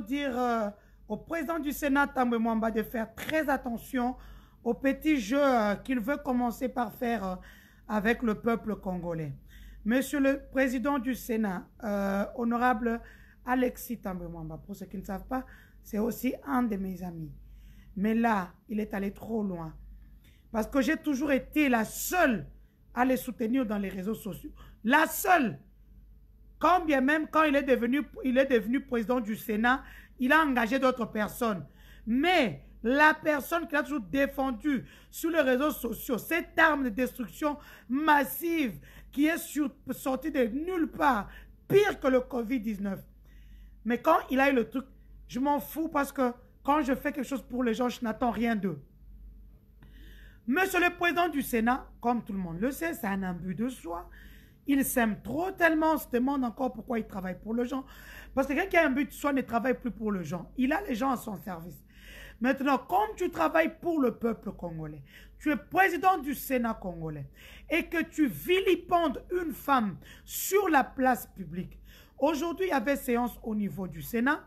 dire euh, au président du Sénat, Tambe de faire très attention au petit jeu euh, qu'il veut commencer par faire euh, avec le peuple congolais. Monsieur le président du Sénat, honorable Alexis Tambe pour ceux qui ne savent pas, c'est aussi un de mes amis. Mais là, il est allé trop loin. Parce que j'ai toujours été la seule à les soutenir dans les réseaux sociaux. La seule quand bien même, quand il est devenu, il est devenu président du Sénat, il a engagé d'autres personnes. Mais la personne qu'il a toujours défendu sur les réseaux sociaux, cette arme de destruction massive qui est sortie de nulle part, pire que le Covid-19. Mais quand il a eu le truc, je m'en fous parce que quand je fais quelque chose pour les gens, je n'attends rien d'eux. Monsieur le président du Sénat, comme tout le monde le sait, c'est un imbu de soi. Ils s'aiment trop tellement, on se demande encore pourquoi il travaille pour le gens. Parce que quelqu'un qui a un but, soit ne travaille plus pour le gens. Il a les gens à son service. Maintenant, comme tu travailles pour le peuple congolais, tu es président du Sénat congolais, et que tu vilipendes une femme sur la place publique. Aujourd'hui, il y avait séance au niveau du Sénat.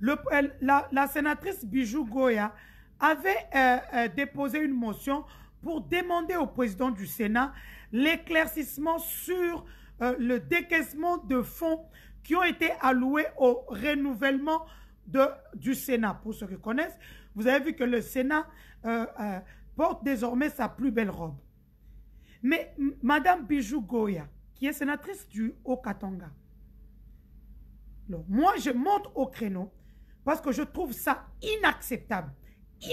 la, sénatrice Bijou Goya avait euh, euh, déposé une motion pour demander au président du Sénat l'éclaircissement sur euh, le décaissement de fonds qui ont été alloués au renouvellement de, du Sénat. Pour ceux qui connaissent, vous avez vu que le Sénat euh, euh, porte désormais sa plus belle robe. Mais Madame Bijou Goya, qui est sénatrice du Haut-Katanga, moi je monte au créneau parce que je trouve ça inacceptable,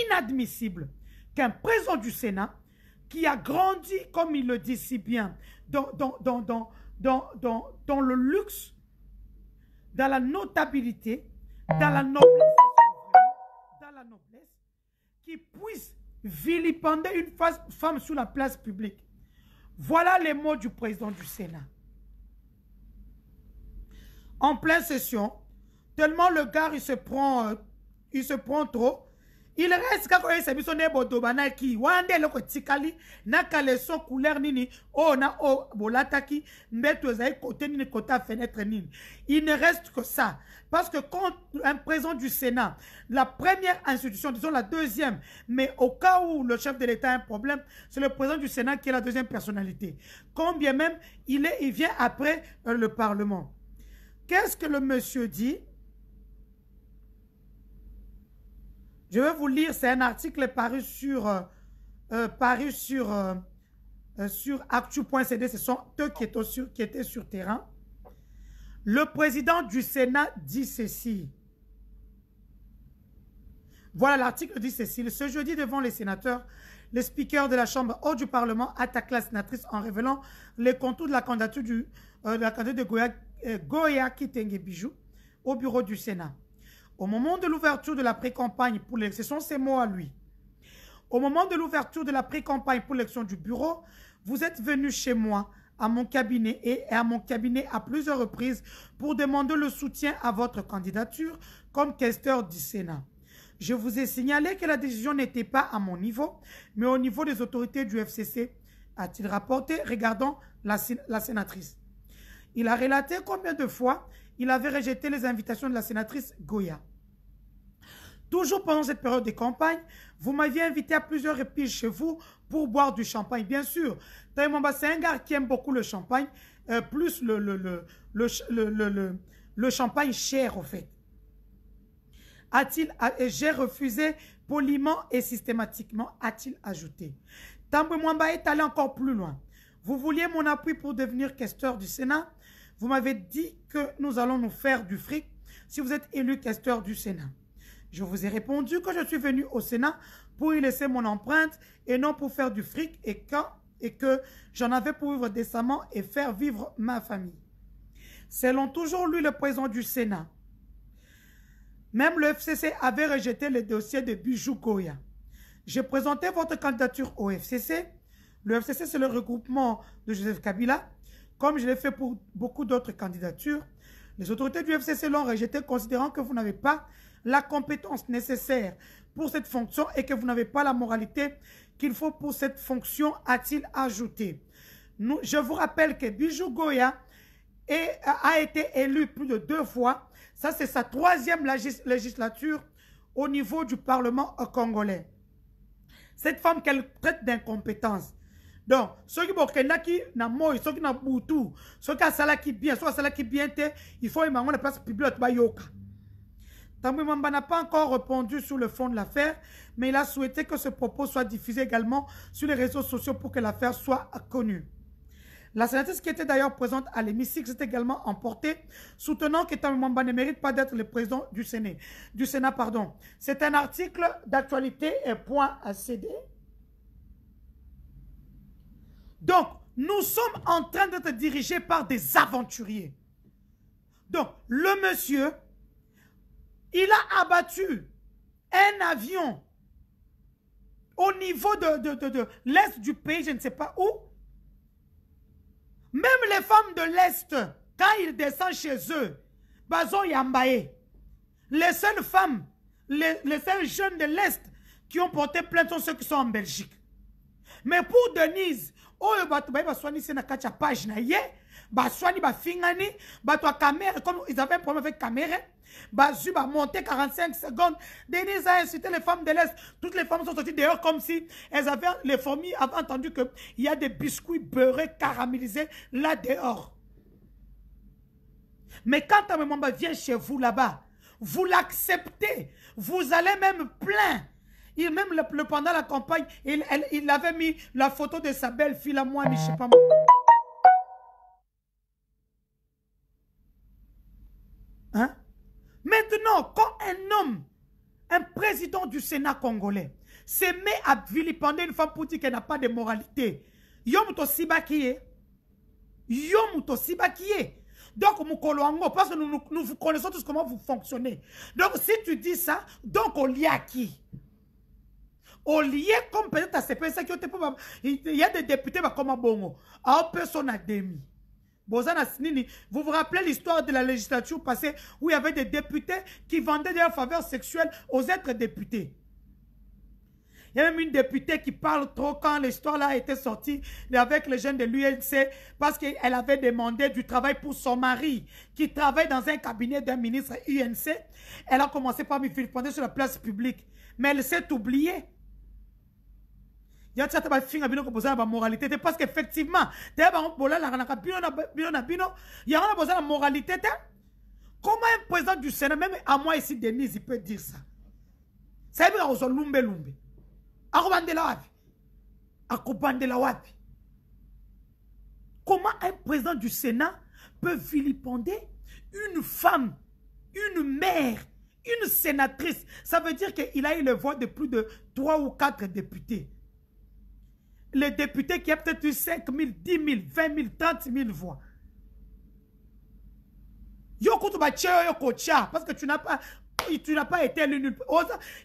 inadmissible qu'un président du Sénat qui a grandi, comme il le dit si bien, dans, dans, dans, dans, le luxe, dans la notabilité, dans la noblesse, dans la noblesse, qui puisse vilipender une femme sous la place publique. Voilà les mots du président du Sénat. En pleine session, tellement le gars, il se prend, euh, il se prend trop, il reste couleur nini oh, na oh, fenêtre nini il ne reste que ça parce que quand un président du sénat la première institution disons la deuxième mais au cas où le chef de l'état a un problème c'est le président du sénat qui est la deuxième personnalité combien même il, est, il vient après euh, le parlement qu'est-ce que le monsieur dit Je vais vous lire, c'est un article paru sur, euh, euh, paru sur, euh, actu.cd, ce sont eux qui étaient, sur, terrain. Le président du Sénat dit ceci. Voilà, l'article dit ceci. Ce jeudi, devant les sénateurs, le speaker de la Chambre haute du Parlement attaque la sénatrice en révélant les contours de la candidature, du, de, Goya, Bijou au bureau du Sénat. Au moment de l'ouverture de la pré-campagne pour l'élection, à lui. Au moment de l'ouverture de la pré pour l'élection du bureau, vous êtes venu chez moi, à mon cabinet et à mon cabinet à plusieurs reprises pour demander le soutien à votre candidature comme questeur du Sénat. Je vous ai signalé que la décision n'était pas à mon niveau, mais au niveau des autorités du FCC, a-t-il rapporté, regardant la sénatrice. Il a relaté combien de fois il avait rejeté les invitations de la sénatrice Goya. Toujours pendant cette période de campagne, vous m'aviez invité à plusieurs reprises chez vous pour boire du champagne, bien sûr. Taïmamba, c'est un gars qui aime beaucoup le champagne, euh, plus le, le, le, le, champagne cher, au fait. A-t-il, j'ai refusé poliment et systématiquement, a-t-il ajouté. Tembemba est allé encore plus loin. Vous vouliez mon appui pour devenir questeur du Sénat. Vous m'avez dit que nous allons nous faire du fric si vous êtes élu questeur du Sénat. Je vous ai répondu que je suis venu au Sénat pour y laisser mon empreinte et non pour faire du fric et, que j'en avais pour vivre décemment et faire vivre ma famille. Selon toujours lui, le président du Sénat, même le FCC avait rejeté le dossier de Bijou Goya. J'ai présenté votre candidature au FCC. Le FCC, c'est le regroupement de Joseph Kabila, comme je l'ai fait pour beaucoup d'autres candidatures. Les autorités du FCC l'ont rejeté, considérant que vous n'avez pas la compétence nécessaire pour cette fonction et que vous n'avez pas la moralité qu'il faut pour cette fonction, a-t-il ajouté. je vous rappelle que Bijou Goya a été élu plus de deux fois. Ça, c'est sa troisième législature au niveau du Parlement congolais. Cette femme qu'elle traite d'incompétence. Donc, ceux qui na qui ceux qui bien, ceux qui est bien, il faut une la place publique, Tambwe Mamba n'a pas encore répondu sur le fond de l'affaire, mais il a souhaité que ce propos soit diffusé également sur les réseaux sociaux pour que l'affaire soit connue. La sénatrice qui était d'ailleurs présente à l'hémicycle s'est également emportée, soutenant que Mamba ne mérite pas d'être le président du Sénat. C'est un article d'actualité et point à céder. Donc, nous sommes en train d'être dirigés par des aventuriers. Donc, le monsieur il a abattu un avion au niveau de, l'Est du pays, je ne sais pas où. Même les femmes de l'Est, quand ils descendent chez eux, Bazon Yambaye, les seules femmes, les, seules jeunes de l'Est qui ont porté plainte sont ceux qui sont en Belgique. Mais pour Denise, oh, page comme ils avaient un problème avec monter ont monté 45 secondes denise a insulté les femmes de l'est toutes les femmes sont sorties dehors comme si elles avaient les fourmis avaient entendu qu'il y a des biscuits beurrés caramélisés là dehors mais quand membre vient chez vous là-bas, vous l'acceptez. Vous allez même plein. Il, même le, pendant la campagne, il, il avait mis la photo de sa belle-fille à moi, mais je sais pas moi. Hein? Maintenant, quand un homme, un président du Sénat congolais, se met à vilipender une femme pour dire qu'elle n'a pas de moralité, yomuto sibakiye, yomuto sibakiye. Donc, parce que nous, nous, nous, connaissons tous comment vous fonctionnez. Donc, si tu dis ça, donc on lie à qui On lie comme peut-être à ces personnes qui ont Il y a des députés bah, comme à Bongo. À personne à demi. Bozana Snini, vous vous rappelez l'histoire de la législature passée où il y avait des députés qui vendaient des faveurs sexuelles aux êtres députés. Il y a même une députée qui parle trop quand l'histoire là été sortie avec les jeunes de l'UNC parce qu'elle avait demandé du travail pour son mari qui travaille dans un cabinet d'un ministre UNC. Elle a commencé par me filtrer sur la place publique, mais elle s'est oubliée bino moralité parce qu'effectivement effectivement y la des bino bino moralité comment un président du sénat même à moi ici denise il peut dire ça comment un président du sénat peut vilipender une femme une mère une sénatrice ça veut dire qu'il a eu le vote de plus de trois ou quatre députés les députés qui ont peut-être eu 5 000, 10 000, 20 000, 30 000 voix. Parce que tu n'as pas, tu n'as pas été élu nulle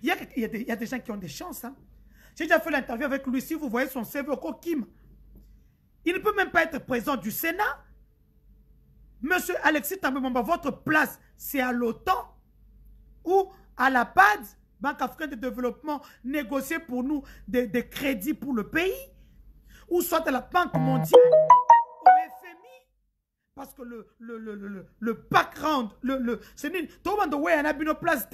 Il, y, a, des gens qui ont des chances. Hein. J'ai déjà fait l'interview avec lui. Si vous voyez son CV il ne peut même pas être présent du Sénat. Monsieur Alexis Tambemamba, votre place, c'est à l'OTAN ou à la PAD, Banque africaine de développement, négocier pour nous des crédits pour le pays ou soit à la Banque mondiale, au FMI, parce que le, le, le, le, le background, le, le, c'est une, tout le monde a une place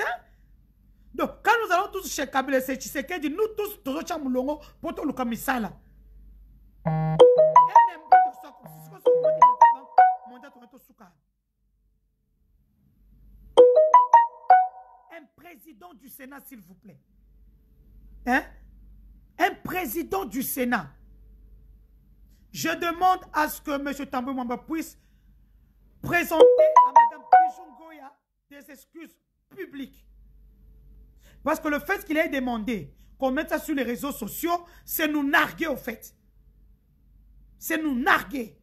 Donc, quand nous allons tous chez Kabila Tshisekedi, nous tous, nous sommes Moulongo, pour tout le commissaire. Un président du Sénat, s'il vous plaît. Hein? Un président du Sénat je demande à ce que M. Tambou Mamba puisse présenter à Mme Pichon des excuses publiques. Parce que le fait qu'il ait demandé qu'on mette ça sur les réseaux sociaux, c'est nous narguer au fait. C'est nous narguer.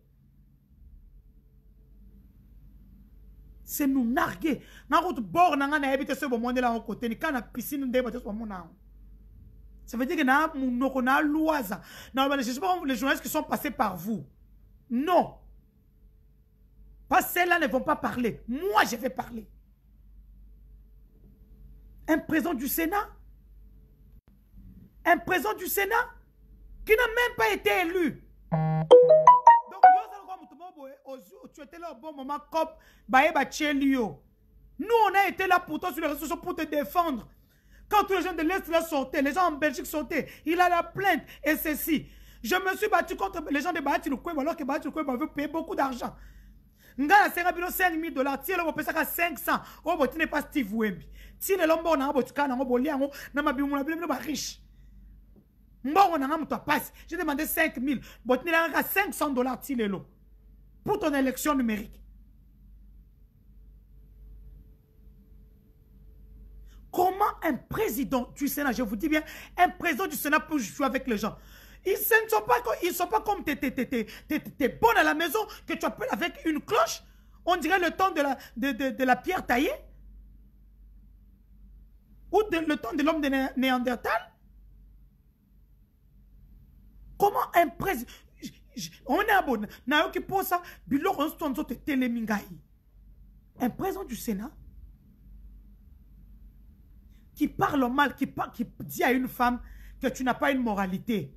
C'est nous narguer. Dans bord, on a ce moment-là, on côté, quand la piscine, on a ce là ça veut dire que nous avons na pas les journalistes qui sont passés par vous. Non. Pas celles-là ne vont pas parler. Moi, je vais parler. Un président du Sénat Un président du Sénat qui n'a même pas été élu. Donc, tu étais là au bon moment, COP, Nous, on a été là pourtant sur les réseaux sociaux pour te défendre. Quand tous les gens de l'Est là sortaient, les gens en Belgique sortaient, il a la plainte et ceci. Je me suis battu contre les gens de Bahati Lukwebo alors que Bahati Lukwebo veut payer beaucoup d'argent. nga nasenga bino 5000 dollars tielo à 500 Oh, botina pas steve wembi ti lelo mbongo nanga botikala nango bolia yango na mabimu na bino bino riche. mbongo nanga moto apasi je demande 5000 botinelanga kaka 500 dollars ti lelo pour ton élection numérique Comment un président du Sénat, je vous dis bien, un président du Sénat peut jouer avec les gens ils ne sont pas, ils sont pas comme t'es bonnes à la maison, que tu appelles avec une cloche. On dirait le temps de la, de, la pierre taillée. Ou le temps de l'homme de Néandertal. Comment un président... On est à bonnes. Un président du Sénat qui parle mal, qui, dit à une femme que tu n'as pas une moralité.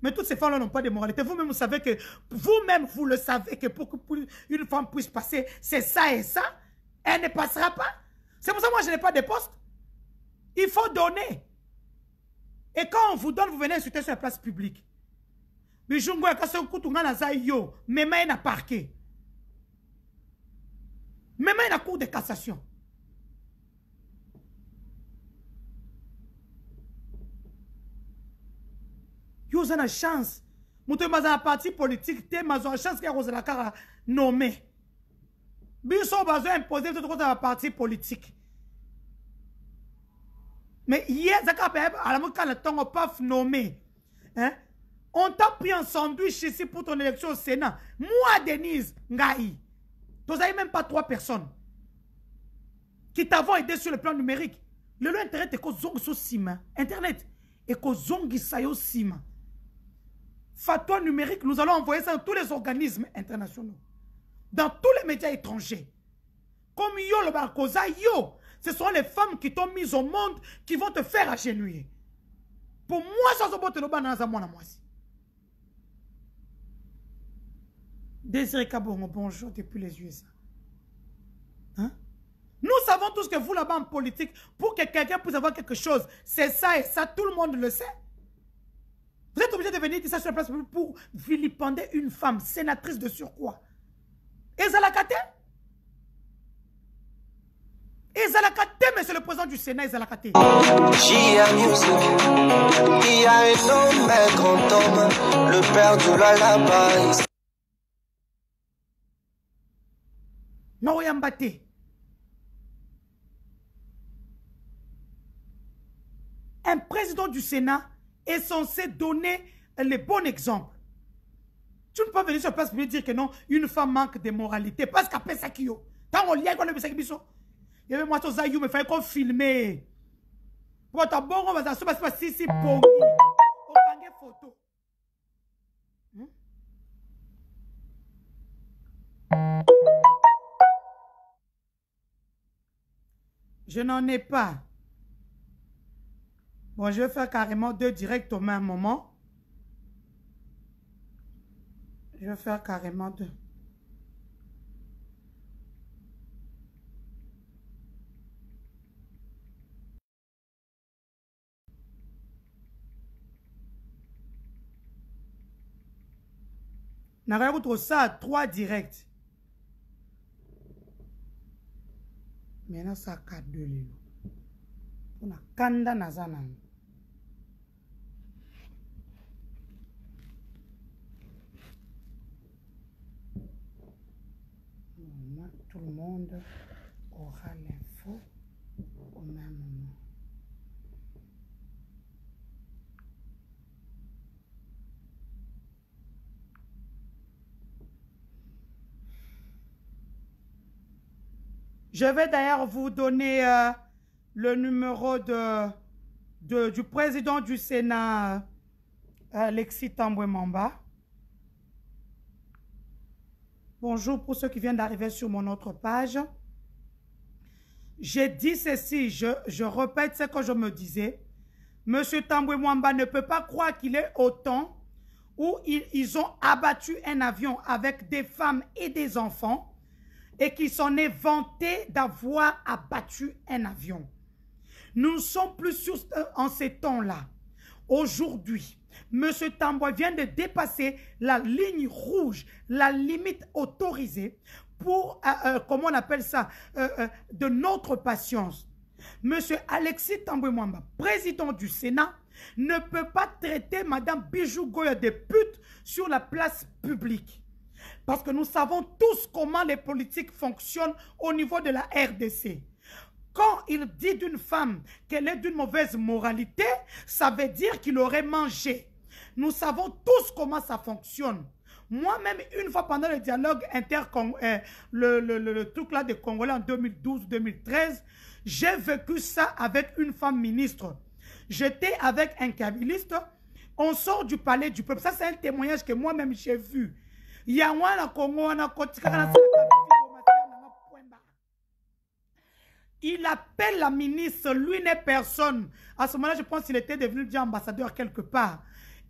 Mais toutes ces femmes-là n'ont pas de moralité. Vous-même, vous savez que, vous-même, vous le savez que pour qu'une femme puisse passer, c'est ça et ça, elle ne passera pas. C'est pour ça que moi, je n'ai pas de poste. Il faut donner. Et quand on vous donne, vous venez insulter sur la place publique. Mais Bijungu de kutunga na mains Même mema na parquet. Mema na cour de cassation. Vous avez une chance vous avez un parti politique, politike te une chance vous avez la chance biso oyo bazwa impose to un parti politique. mais hier aza à la pas nommé. nommé. hein? on t'a pris un sandwich ici pour ton élection au Sénat. Moi, Denise, Ngaï, tu n'as même pas trois personnes qui t'avons aidé sur le plan numérique. Le lien Internet est qu'au Zong Internet est qu'au Zong Sim fatwa numérique, nous allons envoyer ça dans tous les organismes internationaux, dans tous les médias étrangers. Comme yo, le Barcosa, yo, ce sont les femmes qui t'ont mise au monde qui vont te faire agenouiller. Pour moi, ça se botte le moi, moi. Désiré Kabongo, bonjour depuis les USA. Hein? Nous savons tout ce que vous là-bas en politique, pour que quelqu'un puisse avoir quelque chose, c'est ça et ça, tout le monde le sait. Vous êtes obligé de venir dire ça sur la place pour vilipender une femme sénatrice de surcroît. Ezalakate Ezalakate, monsieur le président du Sénat, Ezalakate. J'ai Music, il y a un homme, un grand homme, le père du Non, Un président du Sénat est censé donner les bons exemples. Tu ne peux pas venir sur place pour dire que non, une femme manque de moralité. Parce qu'après ça, qui Tant on lit, on le Il y avait moi, toi ça, mais fallait qu'on filme. Pour ta bon on va se parce que si, si, bon, on faire des photos. Hmm? Je n'en ai pas. Bon, je vais faire carrément deux directs au même moment. Je vais faire carrément deux. N'arrête pas ça, trois directs. Maintenant, ça a quatre de l'île. On a Kanda Nazanang. tout le monde aura l'info au même moment. Je vais d'ailleurs vous donner euh, le numéro de, du président du Sénat, euh, Alexis Tambouemamba. Bonjour pour ceux qui viennent d'arriver sur mon autre page. J'ai dit ceci, je, répète ce que je me disais. Monsieur Tamboué Mwamba ne peut pas croire qu'il est autant où ils, ont abattu un avion avec des femmes et des enfants et qu'il s'en est vanté d'avoir abattu un avion. Nous ne sommes plus en ces temps-là. Aujourd'hui, Monsieur Tamboy vient de dépasser la ligne rouge, la limite autorisée pour, euh, euh, comment on appelle ça, euh, de notre patience. Monsieur Alexis Tamboy Mwamba, président du Sénat, ne peut pas traiter Madame Bijou Goya de pute sur la place publique. Parce que nous savons tous comment les politiques fonctionnent au niveau de la RDC. Quand il dit d'une femme qu'elle est d'une mauvaise moralité, ça veut dire qu'il aurait mangé. Nous savons tous comment ça fonctionne. Moi-même, une fois pendant le dialogue inter congolais euh, le, le, le, truc là des Congolais en 2012-2013, j'ai vécu ça avec une femme ministre. J'étais avec un kabiliste. On sort du palais du peuple. Ça, c'est un témoignage que moi-même j'ai vu. Il appelle la ministre, lui n'est personne. À ce moment-là, je pense qu'il était devenu ambassadeur quelque part.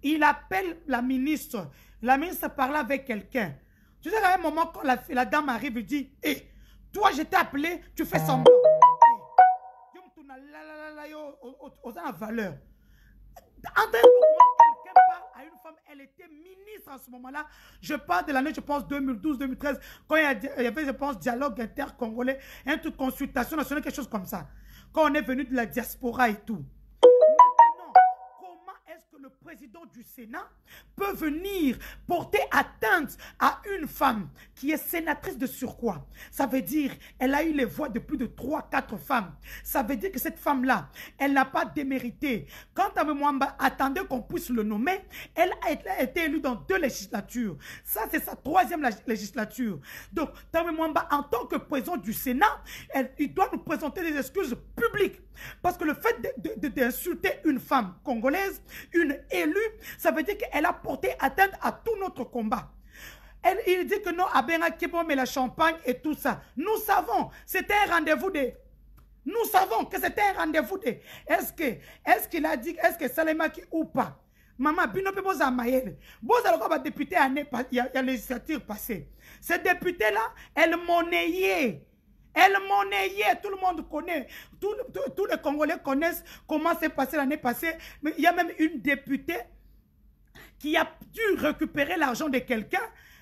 Il appelle la ministre. La ministre parle avec quelqu'un. Tu sais, à un moment, quand la, dame arrive, il dit Hé, eh, toi, je t'ai appelé, tu fais semblant. Eh, la valeur. En quelqu'un parle à une femme, elle était ministre à ce moment-là. Je parle de l'année, je pense, 2012-2013, quand il y avait, je pense, dialogue inter-congolais, un consultation nationale, quelque chose comme ça. Quand on est venu de la diaspora et tout président du Sénat peut venir porter atteinte à une femme qui est sénatrice de surcroît. Ça veut dire elle a eu les voix de plus de 3-4 femmes. Ça veut dire que cette femme-là, elle n'a pas démérité. Quand Mwamba attendait qu'on puisse le nommer, elle a été élue dans deux législatures. Ça, c'est sa troisième législature. Donc, Mwamba, en tant que président du Sénat, il doit nous présenter des excuses publiques. Parce que le fait d'insulter une femme congolaise, une élue, ça veut dire qu'elle a porté atteinte à tout notre combat. il dit que non, qui bon mais la champagne et tout ça. Nous savons, c'était un rendez-vous de... Nous savons que c'était un rendez-vous de... Est-ce que, est-ce qu'il a dit, est-ce que Salemaki ou pas? Maman, bino boza mayele. Boza le député année, il y a législature passée. Cette députée là elle monnayait elle monnayait, tout le monde connaît, tous les Congolais connaissent comment s'est passé l'année passée. Mais il y a même une députée qui a dû récupérer l'argent de quelqu'un,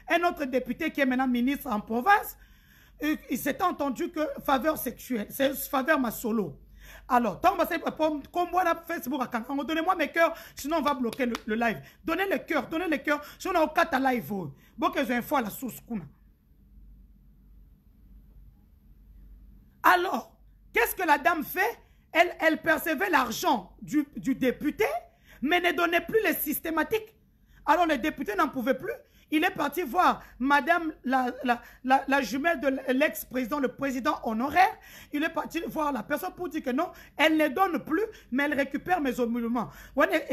un autre député qui est maintenant ministre en province, il s'est entendu que faveur sexuelle, c'est faveur ma solo. Alors, tant que comme moi, Facebook, donnez-moi mes cœurs, sinon on va bloquer le, live. Donnez le cœur, donnez le cœurs, sinon on bloquer le live. Bon, que j'ai une fois la source. Alors, qu'est-ce que la dame fait elle, percevait l'argent du, député, mais ne donnait plus les systématiques. Alors le député n'en pouvait plus. Il est parti voir Madame la, jumelle de l'ex-président, le président honoraire. Il est parti voir la personne pour dire que non, elle ne donne plus, mais elle récupère mes emolument. On est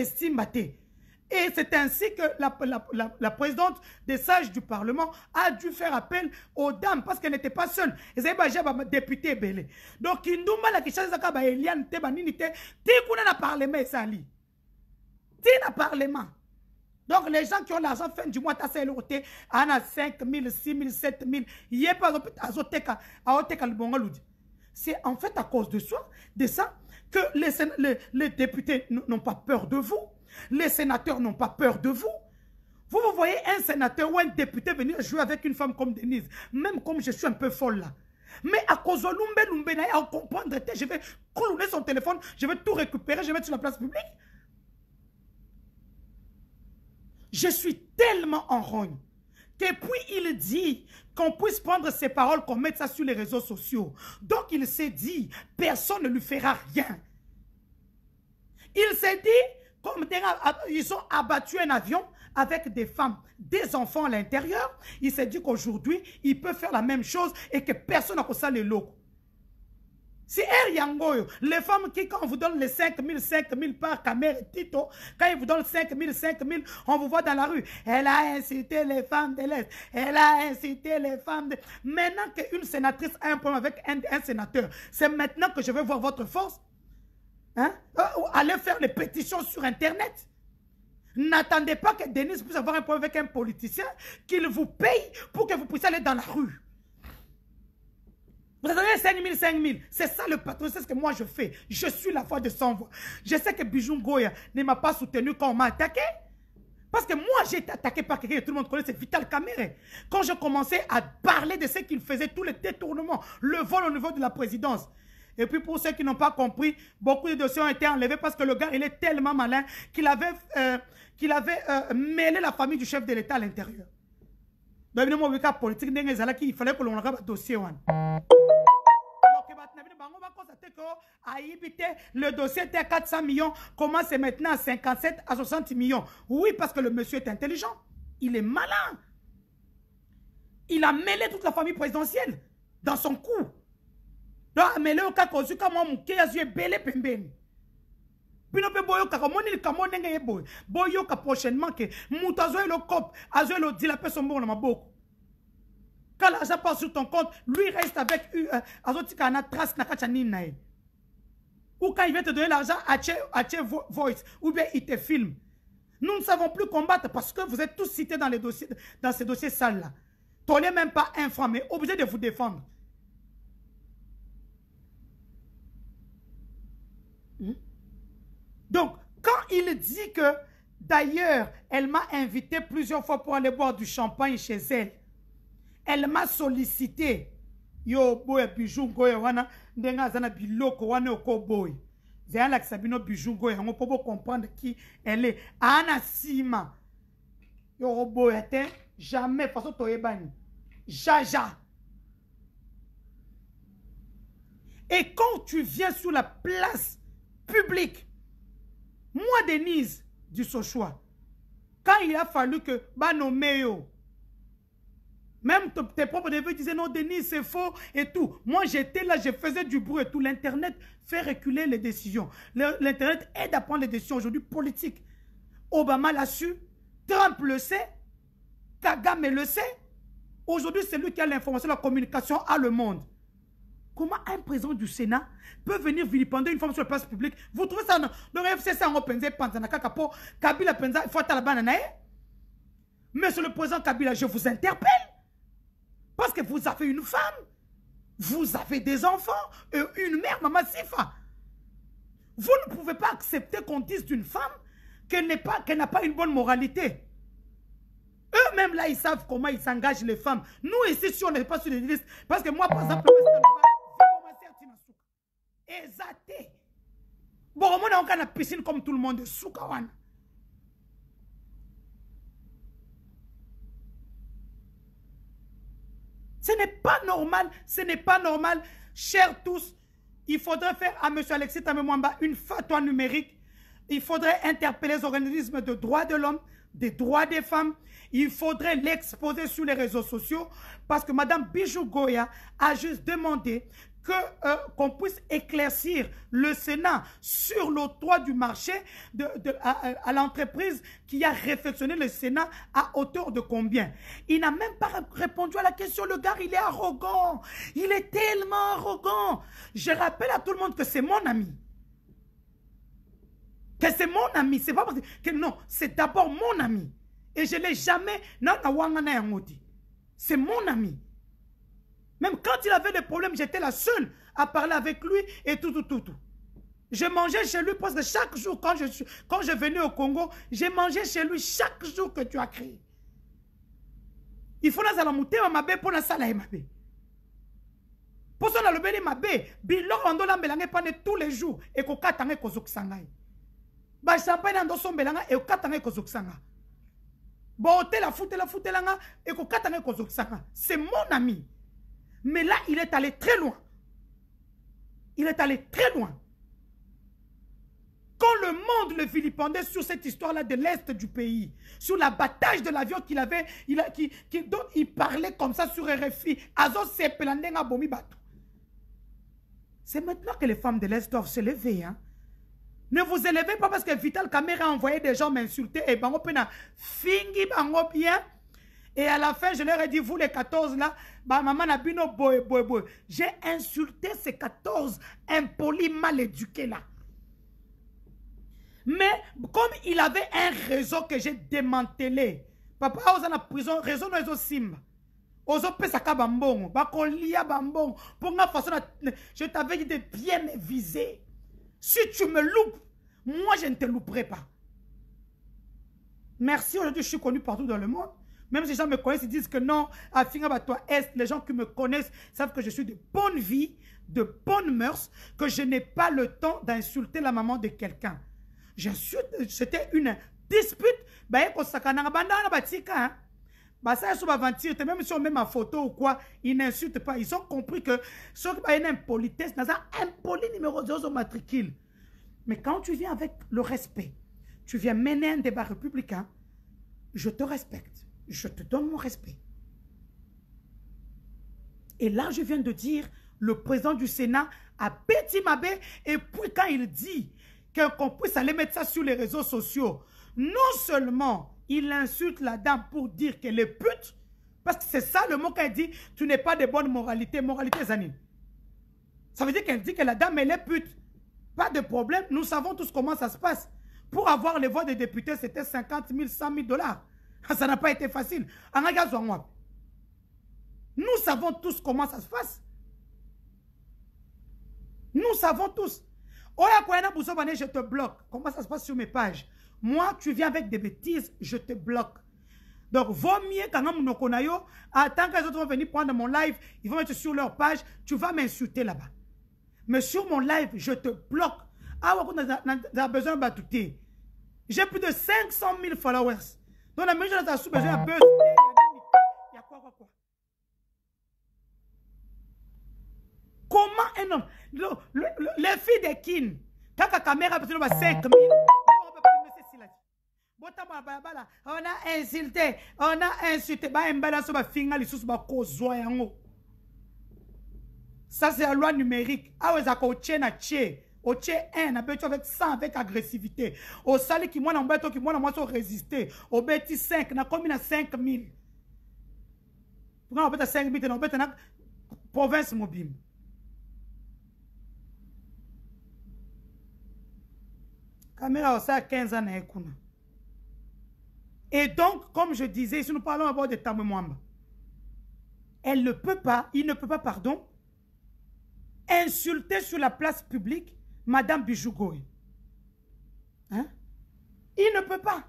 et c'est ainsi que la, la, la, présidente des sages du Parlement a dû faire appel aux dames parce qu'elle n'était pas seule. Et ont dit député belé. Donc, Kindumba, la question de Eliane, te banini, te, ti kuna parlement sali. Ti na parlement. Donc, les gens qui ont l'argent fin du mois, t'as c'est ana 5 000, 6 000, 7 000, pas par exemple, azoteka, azoteka le C'est en fait à cause de ça, de ça, que les, les députés n'ont pas peur de vous. Les sénateurs n'ont pas peur de vous. Vous, vous voyez un sénateur ou un député venir jouer avec une femme comme Denise, même comme je suis un peu folle là. Mais à cause de l'oumbe, à comprendre, je vais couler son téléphone, je vais tout récupérer, je vais mettre sur la place publique. Je suis tellement en rogne que puis il dit qu'on puisse prendre ses paroles, qu'on mette ça sur les réseaux sociaux. Donc il s'est dit, personne ne lui fera rien. Il s'est dit, ils ont abattu un avion avec des femmes, des enfants à l'intérieur, il s'est dit qu'aujourd'hui, il peut faire la même chose et que personne n'a ça les C'est si Les femmes qui, quand on vous donne les 5 000, 5 000 par caméra, Tito, quand ils vous donnent 5 000, 5 000, on vous voit dans la rue. Elle a incité les femmes de l'Est. Elle a incité les femmes de... Maintenant qu'une sénatrice a un problème avec un, un sénateur, c'est maintenant que je vais voir votre force. Hein? Euh, allez faire les pétitions sur Internet. N'attendez pas que Denis puisse avoir un problème avec un politicien, qu'il vous paye pour que vous puissiez aller dans la rue. Vous attendez 5 000, 5 000. C'est ça le patron, c'est ce que moi je fais. Je suis la voix de 100 voix. Je sais que Bijou Goya ne m'a pas soutenu quand on m'a attaqué. Parce que moi, j'ai été attaqué par quelqu'un que tout le monde connaît, c'est Vital Kamere. Quand je commençais à parler de ce qu'il faisait, tous les détournements, le vol au niveau de la présidence, et puis pour ceux qui n'ont pas compris, beaucoup de dossiers ont été enlevés parce que le gars, il est tellement malin qu'il avait, euh, qu'il avait euh, mêlé la famille du chef de l'État à l'intérieur. Donc, politique, il fallait que l'on regarde le dossier. Le dossier était à 400 millions, comment c'est maintenant à 57 à 60 millions Oui, parce que le monsieur est intelligent. Il est malin. Il a mêlé toute la famille présidentielle dans son coup to ameleyo kaka comme ka mwa moke azwi ebele pembeni bino mpe boyokaka omoni likambo o pas ye boye boyoka prochainement ke moto azwa ye le dit la personne bon mbongo na maboko Quand l'argent passe sur ton compte lui reste avec Azoti euh, euh, azotikala na trace na kati ya nini ou quand il vient te donner l'argent atie voice ou bien il te filme nous ne savons plus combattre parce que vous êtes tous cités dans, les dossiers, dans ces dossiers sales là. T'en même pas un franc, mais obligé de vous défendre. Donc, quand il dit que, d'ailleurs, elle m'a invité plusieurs fois pour aller boire du champagne chez elle, elle m'a sollicité. Yo, boy, bijou, goye, wana, ndenga zana biloko, wana, oko boy. Zéala Sabino bijou, goye, on peut comprendre qui elle est. Ana, Sima. Yo, boy, jamais, façon, toyebani. Jaja. Et quand tu viens sur la place publique, moi, Denise du Sochois, quand il a fallu que bah, Meo, même tes propres neveux disaient non, Denise, c'est faux et tout. Moi, j'étais là, je faisais du bruit et tout. L'Internet fait reculer les décisions. L'Internet aide à prendre les décisions aujourd'hui politiques. Obama l'a su, Trump le sait, Kagame le sait. Aujourd'hui, c'est lui qui a l'information, la communication à le monde. Comment un président du Sénat peut venir vilipender une femme sur la place publique Vous trouvez ça Le le FCC en Kabila penza il faut la banane. Hein? Monsieur le président Kabila, je vous interpelle parce que vous avez une femme, vous avez des enfants et une mère maman Sifa. Vous ne pouvez pas accepter qu'on dise d'une femme qu'elle n'a pas, pas une bonne moralité. Eux-mêmes, là, ils savent comment ils s'engagent les femmes. Nous, ici, si on n'est pas sur les listes, parce que moi, par exemple, eza Bon, on a encore la piscine comme tout le monde ce n'est pas normal ce n'est pas normal chers tous il faudrait faire à M. Alexis Tamemwamba une photo numérique il faudrait interpeller les organismes de droits de l'homme, des droits des femmes. Il faudrait l'exposer sur les réseaux sociaux parce que Mme Bijou Goya a juste demandé euh, qu'on puisse éclaircir le Sénat sur toit du marché de, à, l'entreprise qui a réflexionné le Sénat à hauteur de combien Il n'a même pas répondu à la question. Le gars, il est arrogant. Il est tellement arrogant. Je rappelle à tout le monde que c'est mon ami. Que c'est mon ami. C'est pas parce que non, c'est d'abord mon ami. Et je ne l'ai jamais. C'est mon ami. Même quand il avait des problèmes, j'étais la seule à parler avec lui et tout, tout, tout, tout. Je mangeais chez lui parce que chaque jour, quand je, suis, quand je venais au Congo, j'ai mangé chez lui chaque jour que tu as créé. Il faut la motema mabe mpo nasala ye mabe mpo so nalobeli mabe biloko andolambelanga pané tous les jours ekokatanga ekozokisa ngai katane andosombelanga ekokatanga ekozokisa nga la foute la foute la nga c'est mon ami mais là, il est allé très loin. Il est allé très loin. Quand le monde le vilipendait sur cette histoire-là de l'Est du pays, sur l'abattage de l'avion qu'il avait, il a, qui, dont il parlait comme ça sur RFI, c'est maintenant que les femmes de l'Est doivent se hein. Ne vous élevez pas parce que Vital Caméra a envoyé des gens m'insulter et eh ben on peut bien. Et à la fin, je leur ai dit, vous les 14 là, bah, maman n'a bino boy, boy, J'ai insulté ces 14 impolis, mal éduqués là. Mais comme il avait un réseau que j'ai démantelé, papa, osa a prison, réseau non, liya bambon, Pour façon je t'avais dit de bien me viser si tu me loupes moi je ne te louperai pas merci aujourd'hui je suis connu partout dans le monde même si les gens me connaissent, ils disent que non, à toi Est, les gens qui me connaissent savent que je suis de bonne vie, de bonne mœurs, que je n'ai pas le temps d'insulter la maman de quelqu'un. J'insulte. C'était une dispute. même si on met ma photo ou quoi, ils n'insultent pas. Ils ont compris que ce qui est une impolitesse, c'est un poli numéro 2 au matricule. Mais quand tu viens avec le respect, tu viens mener un débat républicain, je te respecte je te donne mon respect. Et là, je viens de dire, le président du Sénat a petit mabé, et puis quand il dit qu'on puisse aller mettre ça sur les réseaux sociaux, non seulement il insulte la dame pour dire qu'elle est pute, parce que c'est ça le mot qu'elle dit, tu n'es pas de bonne moralité, moralité Zanine. Ça veut dire qu'elle dit que la dame, elle est pute. Pas de problème, nous savons tous comment ça se passe. Pour avoir les voix des députés, c'était 50 000, 100 000 dollars. Ah, ça n'a pas été facile. Nous savons tous comment ça se passe. Nous savons tous. Je te bloque. Comment ça se passe sur mes pages Moi, tu viens avec des bêtises, je te bloque. Donc, vaut mieux quand tant que les autres vont venir prendre mon live, ils vont être sur leur page, tu vas m'insulter là-bas. Mais sur mon live, je te bloque. Ah, on a besoin de J'ai plus de 500 000 followers. donc na ministre aza su besoin ya bus ya kwa kwa kwa comment un homme le, le, le, les filles de kin kaka caméra parce que ba 5000 botambola balabala on a insulté on a insulté bayembela so bafinga lisusu bakozwa yango oh. ça c'est la loi numérique awa eza kotye na tye au tché a ti avec sang avec agressivité osaliki mwana moi toki pas résisté, au bêti 5 nakomi na 5 Pourquoi pourkua nobeta 5 000 te nobeta la province mobimba caméra a 15 ans à et donc comme je disais si nous parlons de tambwe elle ne peut pas il ne peut pas pardon insulter sur la place publique Madame Bijougoï. Hein? Il ne peut pas.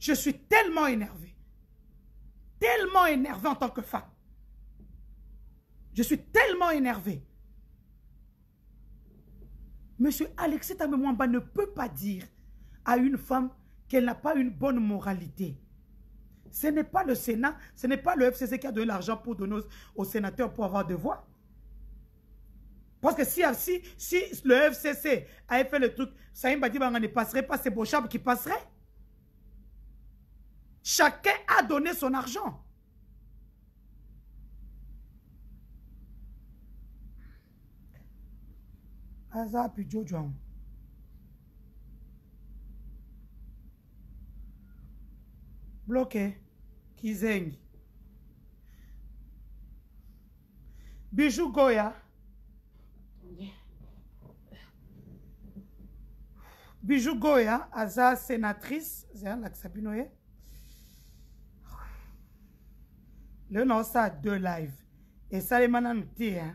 Je suis tellement énervée. Tellement énervée en tant que femme. Je suis tellement énervée. Monsieur Alexis Tamemwamba ne peut pas dire à une femme qu'elle n'a pas une bonne moralité. Ce n'est pas le Sénat, ce n'est pas le FCC qui a donné l'argent pour donner aux, sénateurs pour avoir des voix. Parce que si, si, le FCC avait fait le truc, Saïm Badibanga ne passerait pas, c'est Beauchamp qui passerait. Chacun a donné son argent. aza pijojo yango bloke kizengi biju goya biju goya aza sénatrice zaya nalakisa bino ye eh? lelo naosala deux live esalema nanu te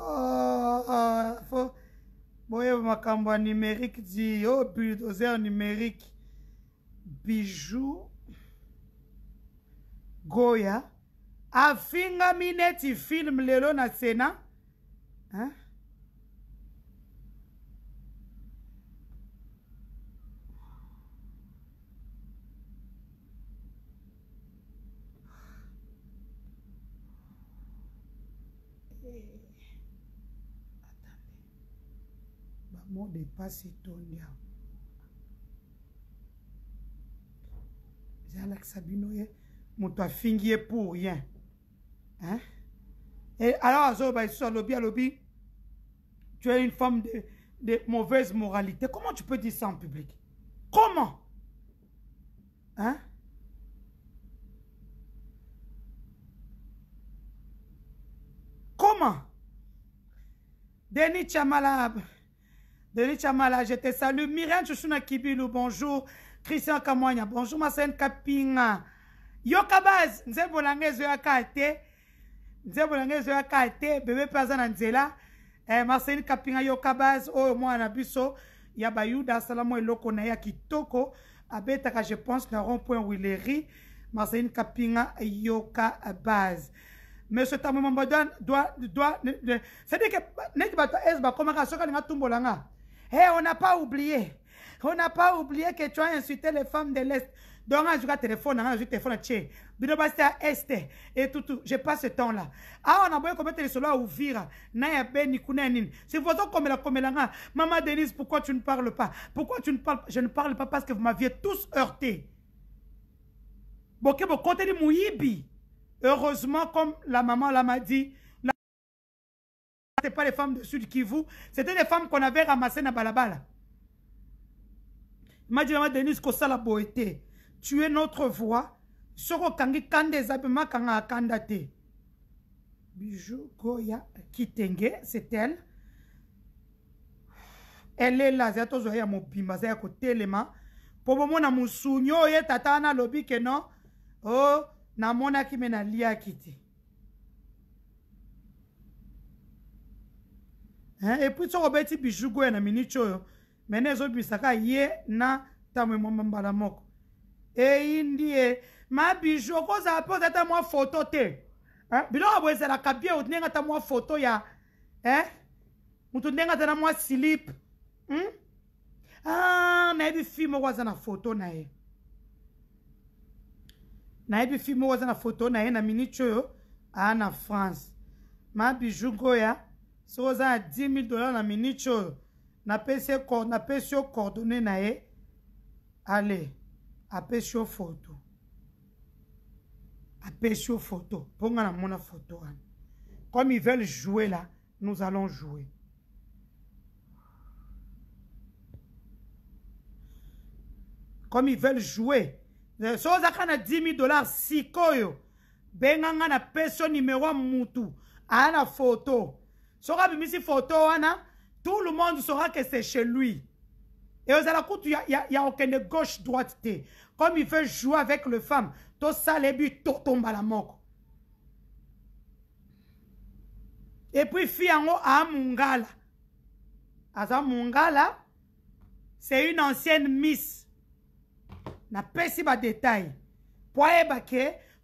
Ah, ah, boyeba makambo ya numérique di o bulldozer numérique bijou goya afingami neti filme lelo na sena hein? de dépasse ton Zalak ezalakisa bino pour rien hein? et alors tu es une femme de, de mauvaise moralité comment tu peux dire ça en public comment hein? comment denis chamalab Delit Chamala, je te salue. Myrène Chouchouna Kibilou, bonjour. Christian Kamwanya, bonjour. Masen Kapinga. Yokabaz, nzebo lange zoyaka te. Nzebo lange zoyaka te. Bébé Pazana Nzela. Eh, Marcelin Kapinga Yokabaz, oh, mwana biso. Yaba Yuda, et eloko na ya kitoko. Abetaka, je pense, na rond-point Ma Marcelin Kapinga Yokabaz. monsieur Tamou mambo doit doit doit c'est-à-dire que est-ce neti bato ese bakomaka soki alinga atumbolanga Hé, eh, on n'a pas oublié. On n'a pas oublié que tu as insulté les femmes de l'Est. Donc, on a téléphone, on a téléphone, tiens, Bino basta este et tout tout. Je pas ce temps là. Ah on a besoin comment les solos ouvrir. Na ya ni kounenin. C'est comme la comme la hein. Maman Denise, pourquoi tu ne parles pas Pourquoi tu ne parles pas Je ne parle pas parce que vous m'aviez tous heurté. muibi. Heureusement comme la maman là m'a dit, c'était pas les femmes de Sud Kivu, c'était les femmes qu'on avait ramassées dans Balabala. m'a dit maman Denise kosala boye te tu es notre voix soki okangi kanda eza mpe makanga akanda te bijou goya kitenge c'est elle elela azala tozwa ye ya mobimba aza ya kotelema mpo bomona mosuni oyo ye tata wana alobi keno o oh, namonaki me naliaki te epuis soki obeti bijugo ya ah, na miniti oyo mene ezobibisaka ye na ntango emwamba mbala moko eyindi ye ma biju okozala mpe ozata mwa foto te biloko bo ezalaka bie ndenge ata mwa foto ya motu ndenge aza na mwa silipe nayebi fi moko aza na foto na ye nayebi fi moko aza na foto na ye na miniti oyo aa na france ma biju ngoya Si vous avez 10 000 dollars la minute oyo napesi yo coordonne na ye ale photo. yo appelez apesi photo. vous photo. comme ils veulent jouer là nous allons jouer comme ils veulent jouer Si vous avez 10 000 dollars vous. vous na pesi yo nimero ya mutu la photo. soki abimisi foto wana tout le monde saura que c'est chez lui et ozala kutu ya, ya, ya okende gauche droite te comme il veut jouer avec le femme tosala ebi totombala moko epuis fi yango amungala aza mungala c'est une ancienne miss napesi badetail po ayeba ke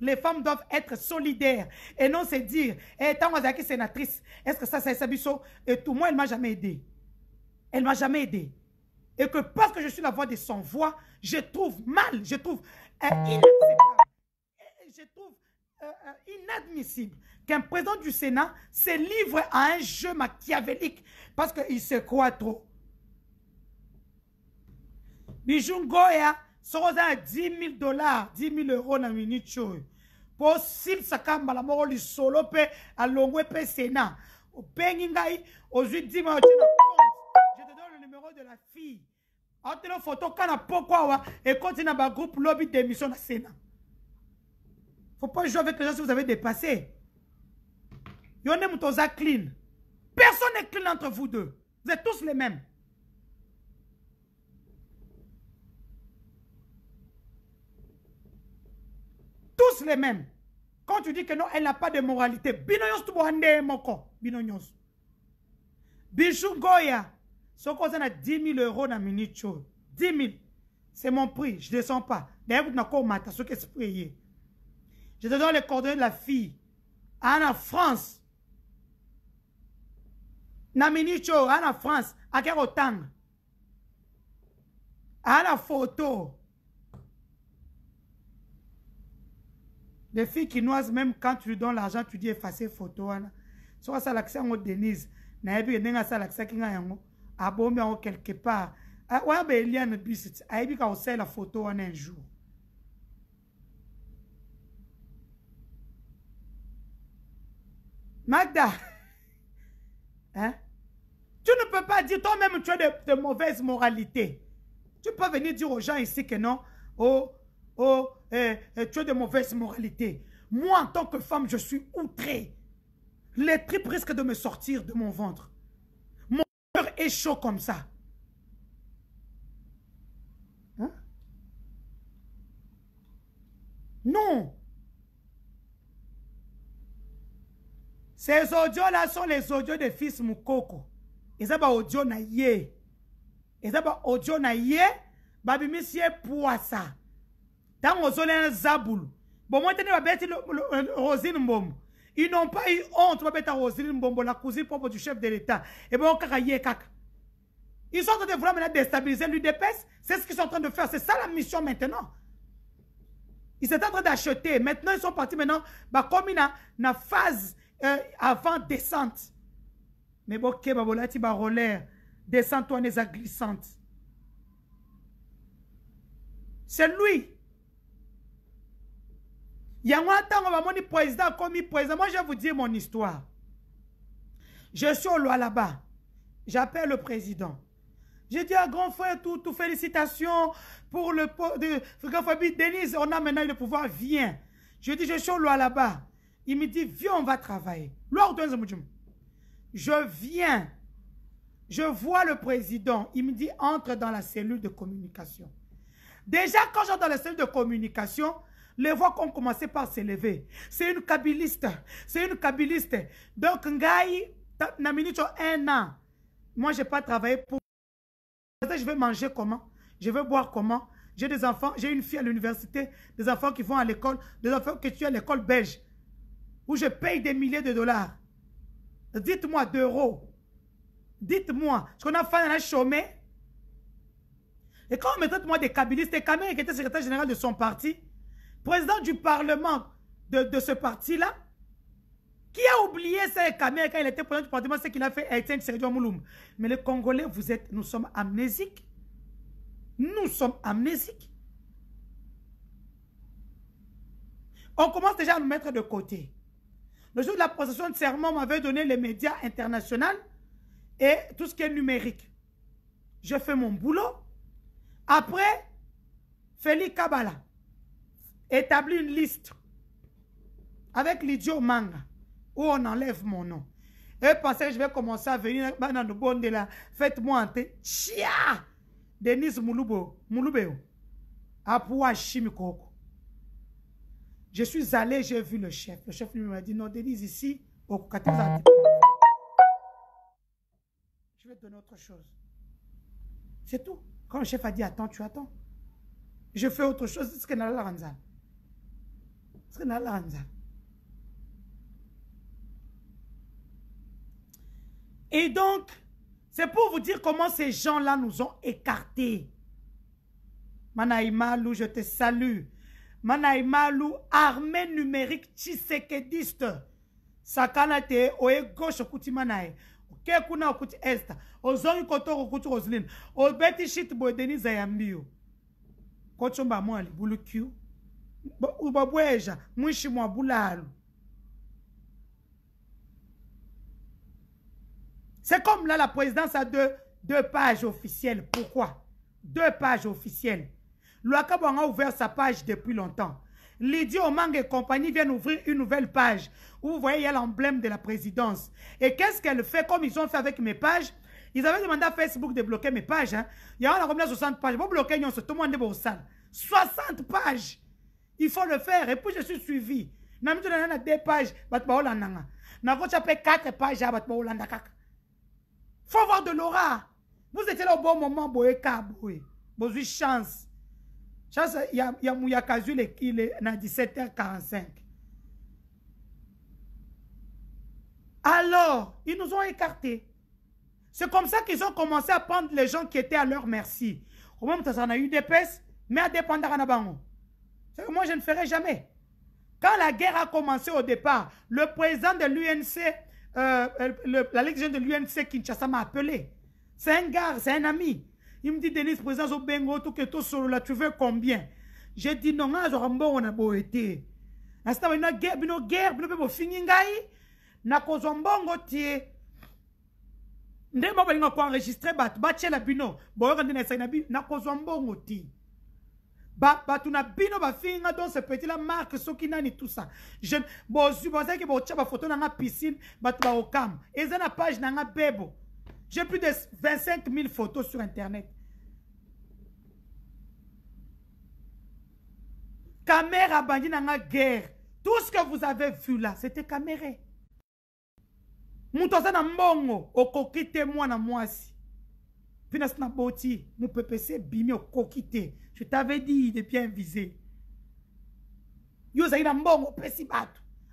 Les femmes doivent être solidaires et non se dire Eh, tant que sénatrice, est-ce que ça, c'est Sabiso Et tout, moi, elle m'a jamais aidé. Elle m'a jamais aidé. Et que parce que je suis la voix de son voix, je trouve mal, je trouve euh, inacceptable, je trouve euh, euh, inadmissible qu'un président du Sénat se livre à un jeu machiavélique parce qu'il se croit trop. Bijou Soit à 10 000 dollars 10 000 euros na minute oyo Possible silisaka mbala moko solo à alongwe pe sénat obengi ngai ozwi Au je te donne le numéro de la fille aotele foto kana poko lobby d'émission na le lobby démission na sénat faut pas jouer avec les gens si vous avez dépassé yo nde clean personne n'est clean entre vous deux vous êtes tous les mêmes les mêmes. Quand tu dis que non, elle n'a pas de moralité, Binoyos nyonso tobwande moko, Binoyos. nyonso. Bijou Goya, Ce qu'on na 10 000 euros dans minute oyo, 10 000, c'est mon prix, je ne descends pas. D'ailleurs, kutu Ce que esprit eye. Je te donne les coordonnées de la fille. Ana ah, France. Na minute oyo, Ana ah, France, akei À ah, la photo. Les filles noisent, même quand tu lui donnes l'argent tu dis effacer photo Soit ça asalakisa de denise y a qui asalakisaki qui yango abombi au quelque part ah, une bise. I bisit ayebi ka la photo en un jour magda hein? tu ne peux pas dire toi-même tu as de, de mauvaise moralité tu peux venir dire aux gens ici que non oh oh eh, eh, tu es de mauvaise moralité. Moi, en tant que femme, je suis outrée. Les tripes risquent de me sortir de mon ventre. Mon cœur est chaud comme ça. Hein? Non. Ces audios-là sont les audios des fils Moukoko. Ils ont bah, audio na ye. Ils ont audio na ye. poissa dans ozolela zabulu bomoi tene babeti rosine mbombo ils n'ont pas eu honte babeta rosine mbombo la cousine propre du chef de l'état kaka eh ben, ils sont en train de vouloir maintenant déstabiliser l'UDPS. C'est ce qu'ils sont en train de faire. C'est ça la mission maintenant. Ils étaient en train d'acheter. Maintenant, ils sont partis maintenant. Bah, comme il y phase euh, avant descente. Mais bon, ok, bah, voilà, tu vas Descente, toi, glissante. C'est lui président président moi je vais vous dire mon histoire je suis au loi là-bas j'appelle le président je dis à grand frère tout, tout félicitations pour le de, grand Fabi Denise on a maintenant le pouvoir viens je dis je suis au loi là-bas il me dit viens on va travailler je viens je vois le président il me dit entre dans la cellule de communication déjà quand j'entre dans la cellule de communication les voix ont commencé par s'élever. C'est une kabyliste. C'est une kabyliste. Donc, Ngaï, na minute un an, moi, je n'ai pas travaillé pour... Je vais manger comment Je vais boire comment J'ai des enfants, j'ai une fille à l'université, des enfants qui vont à l'école, des enfants tu as à l'école belge, où je paye des milliers de dollars. Dites-moi, d'euros. Dites-moi, est-ce qu'on a fait un chômé Et quand on me traite, moi, des kabylistes, et qui était secrétaire général de son parti, président du Parlement de, ce parti-là, qui a oublié ses caméras quand il était président du Parlement, ce qu'il a fait Aïtien Etienne à Mais les Congolais, vous êtes, nous sommes amnésiques. Nous sommes amnésiques. On commence déjà à nous mettre de côté. Le jour de la procession de serment, m'avait donné les médias internationaux et tout ce qui est numérique. Je fais mon boulot. Après, Félix Kabbalah. Établis une liste avec l'idiot manga où on enlève mon nom. Et parce que je vais commencer à venir dans Faites-moi un Chia! Denise Mouloubo, Mouloubeo. Apoua Chimikoko. Je suis allé, j'ai vu le chef. Le chef lui m'a dit non, Denise, ici, au 14 Je vais te donner autre chose. C'est tout. Quand le chef a dit attends, tu attends. Je fais autre chose. C'est ce que la et donc, c'est pour vous dire comment ces gens-là nous ont écartés. Manaïma Lou, je te salue. Manaïma Lou, armée numérique tshisekediste. Sakana te, oye gauche kuti manaye. Oke kuna okuti est. Ozongi koto rosline. O beti shit boy deni Ayambiyo. Kochomba mwa libulu kiu. C'est comme là, la présidence a deux, deux pages officielles. Pourquoi Deux pages officielles. Loakabouang a ouvert sa page depuis longtemps. Lydie Omang et compagnie viennent ouvrir une nouvelle page. Où vous voyez, il y a l'emblème de la présidence. Et qu'est-ce qu'elle fait comme ils ont fait avec mes pages Ils avaient demandé à Facebook de bloquer mes pages. Hein. Il y a combien 60 pages. Vous bloquez, tout le monde est 60 pages. Il faut le faire. Et puis je suis suivi. Namito na deux pages, je olandanga. Na quatre pages, Il hein, Faut voir de l'aura. Vous étiez là au bon moment, Vous avez une chance. Chance, il y a Mouyakazu, il est à 17h45. Alors, ils nous ont écartés. C'est comme ça qu'ils ont commencé à prendre les gens qui étaient à leur merci. Au moment où ça a eu des pèses, mais à dépendre à banque que moi, je ne ferai jamais. Quand la guerre a commencé au départ, le président de l'UNC, euh, euh la légion de l'UNC Kinshasa m'a appelé. C'est un gars, c'est un ami. Il me dit, Denis, président au Bengo, tout que tout sur la, tu veux combien J'ai dit, non, je ah, on a beau été. Nasta une guerre, une guerre, une peu finingai, na kozombongo tie. Ndé mo balinga ko enregistrer bat, batche la bino. Boyo kandina sa na bi na kozombongo tie na bino finga don ce petit la marque soki nani tout ça je bozwi bozalaki ba photo na nga piscine bato et eza na page na nga bebo j'ai plus de 25 000 photos sur internet caméra abandi na nga guerre tout ce que vous avez vu là c'était caméré moto aza na mbongo okoki te moi mwasi je t'avais dit de bien viser. Yo zaïna mbongo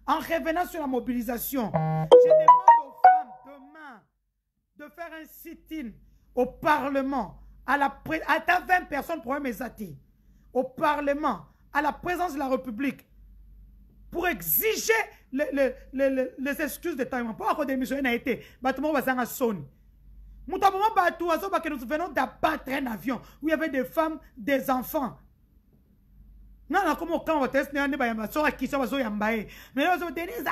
En revenant sur la mobilisation, je demande aux femmes demain de faire un sit-in au Parlement, à la à ta 20 personnes pour un mesati, au Parlement, à la présence de la République, pour exiger les le, le, les excuses de Taïman. Pourquoi démissionner a été Bazanga bah, bah, nous venons d'abattre un avion où il y avait des femmes, des enfants. Non, là, comme au camp, nana komi okamba test na ya nde basoka kisa bazoyamba ye mais bazo denise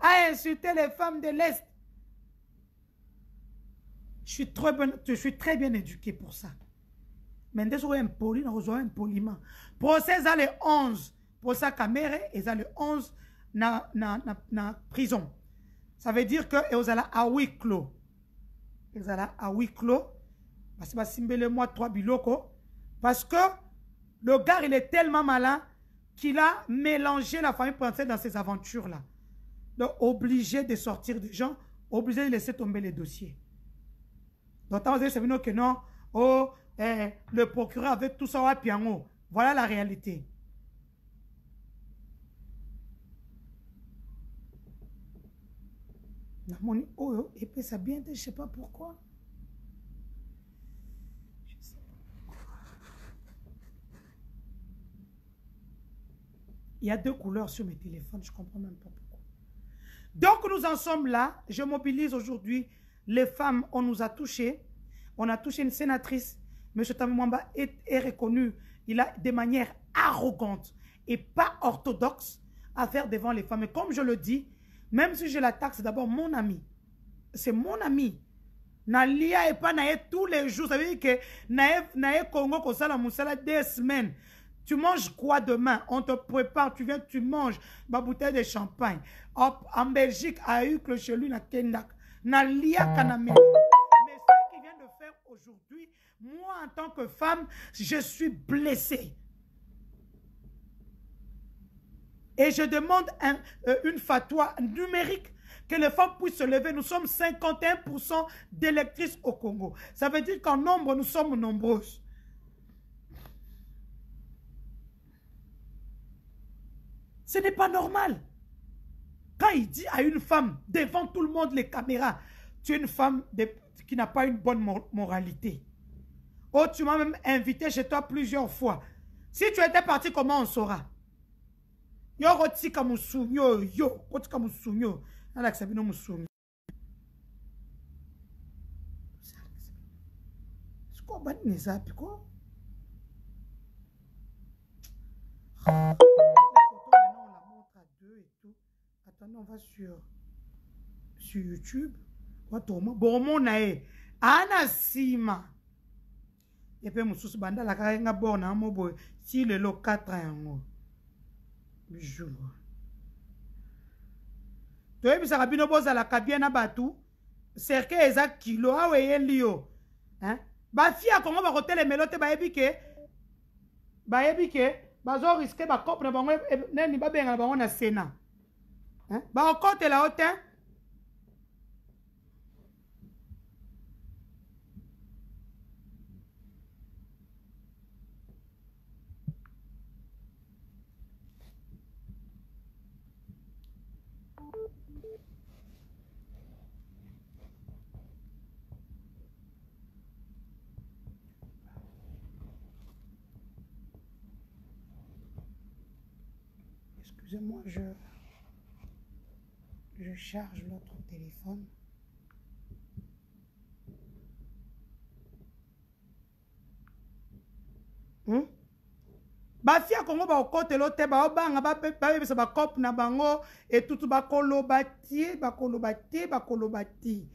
a insulté les femmes de l'est je suis très bien, je suis très bien éduqué pour ça mais nde soko impoli un impoliment procès eza le 11 procès camere eza le 11 na, na, na, na prison ça veut dire que ekozala a ah huis clos là à huis clos parce que le gars il est tellement malin qu'il a mélangé la famille princesse dans ses aventures là donc obligé de sortir des gens obligé de laisser tomber les dossiers donc vous dit que non oh eh, le procureur avait tout ça à piano voilà la réalité et puis ça bien je je sais pas pourquoi Il y a deux couleurs sur mes téléphones, je ne comprends même pas pourquoi. Donc nous en sommes là. Je mobilise aujourd'hui les femmes. On nous a touchés. On a touché une sénatrice. M. Tamimwamba est, reconnu. Il a des manières arrogantes et pas orthodoxes à faire devant les femmes. Et comme je le dis, même si je l'attaque, c'est d'abord mon ami. C'est mon ami. Nalia et pas naé tous les jours. Ça veut dire que naé naé Congo mon musala deux semaines. Tu manges quoi demain On te prépare, tu viens, tu manges ma bouteille de champagne. Hop, en Belgique, à eu chez lui, na Kendak. Na lia kanamé. Mais ce qu'il vient de faire aujourd'hui, moi en tant que femme, je suis blessée. Et je demande euh, une fatwa numérique que les femmes puissent se lever. Nous sommes 51% d'électrices au Congo. Ça veut dire qu'en nombre, nous sommes nombreuses. Ce n'est pas normal. Quand il dit à une femme, devant tout le monde, les caméras, tu es une femme qui n'a pas une bonne moralité. Oh, tu m'as même invité chez toi plusieurs fois. Si tu étais parti, comment on saura yo kotika mosumi oyo yo kotika mosumi oyo nalakisa bino mosumi sikoyo banini eza piko attendez, on va sur, sur YouTube. bomona ye ana nsima epe mosusu bandalaka ngai nga bor na yango boye si lelo 4 yango jour toyebisaka bino bozalaka bien na bato cerke eza kilo awa eyeli yo bafi ya kongo bakotelemelo te bayebi ke bayebi ke bazoriske bacope na bango eh, nani babengana bango na sénat bakokotela yo te moi je, je charge l'autre téléphone. Hmm? bafia kongo bakokotela te baobanga babebisa cop, na bango etutu bakoloba tie bakoloba te bakoloba ti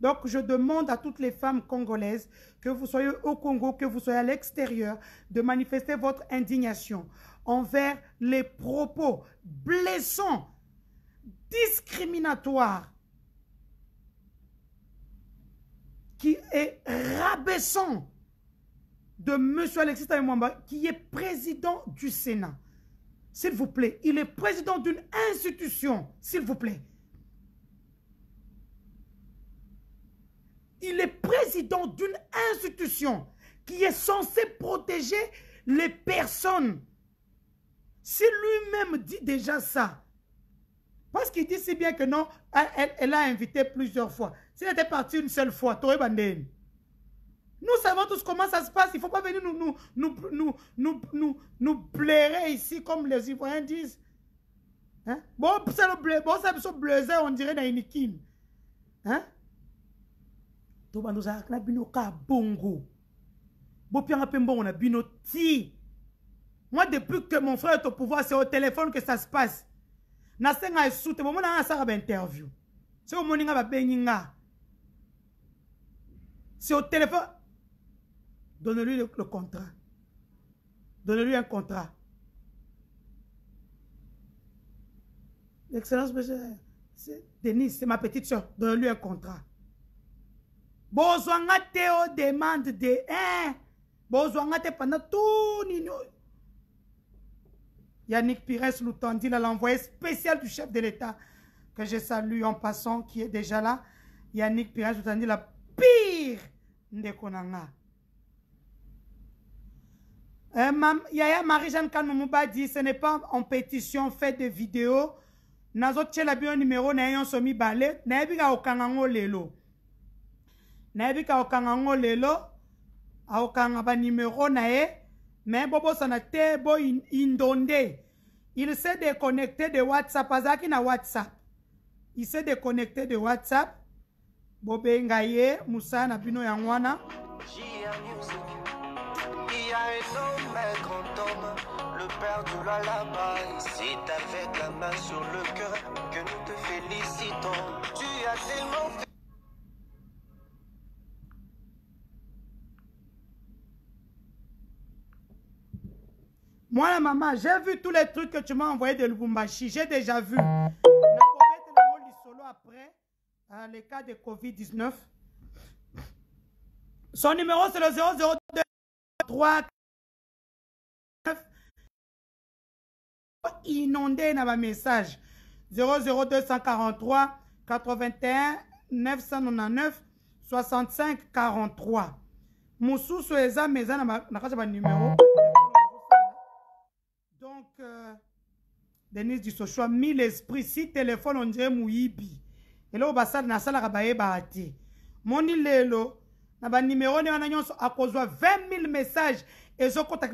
Donc, je demande à toutes les femmes congolaises, que vous soyez au Congo, que vous soyez à l'extérieur, de manifester votre indignation envers les propos blessants, discriminatoires, qui est rabaissant de M. Alexis Taïmwamba, qui est président du Sénat. S'il vous plaît, il est président d'une institution, s'il vous plaît. Il est président d'une institution qui est censée protéger les personnes si lui-même dit déjà ça, parce qu'il dit si bien que non, elle, elle a invité plusieurs fois. Si elle était partie une seule fois, nous savons tous comment ça se passe. Il ne faut pas venir nous, nous, nous, nous, nous, nous, ici, comme les Ivoiriens disent. Bon, ça le bon, c'est le on dirait dans une kin. Hein? Tout le monde nous a bongo. Bon, puis on a moi, depuis que mon frère est au pouvoir, c'est au téléphone que ça se passe. nasenga esute bomo nanga asaka C'est au omoni faire babengi interview. C'est au téléphone donne lui le, contrat donne lui un contrat l'excellence Denise, c'est ma petite soeur donne lui un contrat bozwanga Théo demande de un bozwanga te pendant tout Yannick Pires Loutandine, l'envoyé spécial du chef de l'État, que je salue en passant, qui est déjà là. Yannick Pires tendit la pire Ndekonanga. Euh, yaya Marie-Jeanne Kanmoumouba dit, ce n'est pas en pétition, fait de vidéo. Nazo la bio numéro, na yon somi balé, na yabika okangango lelo. Na au okangango lelo, a ba numéro na me bobosana te Indonde, il s'est déconnecté de whatsapp azalaki na whatsapp il s'est déconnecté de whatsapp bobenga ye mosala na bino yango wana Il y a un grand homme, le père du lalaba. C'est avec la main sur le cœur que nous te félicitons. Tu as tellement fait. Moi, maman, j'ai vu tous les trucs que tu m'as envoyé de Lubumbashi. J'ai déjà vu. Mm. Le solo après hein, les le cas de COVID-19. Son numéro, c'est le 00239. inondé dans ma message. 00243 81 999 65 43. Moussou mais ça na pas un numéro donc euh, denis disoshua mille esprits, si on va moyibi eloko basala nasalaka bayebaka te moni lelo on banimero un wana on de 20 000 messages. Et je compte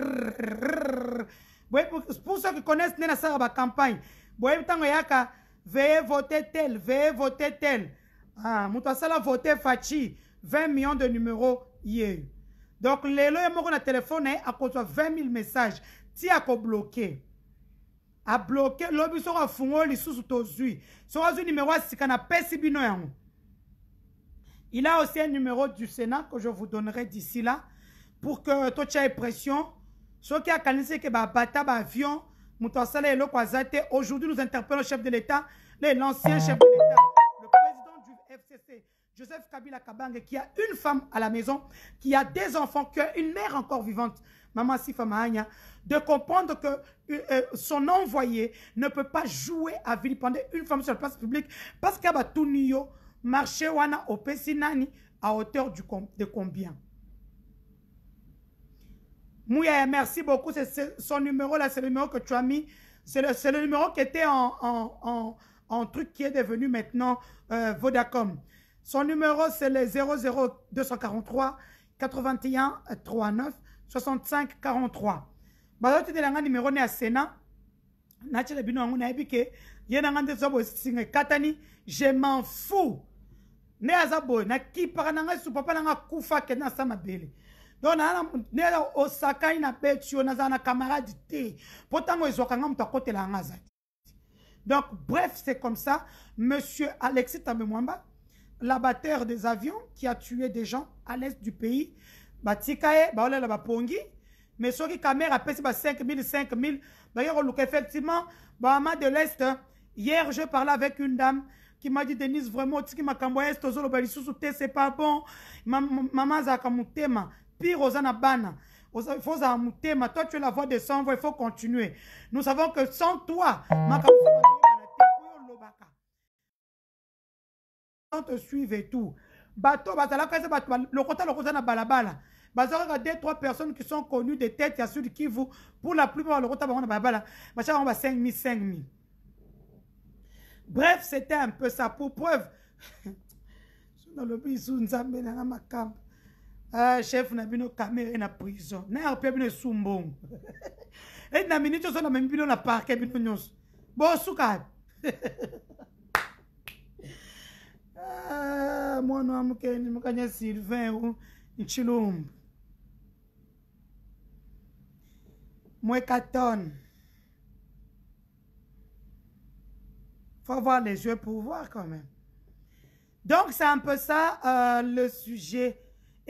pour ceux qui connaissent nde campagne. a boyebi ntango eyaka veye voter tel veye voter tel ah, mon moto a voté Fachi, 20 millions de numéros ye donc lelo ye moko a telefone hein, à cause de 20 000 messages ti a y a sous bloqué. Il y un numéro bino yango il a aussi un numéro du sénat que je vous donnerai d'ici là pour que aies pression qui que que avion eloko un aujourd'hui nous interpellons le chef de l'état l'ancien chef de l'état le président du fcc joseph kabila kabange qui a une femme à la maison qui a des enfants qui a une mère encore vivante Maman Sifa de comprendre que euh, euh, son envoyé ne peut pas jouer à pendant une femme sur place publique parce qu'il y a tout nio, marché au Pessinani à hauteur du de combien. Mouya, merci beaucoup. C'est son numéro là, c'est le numéro que tu as mis. C'est le, numéro qui était en, truc qui est devenu maintenant euh, Vodacom. Son numéro, c'est le 00243 81 39. 65 43 bazotindela nga nimero ne ya sénat natyela bino yango nayebi ke ye na nga nde toza boye singa ekatani je m'en fous. nde aza boye nakipaka na ngai su papa na nga kufa akende asa belle. donc nde osakani na beti oyo nazala na camarade te mpo ntango ezwaka nga moto akotela nga aza te donc bref c'est comme ça monsieur alexis tambemwamba l'abatteur des avions qui a tué des gens à l'est du pays batika ye baolela bapongi mais soki camere apesi ba 5000 5000 000. D'ailleurs, effectivement ma de l'est hier je parlais avec une dame qui m'a dit denise vraiment otiki makambo ya est ozoloba lisusu te c'est pas bon Maman, azalaka motema pire oza na bana il faut ozala motema toi tu es la voix de sang, il faut continuer nous savons que sans toi makambo te oyo on te suive et tout bato la le bato lokota lokoza na balabala baza deux trois personnes qui sont connues de tête ya qui vous pour la plupart le bango na balabala ba 5000 5000 bref c'était un peu ça pour preuve le le bisu nzambe na ah, chef na bino camere na prison na e na minute nyonso nos bino na parquet bino Ah! haya mwana wa mkeni mukanye silveu nchilumbu mwekaton faut voir les yeux pour voir quand même donc c'est un peu ça euh, le sujet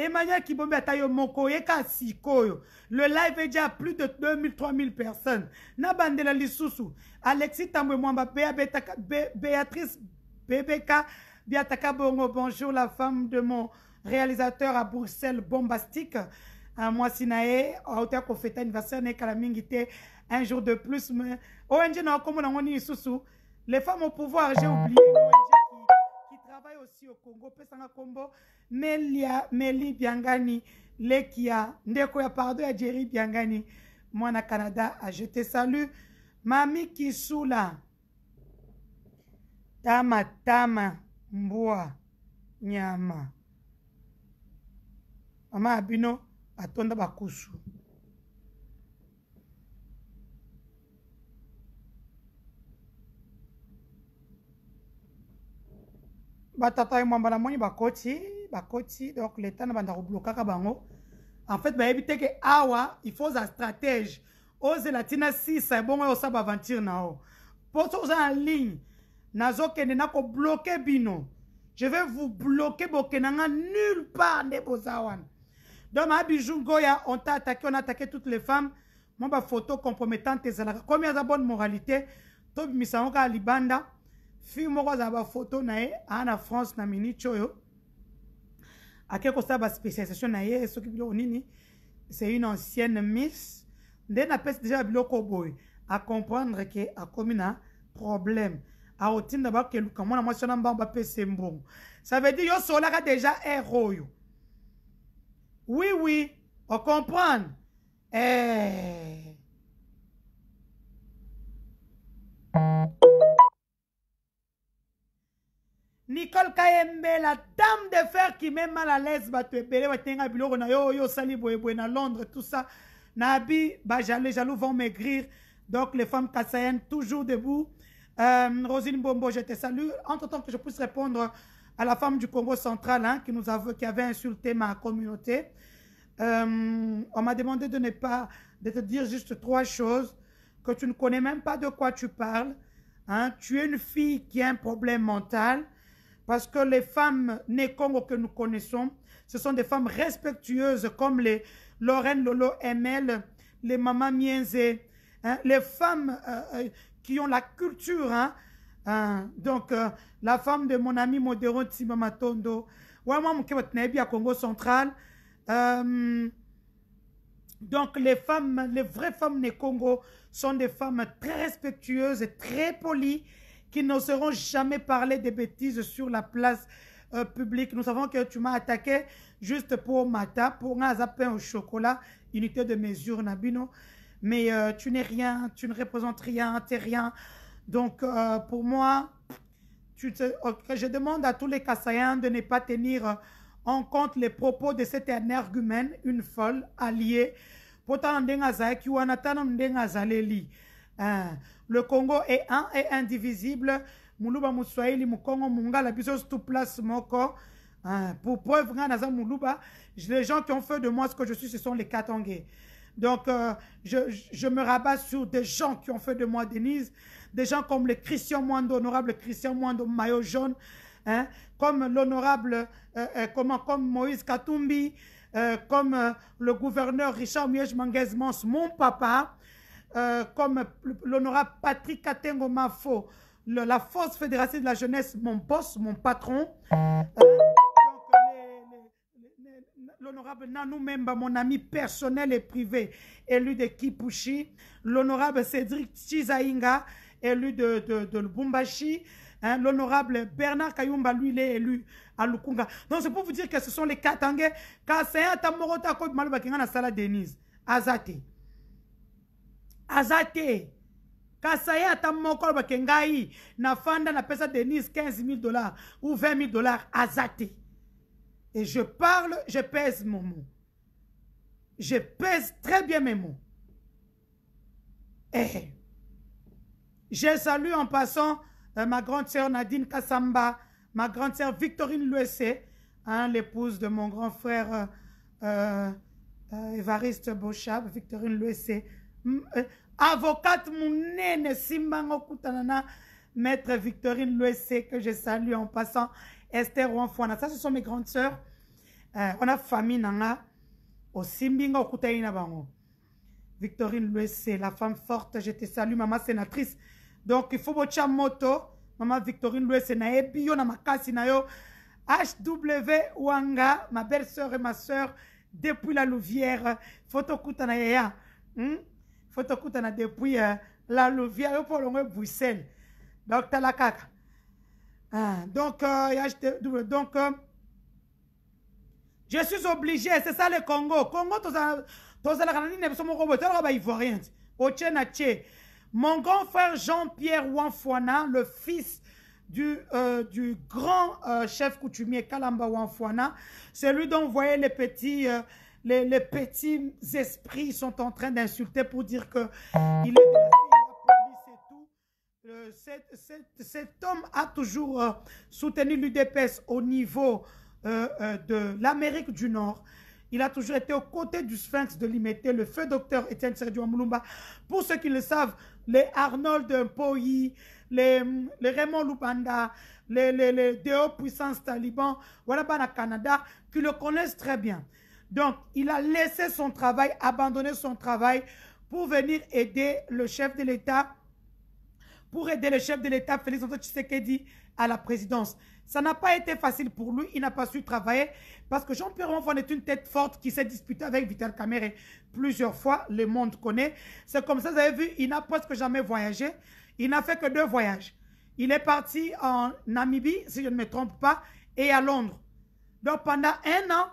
Emmanuel Kibombe Atayo Moko, Eka Sikoyo. Le live est déjà à plus de 2000, 3000 personnes. Nabandela Lissousou, Alexis Tambwe Mwamba, Béatrice Bébéka Biataka Bongo, bonjour, la femme de mon réalisateur à Bruxelles, bombastique. Moi, Sinae, auteur Kofeta, anniversaire, Nekalamingite, un jour de plus. ONG, non, comme on a les femmes au pouvoir, j'ai oublié qui, qui travaille aussi au Congo, Pesanga Combo, Melia, Meli Biangani, Lekia, Ndeko ya pardon, ya Jerry Biangani, moi, na Canada, je te salue. Mami Kisula, Tama, Tama. mbwa nyama mama ya bino atonda bakusu batata emwamba namoni bakoti bakoti donc leta na bandako blokaka bango en fait bayebi teke awa il faut oza stratège ozela ntina sisa ebongo oyo osala baaventure na yo mpo so oza na ligne nazokende nakobloke bino je vais vous bloquer bokenda nga nulle part nde boza wana donc mabiju ngoya on t'a attaqué on a attaqué toutes les femmes mwa bafoto compromettante ezalaka komi aza bonne moralité tobimisa yango kaka libanda fille moko azala bafoto na ye aa na france na miniti oyo ake kosala baspécialisation na ye soki biloko nini c'est une ancienne miss nde napesi deja babiloko boye acomprendre ke akomi na problème I ça veut dire yo a déjà ere oui oui comprendre eh... nicole la dame de fer qui met mal à l'aise yo londres tout ça Nabi bajale jaloux vont maigrir donc les femmes kasayennes toujours debout euh, Rosine Bombo, je te salue. Entre-temps que je puisse répondre à la femme du Congo central hein, qui, nous avait, insulté ma communauté. Euh, on m'a demandé de ne pas, de te dire juste trois choses, que tu ne connais même pas de quoi tu parles. Hein. Tu es une fille qui a un problème mental, parce que les femmes nées Congo que nous connaissons, ce sont des femmes respectueuses comme les Lorraine Lolo ML, les Maman Mienze, hein, les femmes euh, qui ont la culture. Hein? hein. Donc, euh, la femme de mon ami Modéro Tsimamatondo, à Congo central. Euh, donc, les femmes, les vraies femmes des Congo sont des femmes très respectueuses et très polies qui n'oseront jamais parler des bêtises sur la place euh, publique. Nous savons que tu m'as attaqué juste pour matin, pour un zapin au chocolat, unité de mesure, Nabino mais euh, tu n'es rien, tu ne représentes rien, tu n'es rien. Donc, euh, pour moi, je demande à tous les Kassayens de ne pas tenir en compte les propos de cet énergumène, une folle, alliée. Hein. Le Congo est un et indivisible. Hein. Pour preuve, les gens qui ont fait de moi ce que je suis, ce sont les Katangais. Donc, euh, je, me rabats sur des gens qui ont fait de moi Denise, des gens comme le Christian Mwando, honorable Christian Mwando, maillot jaune, hein, comme l'honorable, euh, euh, comment, comme Moïse Katumbi, comme le gouverneur Richard Miege Manguez Mons, mon papa, comme l'honorable Patrick Katengo Mafo, la force fédération de la jeunesse, mon boss, mon patron. Hein l'honorable Nanou Memba, mon ami personnel et privé, élu de Kipushi, l'honorable Cédric Chizainga, élu de, de, de Lubumbashi, hein, l'honorable Bernard Kayumba, lui, il est élu à Lukunga. Donc, c'est pour vous dire que ce sont les Katangais, Kasea Tamorota Koy Maluba na Sala Denise, Azate. Azate. kasi Tamoko ata na Fanda n'a pesa denise 15 000 dollars ou 20 000 dollars Azate. Et je parle, je pèse mon mot. Je pèse très bien mes mots. Et eh, eh. je salue en passant euh, ma grande sœur Nadine Kassamba, ma grande sœur Victorine Luessé, hein, l'épouse de mon grand frère Evariste euh, euh, Bochab, Victorine Luessé, avocate Mounene Simba maître Victorine Luessé, que je salue en passant, Esther Wanfouana. Ça, ce sont mes grandes sœurs eh, on a famille on nga osimbi nga okutani bango victorine luese la femme forte je te salue maman sénatrice donc il faut botya moto maman victorine luese na yo na makasi na yo hw wanga ma belle sœur et ma sœur depuis la louvière faut na yeya hmm? faut na depuis eh, la louvière yo mpo bruxelles donc as la ah, donc euh, H hw donc euh, je suis obligé c'est ça le congo congo mon grand frère jean-pierre Wanfuana, le fils du, euh, grand euh, chef coutumier kalamba c'est celui dont voyez les petits euh, les, petits esprits sont en train d'insulter pour dire qu'il est tout. cet, homme a toujours soutenu l'UDPS au niveau euh, euh, de l'Amérique du Nord. Il a toujours été aux côtés du sphinx de l'imité, le feu docteur Étienne Sergio Moulumba. Pour ceux qui le savent, les Arnold Poyi, les, Raymond Lupanda, les, deux puissants talibans Taliban, voilà le Canada, qui le connaissent très bien. Donc, il a laissé son travail, abandonné son travail pour venir aider le chef de l'État, pour aider le chef de l'État, Félix Antoine Tshisekedi, à la présidence. Ça n'a pas été facile pour lui, il n'a pas su travailler parce que Jean Pierre Ronfon est une tête forte qui s'est disputée avec Vital Kamere plusieurs fois, le monde connaît. C'est comme ça, vous avez vu, il n'a presque jamais voyagé, il n'a fait que deux voyages. Il est parti en Namibie, si je ne me trompe pas, et à Londres. Donc pendant un an,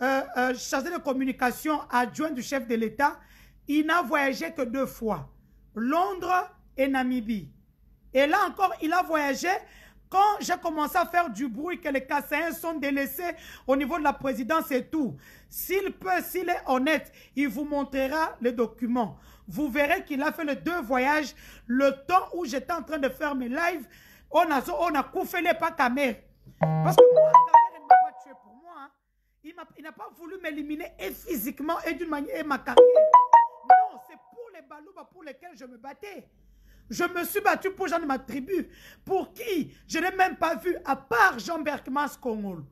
euh, euh, chargé de communication adjoint du chef de l'État, il n'a voyagé que deux fois, Londres et Namibie. Et là encore, il a voyagé quand j'ai commencé à faire du bruit, que les Kasséens sont délaissés au niveau de la présidence et tout, s'il peut, s'il est honnête, il vous montrera les documents. Vous verrez qu'il a fait les deux voyages. Le temps où j'étais en train de faire mes lives, on a, on couffé les pas ta Parce que moi, ta mère, ne m'a pas tué pour moi. Hein. Il n'a pas voulu m'éliminer et physiquement et d'une manière et ma carrière. Non, c'est pour les balouba pour lesquels je me battais. Je me suis battu pour gens de ma tribu, pour qui je n'ai même pas vu, à part jean berckmans Kongolo.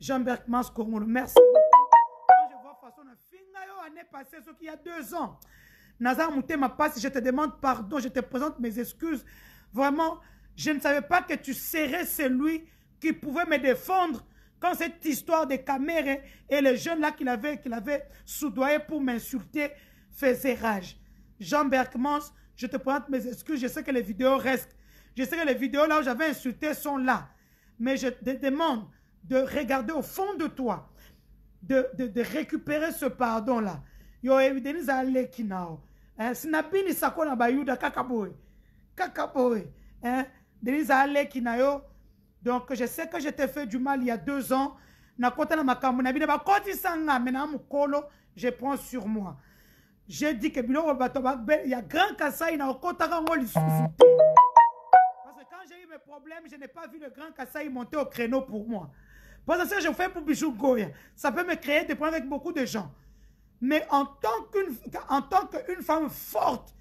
jean berckmans Kongolo, merci Quand je vois façon de finir l'année passée, ce y a deux ans, Nazar ma passe, je te demande pardon, je te présente mes excuses. Vraiment, je ne savais pas que tu serais celui qui pouvait me défendre quand cette histoire des caméras et les jeunes là qu'il avait, qu'il avait soudoyé pour m'insulter faisait rage. Jean Berkmans, je te prends mes excuses, je sais que les vidéos restent. Je sais que les vidéos là où j'avais insulté sont là. Mais je te demande de regarder au fond de toi, de, de, de récupérer ce pardon-là. Yo evideniza eh, aleki nao. Hein, Sinabini sako na bayuda kakaboy. Kakaboy. Hein, Denisa aleki nayo. Donc je sais que je t'ai fait du mal il y a deux ans. Na kota na na ba koti sanga. Mena je prends sur moi j'ai dit que ben, il y a grand Kassai na pas côté parce que quand j'ai eu mes problèmes je n'ai pas vu le grand Kassai monter au créneau pour moi parce que je fais pour Bijou Goya ça peut me créer des problèmes avec beaucoup de gens mais en tant qu'une en femme forte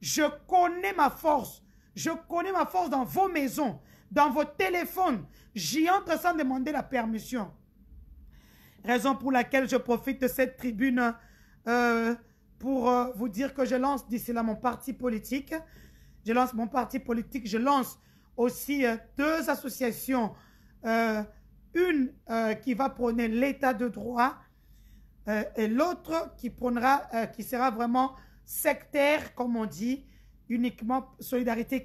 je connais ma force je connais ma force dans vos maisons dans vos téléphones j'y entre sans demander la permission raison pour laquelle je profite de cette tribune euh, pour euh, vous dire que je lance d'ici là mon parti politique. Je lance mon parti politique. Je lance aussi euh, deux associations. Euh, une qui va prôner l'état de droit et l'autre qui qui sera vraiment sectaire, comme on dit, uniquement solidarité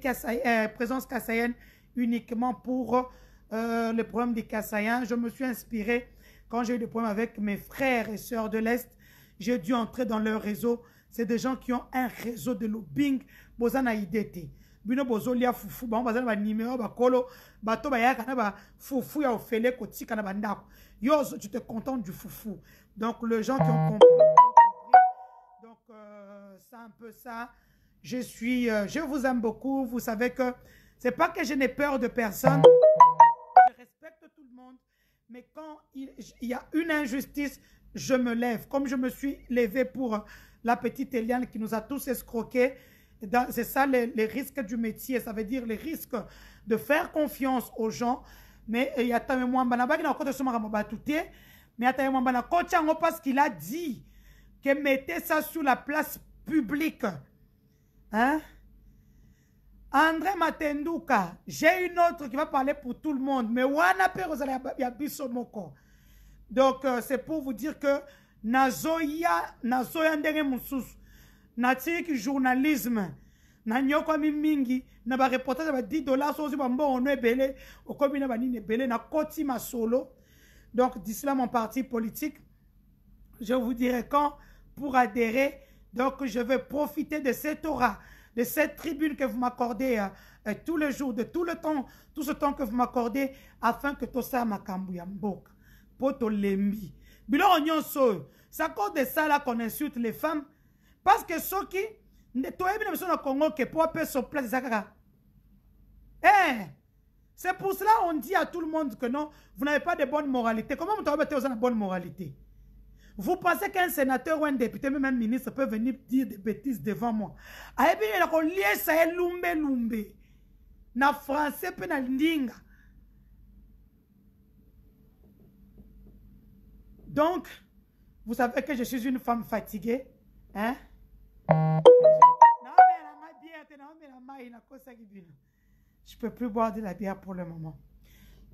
présence kassaïenne uniquement pour euh, le problème des Kassaïens. Je me suis inspiré quand j'ai eu des problèmes avec mes frères et sœurs de l'Est j'ai dû entrer dans leur réseau. C'est des gens qui ont un réseau de lobbying. Bozana idete. bino bozolia fufu bango baza na ba bakolo bato bayaka na fufu ya ofele kotika na ndako. yo tu te contentes du fufu donc le gens qui ont compris donc euh, c'est un peu ça je suis euh, je vous aime beaucoup vous savez que c'est pas que je n'ai peur de personne je respecte tout le monde mais quand il, il y a une injustice je me lève, comme je me suis levé pour euh, la petite Eliane qui nous a tous escroqués. C'est ça les, les, risques du métier, ça veut dire les risques de faire confiance aux gens. Mais euh, il y a mais parce qu'il a dit que mettez ça sur la place publique. Hein? André Matenduka, j'ai une autre qui va parler pour tout le monde. Mais a pe sur mon corps? Donc, euh, c'est pour vous dire que nazoya nazoya ndenge mususu que journalisme nanyokwami mingi na reportage ba 10 dollars so ozwi bambongono ebele okomi na banini na koti masolo donc d'Islam en mon parti politique je vous dirai quand pour adhérer donc je vais profiter de cette aura de cette tribune que vous m'accordez euh, tous les jours de tout le temps tout ce temps que vous m'accordez afin que tout ça makambu ya Potolemi. tolembi biloko C'est cause de ça qu'on insulte les femmes parce que soki qui... congo place eh, c'est pour cela qu'on dit à tout le monde que non vous n'avez pas de bonne moralité comment vous avez une de bonne moralité Vous pensez qu'un sénateur ou un député, même un ministre, peut venir dire des bêtises devant moi. Ayebi la lié ça est lumbe lumbe. Na français pe na ndinga. Donc, vous savez que je suis une femme fatiguée. Hein? Je ne peux plus boire de la bière pour le moment.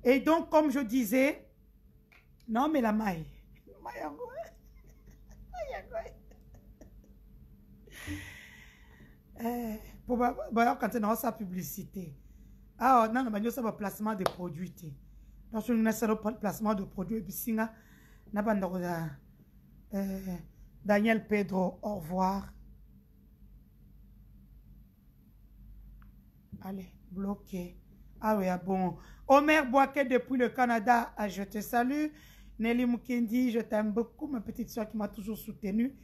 Et donc, comme je disais, non, mais la maille. Eh, pour quand on a sa publicité. Ah, non, non, mais ça un placement de produits. Donc, pas a placement de produits. Et puis, hein, euh, daniel pedro au revoir allez bloqué ah oui, ah bon. Omer Boaké depuis le Canada, ah, je te salue. Nelly Mukendi, je t'aime beaucoup, ma petite soeur qui m'a toujours soutenue.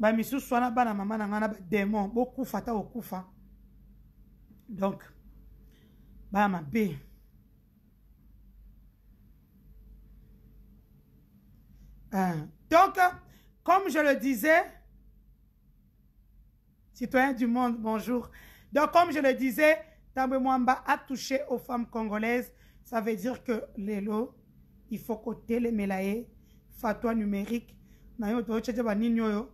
Bah, missou soana bana maman nangana démon, beaucoup fata kufa Donc, bah ma bé. Hein. Donc, comme je le disais, citoyens du monde, bonjour. Donc, comme je le disais, Tambe Mwamba a touché aux femmes congolaises. Ça veut dire que les lots, il faut côté les mélaye, fatwa numérique. Nayo to cheche ba ninyoyo.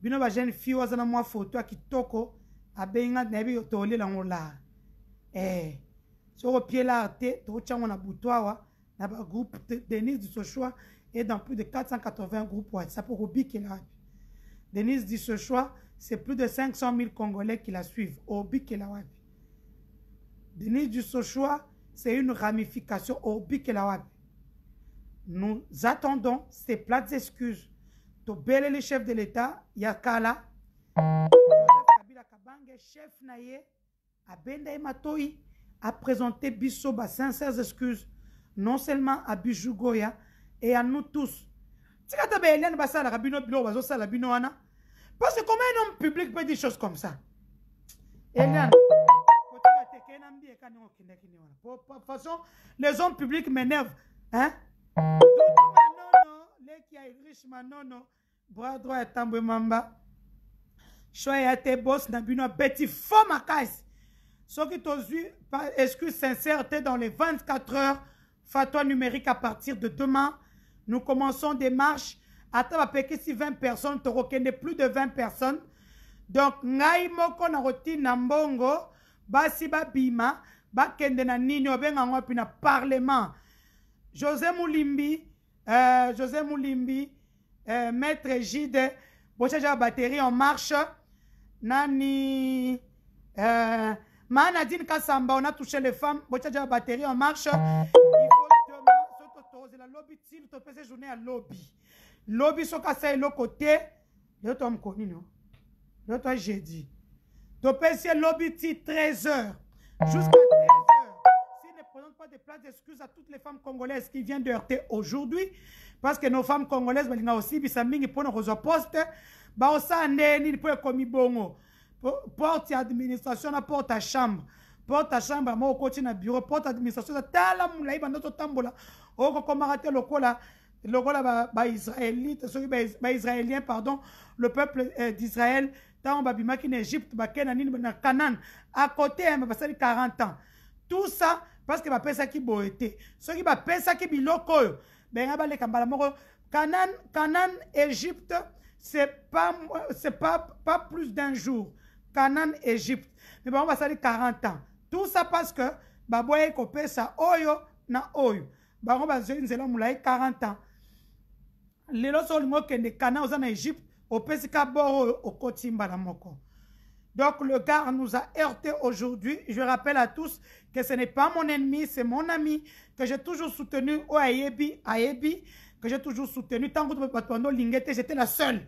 Bino ba jeune fille wazana mwa photo a kitoko abenga nebi to le langola. Eh. So pied la te to na butoa na ba groupe Denise du Sochoa et dans plus de 480 groupes WhatsApp Ruby Kelab. Denise dit ce choix, c'est plus de 500 000 Congolais qui la suivent, au Denise dit ce choix, c'est une ramification au Nous attendons ces plates excuses Tobel et le chef de l'État, Yakala, Joseph Kabila Kabange, chef Abenda Matoi, a présenté bisoba sincères excuses, non seulement à Bijou et à nous tous Tiens-tu tika ata baeliane basalaka bino biloko bazosala bino wana parce que comment un homme public peut dire chose comme ça eliane kotika te façon les hommes publics m'énervent. hein les qui leki ya non, manono bras droit et tambwe mamba shwa ya te bos na bino abeti ma case. soki tozwi excuse sincère t'es dans les 24 heures Fait-toi numérique à partir de demain nous commençons des marches. que si 20 personnes, tokokende plus de 20 personnes. Donc, ngai moko na rotina mbongo, basi babima, bakende na nini, obenga ngopi na parlement. José Moulimbi, euh, José Moulimbi, euh, Maître Gide, Bochaja Batterie en marche, Nani, euh, Kassamba, on a touché les femmes, Bochaja Batterie en marche, okozela lobi ntili topesa journée lobby lobi lobby soki le côté le L'autre, to mokoni no lelo c'est jeudi topesi 13 heures jusqu'à 13 heures s'il ne présente pas de place d'excuse à toutes les femmes congolaises qui viennent de heurter aujourd'hui parce que nos femmes congolaises aussi bi kosibisa mingi mpona kozwa poste baosala des nini pour ekomi bah, bongo porte administration na porte à chambre porte chambre mo okoti na bureau porte administration eza tala molai banda ozotambola okokomaka te lokola lokola ba, ba israélien, pardon le peuple euh, d'israël ntango ki na égypte ba na nini bah, na Canaan, à côté yamba basali 40 ans tout ça parce que so ki te pesa ki biloko ben benga le mbala moko Canaan, Canaan, égypte c'est pas, c'est pas, pas plus d'un jour Canaan, égypte mais va basali 40 ans tout ça parce que copé ça. oyo na oyo bango bazwi nzela moulaye 40 ans lelo so olingi que kana oza na egypte opesi ka bor oyo okoti mbala moko Donc le gars nous a heurté aujourd'hui. Je rappelle à tous que ce n'est pas mon ennemi, c'est mon ami que j'ai toujours soutenu au oh, AEBI, que j'ai toujours soutenu. Tant que j'étais la seule.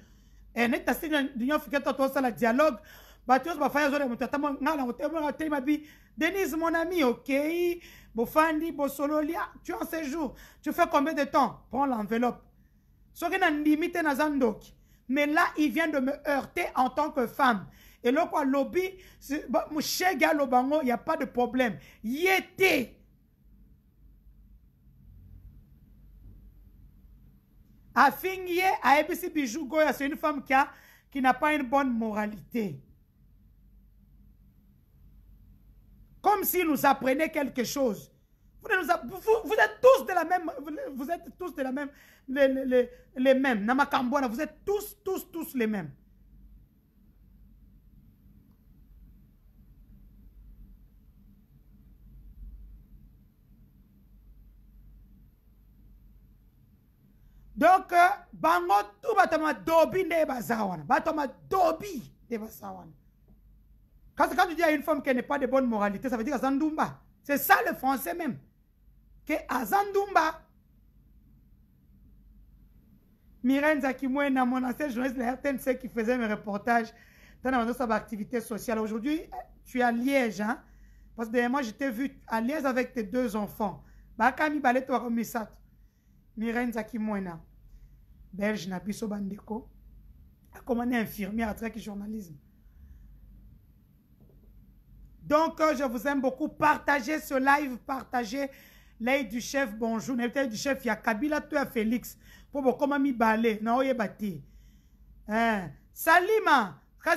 Et net à l'Union africaine, tu as la dialogue bato bafaya bafai azoleka moto ata ngaa telema denise mon ami ok. bofandi bosololi tu en séjour tu fais combien de temps prends l'enveloppe soki nandimi limite, na zandok. mais là il vient de me heurter en tant que femme Et bah, mon cher shege il n'y a pas de problème Yété! te afingi ye ayebisi bijou goya c'est une femme qui, a, qui n'a pas une bonne moralité comme si nous apprenait quelque chose. Vous, êtes tous de la même, vous êtes tous de la même, les, les, les mêmes. vous êtes tous, tous, tous les mêmes. Donc, euh, bango tout batama dobi ne bazawan. batama dobi ne bazawan. Quand, tu dis à une femme qu'elle n'est pas de bonne moralité, ça veut dire à Zandumba. C'est ça le français même. Que Zandumba, Mireille Zakimouena, mon ancienne journaliste de RTNC qui faisait mes reportages dans sa activité sociale. Aujourd'hui, tu es à Liège, hein? Parce que moi, je t'ai vu à Liège avec tes deux enfants. Bakami Baleto Romisat. Mireille Zakimouena, belge, Nabiso Bandeko, a commandé infirmière à le journalisme. Donc, euh, je vous aime beaucoup. Partagez ce live, partagez L'aide du chef. Bonjour, l'œil du chef. Il y a Kabila, toi, Félix. Pour comment m'y balé. Non, il bâti. Hein? Salima, la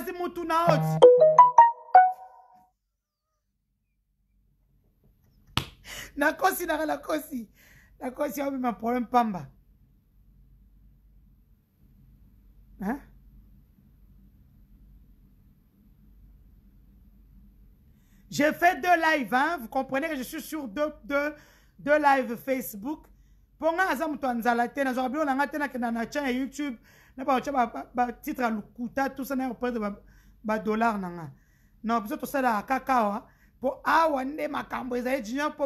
Nakosi, nakosi. Nakosi, on a un problème, Pamba. Hein? J'ai fait deux lives, hein? vous comprenez que je suis sur deux, deux, deux lives Facebook. mponga aza moto ya nzala te nazwaka biloko nanga te YouTube. na chain ya youtube titre à l'Ukuta. Tout ça, tusa na repredre badolar nanga non biso tosalaka kaka awa mpo awa nde makambo ezali junior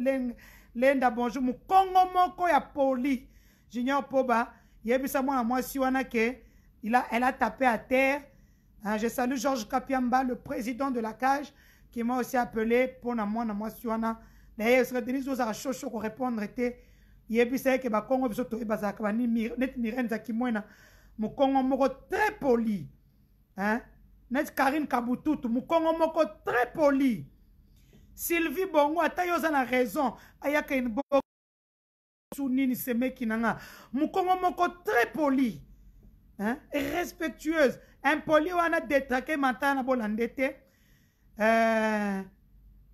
le lenda bonjour mokongo moko ya poli junior mpo bayebisa mwana mwasi wana ke elle a tapé à terre je salue georges kapiamba le président de la cage qui m'a aussi appelé mpona mwana mwasi wana na ye soki denise ozalaka Il y a yebisa ye ke bakongo biso toyeba ni bani neti mirene zakimwena congo moko très poli hein? neti karine kabututu congo moko très poli sylvie bongo ata yo oza na raison ayaka inbosu nini semeki na nga congo moko très poli hein? respectueuse impoli wana detrake mantana bolande bolandete. Euh,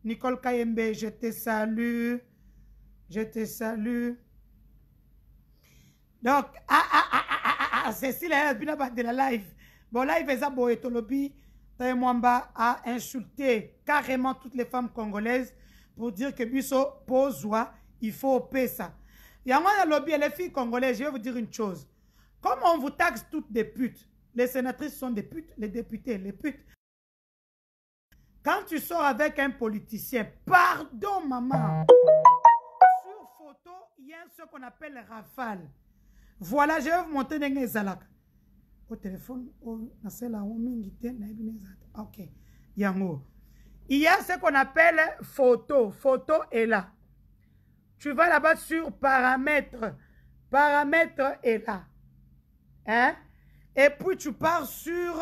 Nicole Kayembe, je te salue. Je te salue. Donc, ah, ah, ah, ah, ah, Cécile, elle a de la live. Bon, live, elle a etolobi. a insulté carrément toutes les femmes congolaises pour dire que Bisso, ça. il faut payer ça. Yangwana lobby, les filles congolaises, je vais vous dire une chose. Comme on vous taxe toutes des putes, les sénatrices sont des putes, les députés, les putes. Quand tu sors avec un politicien, pardon maman, sur photo, il y a ce qu'on appelle rafale. Voilà, je vais vous montrer Au téléphone, ah, ok. Yango. Il y a ce qu'on appelle photo. Photo est là. Tu vas là-bas sur paramètres. Paramètres est là. Hein? Et puis tu pars sur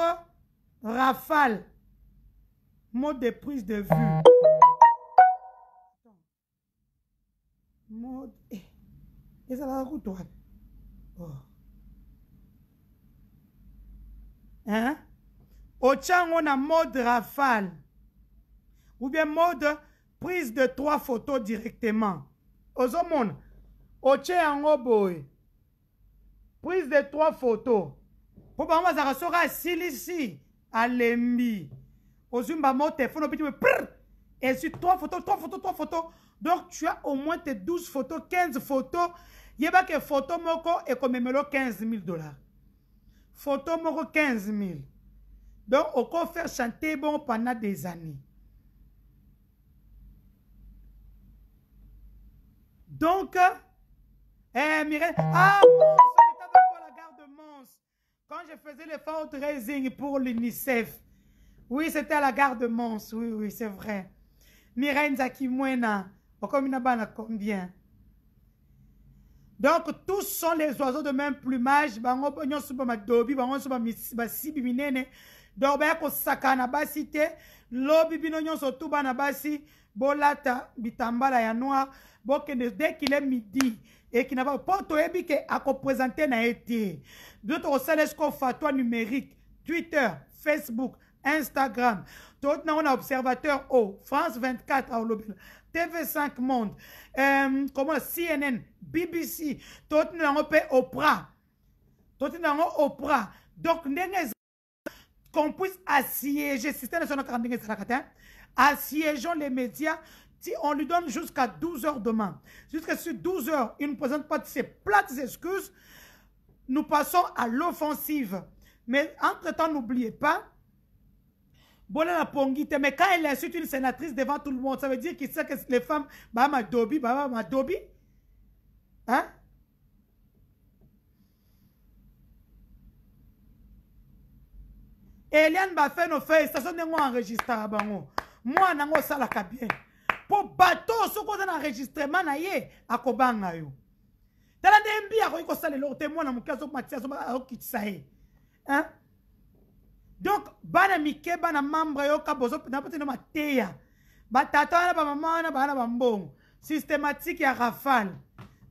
rafale. Mode de prise de vue. Mode. Eh. ezalaka kutu wapi hein otya yango na mode rafale ou bien mode prise de trois photos directement ozomona otye yango boye prise de trois photos mpo bango bazalaka soki asilisi alembi Ozumba Zimbabwe, au téléphone, petit tu me prrr, et sur trois photos, trois photos, trois photos. Donc, tu as au moins tes 12 photos, 15 photos. Il y a pas que photo moko et comme 15 000 dollars. Photo moko 15 000. Donc, on peut faire chanter bon pendant des années. Donc, eh, Mireille, ah, Mons, on était quoi la gare de Quand je faisais le fundraising pour l'UNICEF, oui, c'était à la gare de Mons. Oui, oui, c'est vrai. Mireille Bana combien? Donc, tous sont les oiseaux de même plumage. Bango pognon souba madobi, bango souba basibi minene. Donc, sakana basite. Lobi bino basi. Bolata, bitambala ya noir. Bokene, dès qu'il est midi. Et qu'il n'a pas, porto ebi ke ako présenter na été. D'autres au salesco fatwa numérique. Twitter, Facebook, Instagram. tout Observateur au France 24 à TV5 Monde, euh, comment CNN, BBC, Tottenham Oprah. D'autres, Oprah. Donc, qu'on puisse assiéger, système national hein. assiégeons les médias, si on lui donne jusqu'à 12 h demain. Jusqu'à ce 12 heures, il ne présente pas de ses plates excuses. Nous passons à l'offensive. Mais entre-temps, n'oubliez pas, bolala pongi te mais quand elle insulte une sénatrice devant tout le monde ça veut dire qu'il sait que les femmes ba madobi ba madobi hein eliane bafeno félicitation ndenge enregistraka bango mwana yango osalaka bien mpo bato soki oza na enregistrement na ye akobanga yo tala nde mbi akoki kosala eloko te mwana moke azomatisa azokitisa ye hein donc bana mike na membre yoka bozopena mpo tena mateya batata wana bamama na bana bambongo systématique ya rafale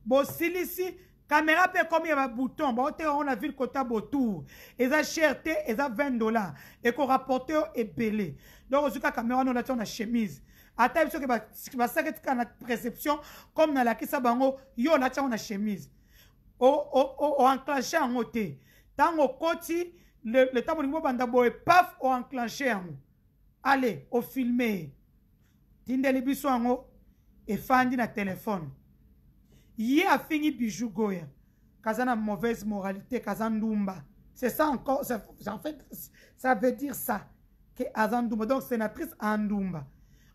bosilisi caméra mpe ekomi ya babouton baoteka yango na ville kota botour eza cher te eza 20 dollar ekorapporte et ebele donc au suka caméra wana olatia na chemise ata biso ke basaki tika na réception comme nalakisa bango yo olatia on a chemise oenclenche en te Tango koti le, le tabo lingi boy paf paf oenclenche hein. yango Allez ofilme ye tindeli biso hein, oh. et efandi na téléphone. a fini Bijou goya hein. Kazana mauvaise moralité kazandumba c'est ça encore en fait ça veut dire ça que azandumba donc sénatrice a invité plusieurs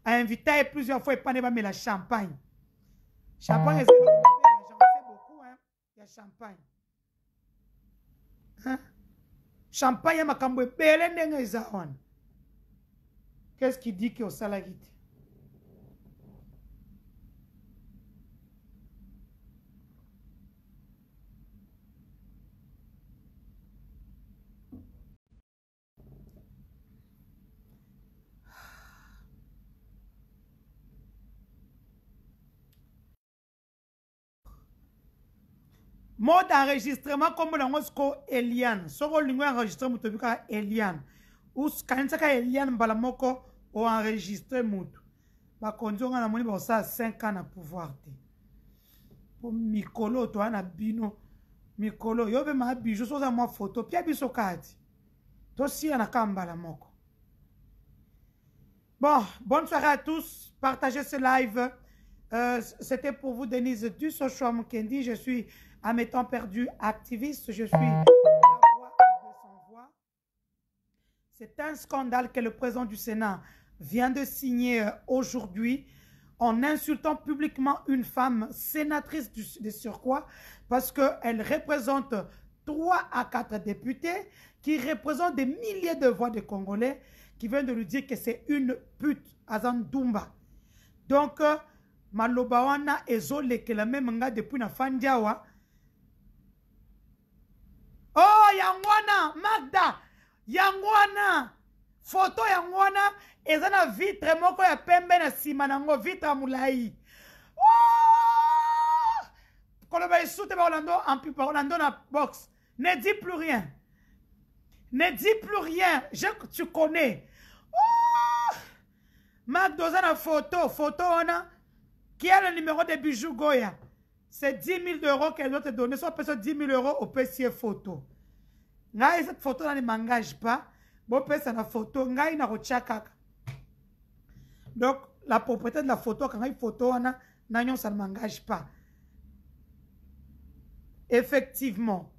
invité plusieurs fois epane la champagne champagne ah. sais beaucoup a champagne hein? champagne ya makambo ebele ndenge eza wana qu'est ce qui dit ke osalaki te mo ta enregistrement kombo nango sikoyo eliane soki olingi enregistre moto oyebi kaka eliane okanisaka eliane mbala moko oenregistre moto bakonzi onga namoni bakosala 5 ans na pouvoir te mpo mikolo oyo toya na bino mikolo yo mpe maa bijo soza mwa foto pia biso kati tosila na kaka mbala moko bon bonne soirée à tous partagez ce live euh, c'était pour vous denise dusochoa mokendi je suis En mes temps activiste, je suis la voix de son voix. C'est un scandale que le président du Sénat vient de signer euh, aujourd'hui en insultant publiquement une femme sénatrice de surcroît parce qu'elle représente 3 à 4 députés qui représentent des milliers de voix de Congolais qui viennent de lui dire que c'est une pute, Azan Donc, euh, Malobawana la même nga depuis na fandiawa o oh, yango wana magda yango wana foto yango wana eza na vitre moko ya pembe na nsima nango vitre ya molai oh! koloba esu te bakolando ampi bakolando na box ne dis plus rien ne dis plus rien je tu connais oh! magda oza na foto foto wana qui a le numéro de bijou goya C'est 10 000 euros qu'elle doit te donner, soit pèse 10 000 euros au pessier photo. Ngai, cette photo ne m'engage pas. Bon, pèse la photo. Ngai, na rochakaka. Donc, la propriété de la photo, quand il a une photo, ça ne m'engage pas. Effectivement.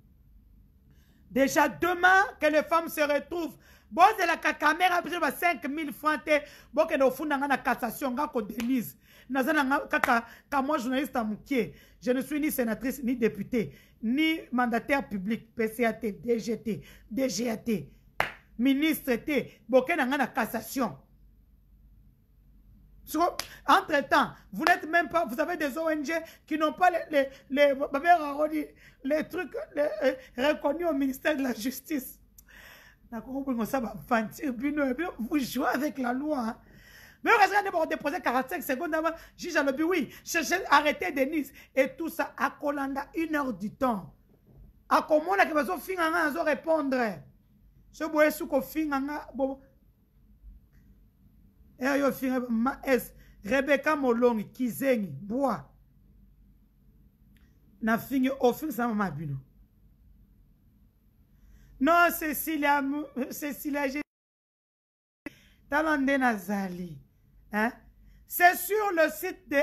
Déjà demain, que les femmes se retrouvent. Bon, c'est la caméra, 5 000 francs, bon, que nous fondons la cassation, qu'on Denise. Quand moi journaliste je ne suis ni sénatrice ni députée, ni mandataire public PCAT, DGT, DGAT, ministre T cassation entre temps vous n'êtes même pas vous avez des ong qui n'ont pas les, les, trucs euh, reconnus au ministère de la justice vous jouez avec la loi hein? Mais heureusement, d'abord, on déposait 45 secondes avant. Juge alobi, oui, cherchez, arrêtez Denise. Et tout ça, à Colanda, une heure du temps. À Komona, qui va se répondre. Ce boy, sous Kofinganga, bon. Et eh, yo, ma S. Rebecca Molongi, Kizengi, Bois. Na fingi, ofing sa mama bino. Non, Cécilia, Cécilia, talande nazali Hein? C'est sur le site de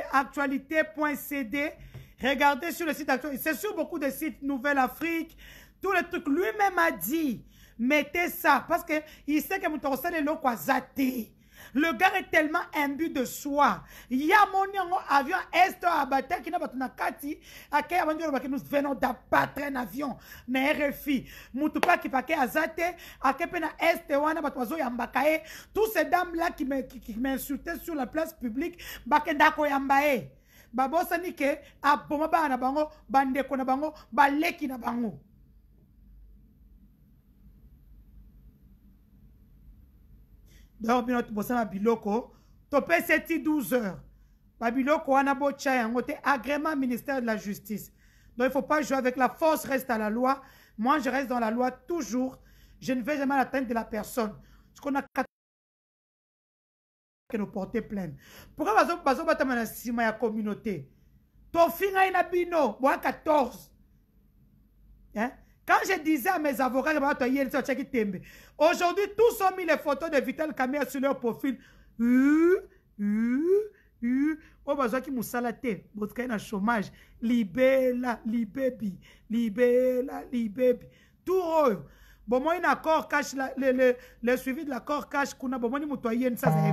Regardez sur le site d'actualité, C'est sur beaucoup de sites Nouvelle Afrique. Tous les trucs. Lui-même a dit, mettez ça. Parce qu'il sait que vous le le gars est tellement imbu de soi. a mon avion est abattu qui n'a pas kati akay abandi ba nous venons d'abattre un avion na RFI. Moutoupa qui pake azate akepe na est wana batwazo yambakae. Tous ces dames là qui m'insultaient sur la place publique bakenda yambae. Babosani ke aboma bana bango bandeko na bango baleki na donc bino bosala biloko topesi eti 12 heures babiloko wana botya yango te agrément ministère de la justice donc il faut pas jouer avec la force reste à la loi moi je reste dans la loi toujours je ne vais jamais atteindre de la personne ce qu'on a ...que nous porte plainte pourquoi batama na nsima ya communauté tofi ngai na bino boya 14 hein? Quand je disais à mes avocats, aujourd'hui, tous ont mis les photos de Vital Kamia sur leur profil. oyo oh, bazwaki mosala te botikai na chômage libela libebi libela libebi Tout haut. Bon moi, corps cash le, le, le suivi de l'accord cache cash Moi, il moto ayeni ça C'est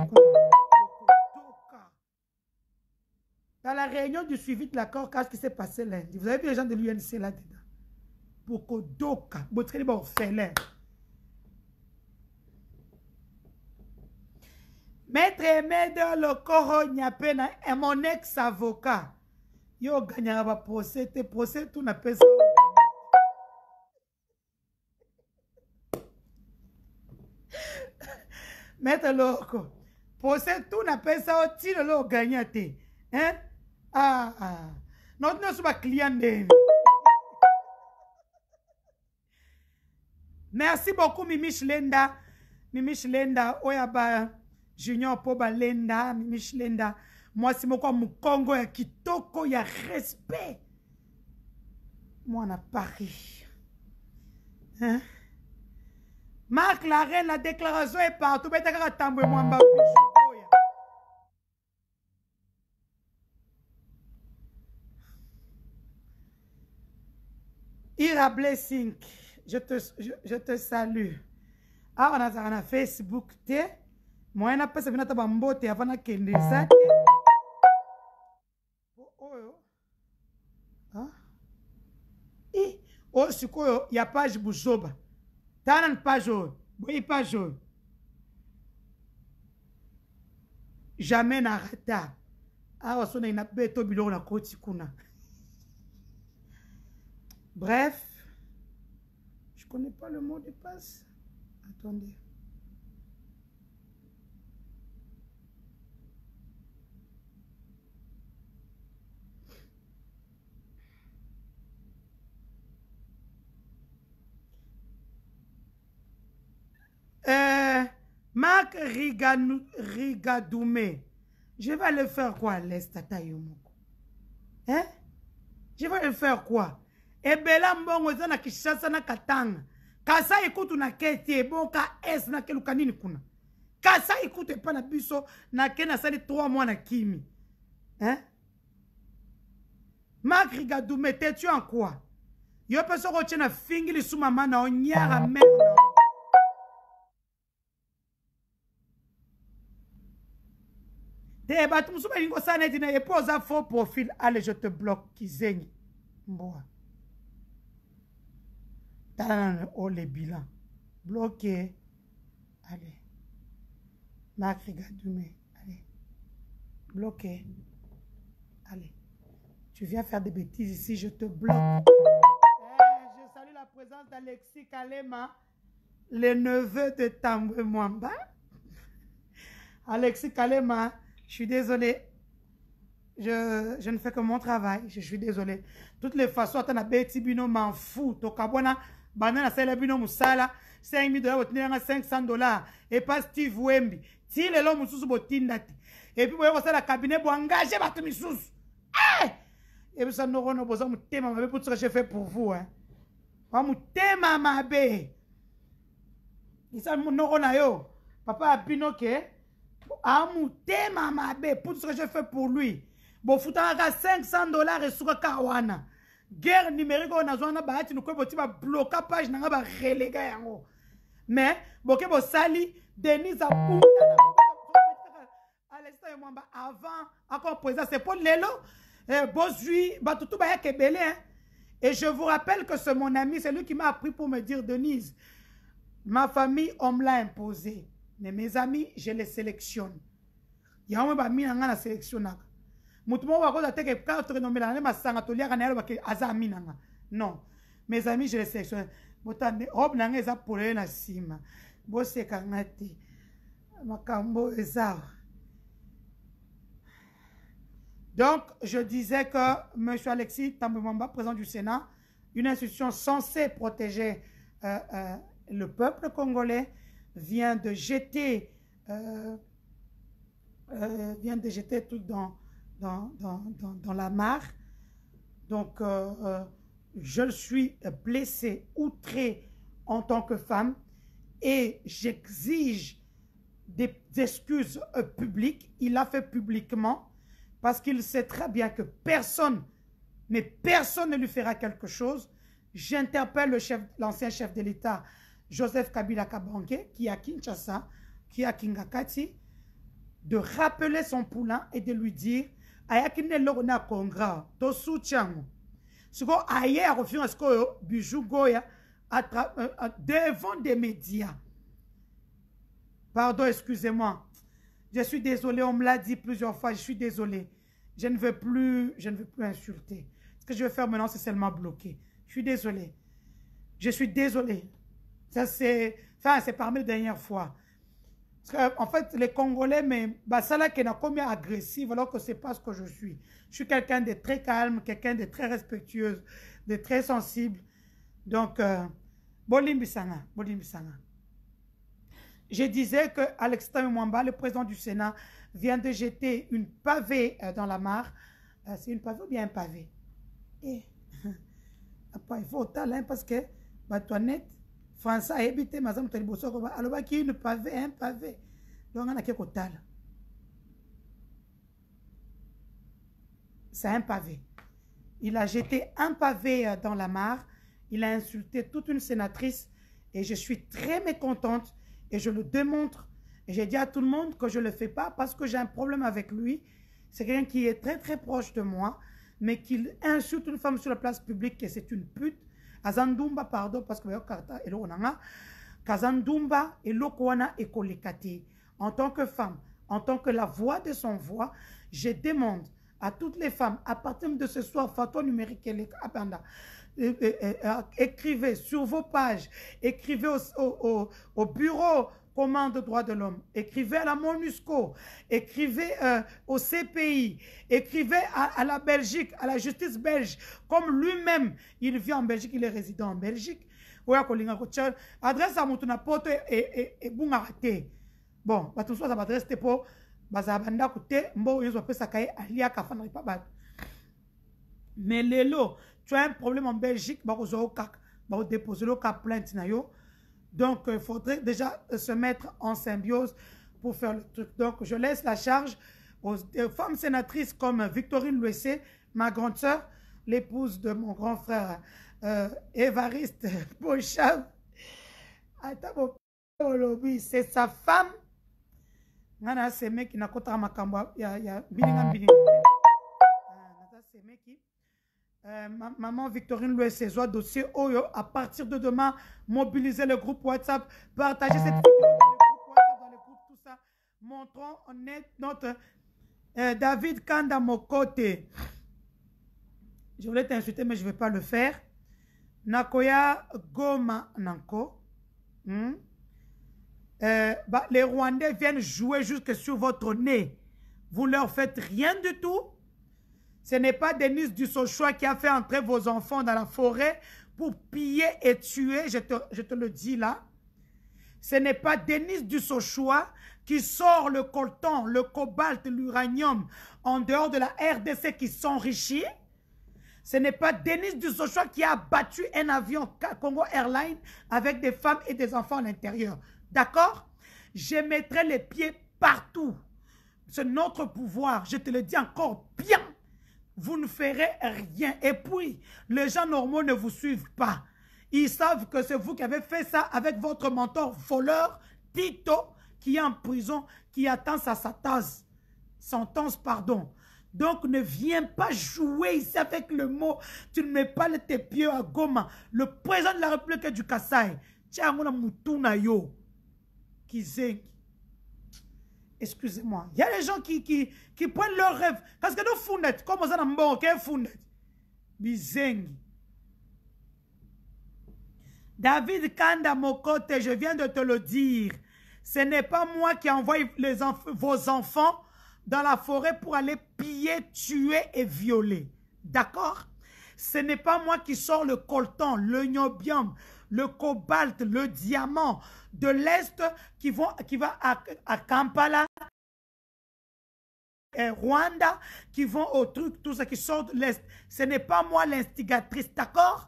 dans la réunion du suivi de l'accord quest cash qui s'est passé lundi vous avez vu les gens de l'unc là dedans bokodoka botikeli baorphelin maître emede lokoro nyape na mon ex avocat yo oganyaka baprocès te procès tuna pesa maître loko procès tuna pesa yo ntina lo oganya te hein ah, ah. notina so baclient ndeni merci beaucoup mimish lenda mimish lenda oyo bajunior mpo balenda mimish lenda mwasi moko ya mokongo ya kitoko ya respect mwana paris hein? mark la reine la déclaration est partout beta kaka tambwe mwamba oya ira blessing je te, je, je te salue awa nazalaka na facebook te moye napesa bino ata bambote ava nakende eza te po oyo oyo sikoyo ya page buzoba tala na page oyo boyi page oyo jamais na retard awa so nangi nabeto biloko nakoti kuna bref Je connais pas le mot de passe. Attendez. Euh, Marc Rigadoumé. Je vais le faire quoi, l'Estata Yomoko Hein Je vais le faire quoi ebela mbongo eza na kinshasa na katanga kasai kutu na ke ti eboka es nakeluka nini kuna kasai kutu epai na biso nake nasali 3 mois na kimi hein? mark rigadume te tu en quoi yo mpe soki otie na fingi lisu mama na yo nyara meme na yo te bato mosusu balingi kosala neti na epo oza faux profil ale je te bloke kizengi mboa Oh, le les bilans. Bloqué. Allez. Allez. Bloqué. Allez. Tu viens faire des bêtises ici, je te bloque. Eh, je salue la présence d'Alexis Kalema, le neveu de Tambe Mwamba. Alexis Kalema, je suis désolé. Je, je, ne fais que mon travail. Je suis désolé. Toutes les façons, tu as bêtis, m'en fous. Tu as banda nasalela bino mosala 5000 dola botindela nga 500 dola epa steve wembi ti lelo mosusu botinda te epui boye kosala kabinet boengage bato misusu ebisa nokono boza motema mabe putuka je fait pour vous wa motema mabe esa noko na yo papa ya bino ke amotema mabe putuka je fait pour lui bofutaka 500 dolar esukaka wana guerre numérique oyo nazwa wana bayati likoyi boti babloka page na nga barelega yango mais boke bosali denise alesta yo mwamba avant acompresa c'est mpo lelo eh, bozwi bato tu bayaka ebele et je vous rappelle que c'est mon ami c'est lui qui m'a appris pour me dire denise ma famille on me l'a imposé mais mes amis je les sélectionne yango mwe bamina nga na sélectionnaka wa moko ke ateke carte renomelanga nde masanga toliaka na ye wa ke n'anga. non mes amis je le sélectionne botande ob na eza polele na nsima bosekanga te makambo eza donc je disais que m alexis tambemamba président du sénat une institution censée protéger euh, euh, le peuple congolais vient de jeter euh, euh vient de jeter tout dans dans, la mare. Donc, euh, euh je suis blessée, outrée en tant que femme et j'exige des excuses euh, publiques. Il l'a fait publiquement parce qu'il sait très bien que personne, mais personne ne lui fera quelque chose. J'interpelle l'ancien chef, chef de l'État, Joseph Kabila Kabanke, qui est à Kinshasa, qui est à Kingakati, de rappeler son poulain et de lui dire ayaki nde na congra tosuti au sikoyo aye ce sikoyo bijou goya euh, euh, devant des médias pardon excusez-moi je suis désolé on me l'a dit plusieurs fois je suis désolé je ne veux plus je ne veux plus insulter ce que je vais faire maintenant c'est seulement bloquer je suis désolé je suis désolé ça c'est enfin c'est parmi les dernières fois en fait, les Congolais, mais ça qui n'a combien agressif alors que c'est pas ce que je suis. Je suis quelqu'un de très calme, quelqu'un de très respectueux, de très sensible. Donc, euh, bon Je disais que Alexandre Mwamba, le président du Sénat, vient de jeter une pavée euh, dans la mare. Euh, c'est une pavée ou bien un pavé? Et, eh, après, il faut au talent parce que, bah, toi, net, c'est un pavé il a jeté un pavé euh, dans la mare il a insulté toute une sénatrice et je suis très mécontente et je le démontre et j'ai dit à tout le monde que je ne le fais pas parce que j'ai un problème avec lui c'est quelqu'un qui est très très proche de moi mais qu'il insulte une femme sur la place publique et c'est une pute Azandumba, pardon parce que et eloko en tant que femme en tant que la voix de son voix je demande à toutes les femmes à partir de ce soir photo numérique euh, euh, euh, écrivez sur vos pages écrivez au bureau commande droit de l'homme, écrivez à la MONUSCO, écrivez euh, au CPI, écrivez à, la Belgique, à la justice belge, comme lui-même, il vit en Belgique, il est résident en Belgique. Adresse à Moutouna pote et Bungarate. Bon, tout ça, adresse pour Bazabanda Koute, Mbo, Yozo Pesakaye, Alia Kafan, Ripabat. Mais Lélo, tu as un problème en Belgique, Barozo Kak, Baro déposer le cas plainte, Nayo. Donc, il euh, faudrait déjà euh, se mettre en symbiose pour faire le truc. Donc, je laisse la charge aux femmes sénatrices comme Victorine Louessé, ma grande sœur, l'épouse de mon grand frère euh, Évariste C'est sa femme. C'est mec qui n'a pas euh, maman Victorine Louessezwa, dossier Oyo. Oh, à partir de demain, mobiliser le groupe WhatsApp, partager cette vidéo dans le groupe tout ça. Montrons, honnêtement notre euh, David Kanda côté Je voulais t'insulter, mais je ne vais pas le faire. Nakoya Goma Nanko. Hmm? Euh, bah, les Rwandais viennent jouer jusque sur votre nez. Vous leur faites rien du tout. Ce n'est pas Denise Dussochois qui a fait entrer vos enfants dans la forêt pour piller et tuer, je te, le dis là. Ce n'est pas Denise Dussochois qui sort le coltan, le cobalt, l'uranium en dehors de la RDC qui s'enrichit. Ce n'est pas Denis Dussochois qui a abattu un avion Congo Airlines avec des femmes et des enfants à l'intérieur. D'accord Je mettrai les pieds partout. C'est notre pouvoir. Je te le dis encore bien vous ne ferez rien. Et puis, les gens normaux ne vous suivent pas. Ils savent que c'est vous qui avez fait ça avec votre mentor voleur, Tito, qui est en prison, qui attend sa tasse sentence, pardon. Donc, ne viens pas jouer ici avec le mot. Tu ne mets pas tes pieds à Goma. Le président de la République du Kassai, qui Qui Kizeng, Excusez-moi. Il y a des gens qui, qui, prennent leurs rêves. Parce que nous Comment comme on a un bon, qu'est fournissons. Bizengi. David Kanda côté, je viens de te le dire. Ce n'est pas moi qui envoie les vos enfants dans la forêt pour aller piller, tuer et violer. D'accord Ce n'est pas moi qui sors le coltan, le niobium, le cobalt, le diamant de l'Est qui, qui va à, Kampala, et Rwanda, qui vont au truc, tout ça qui sort de l'Est. Ce n'est pas moi l'instigatrice, d'accord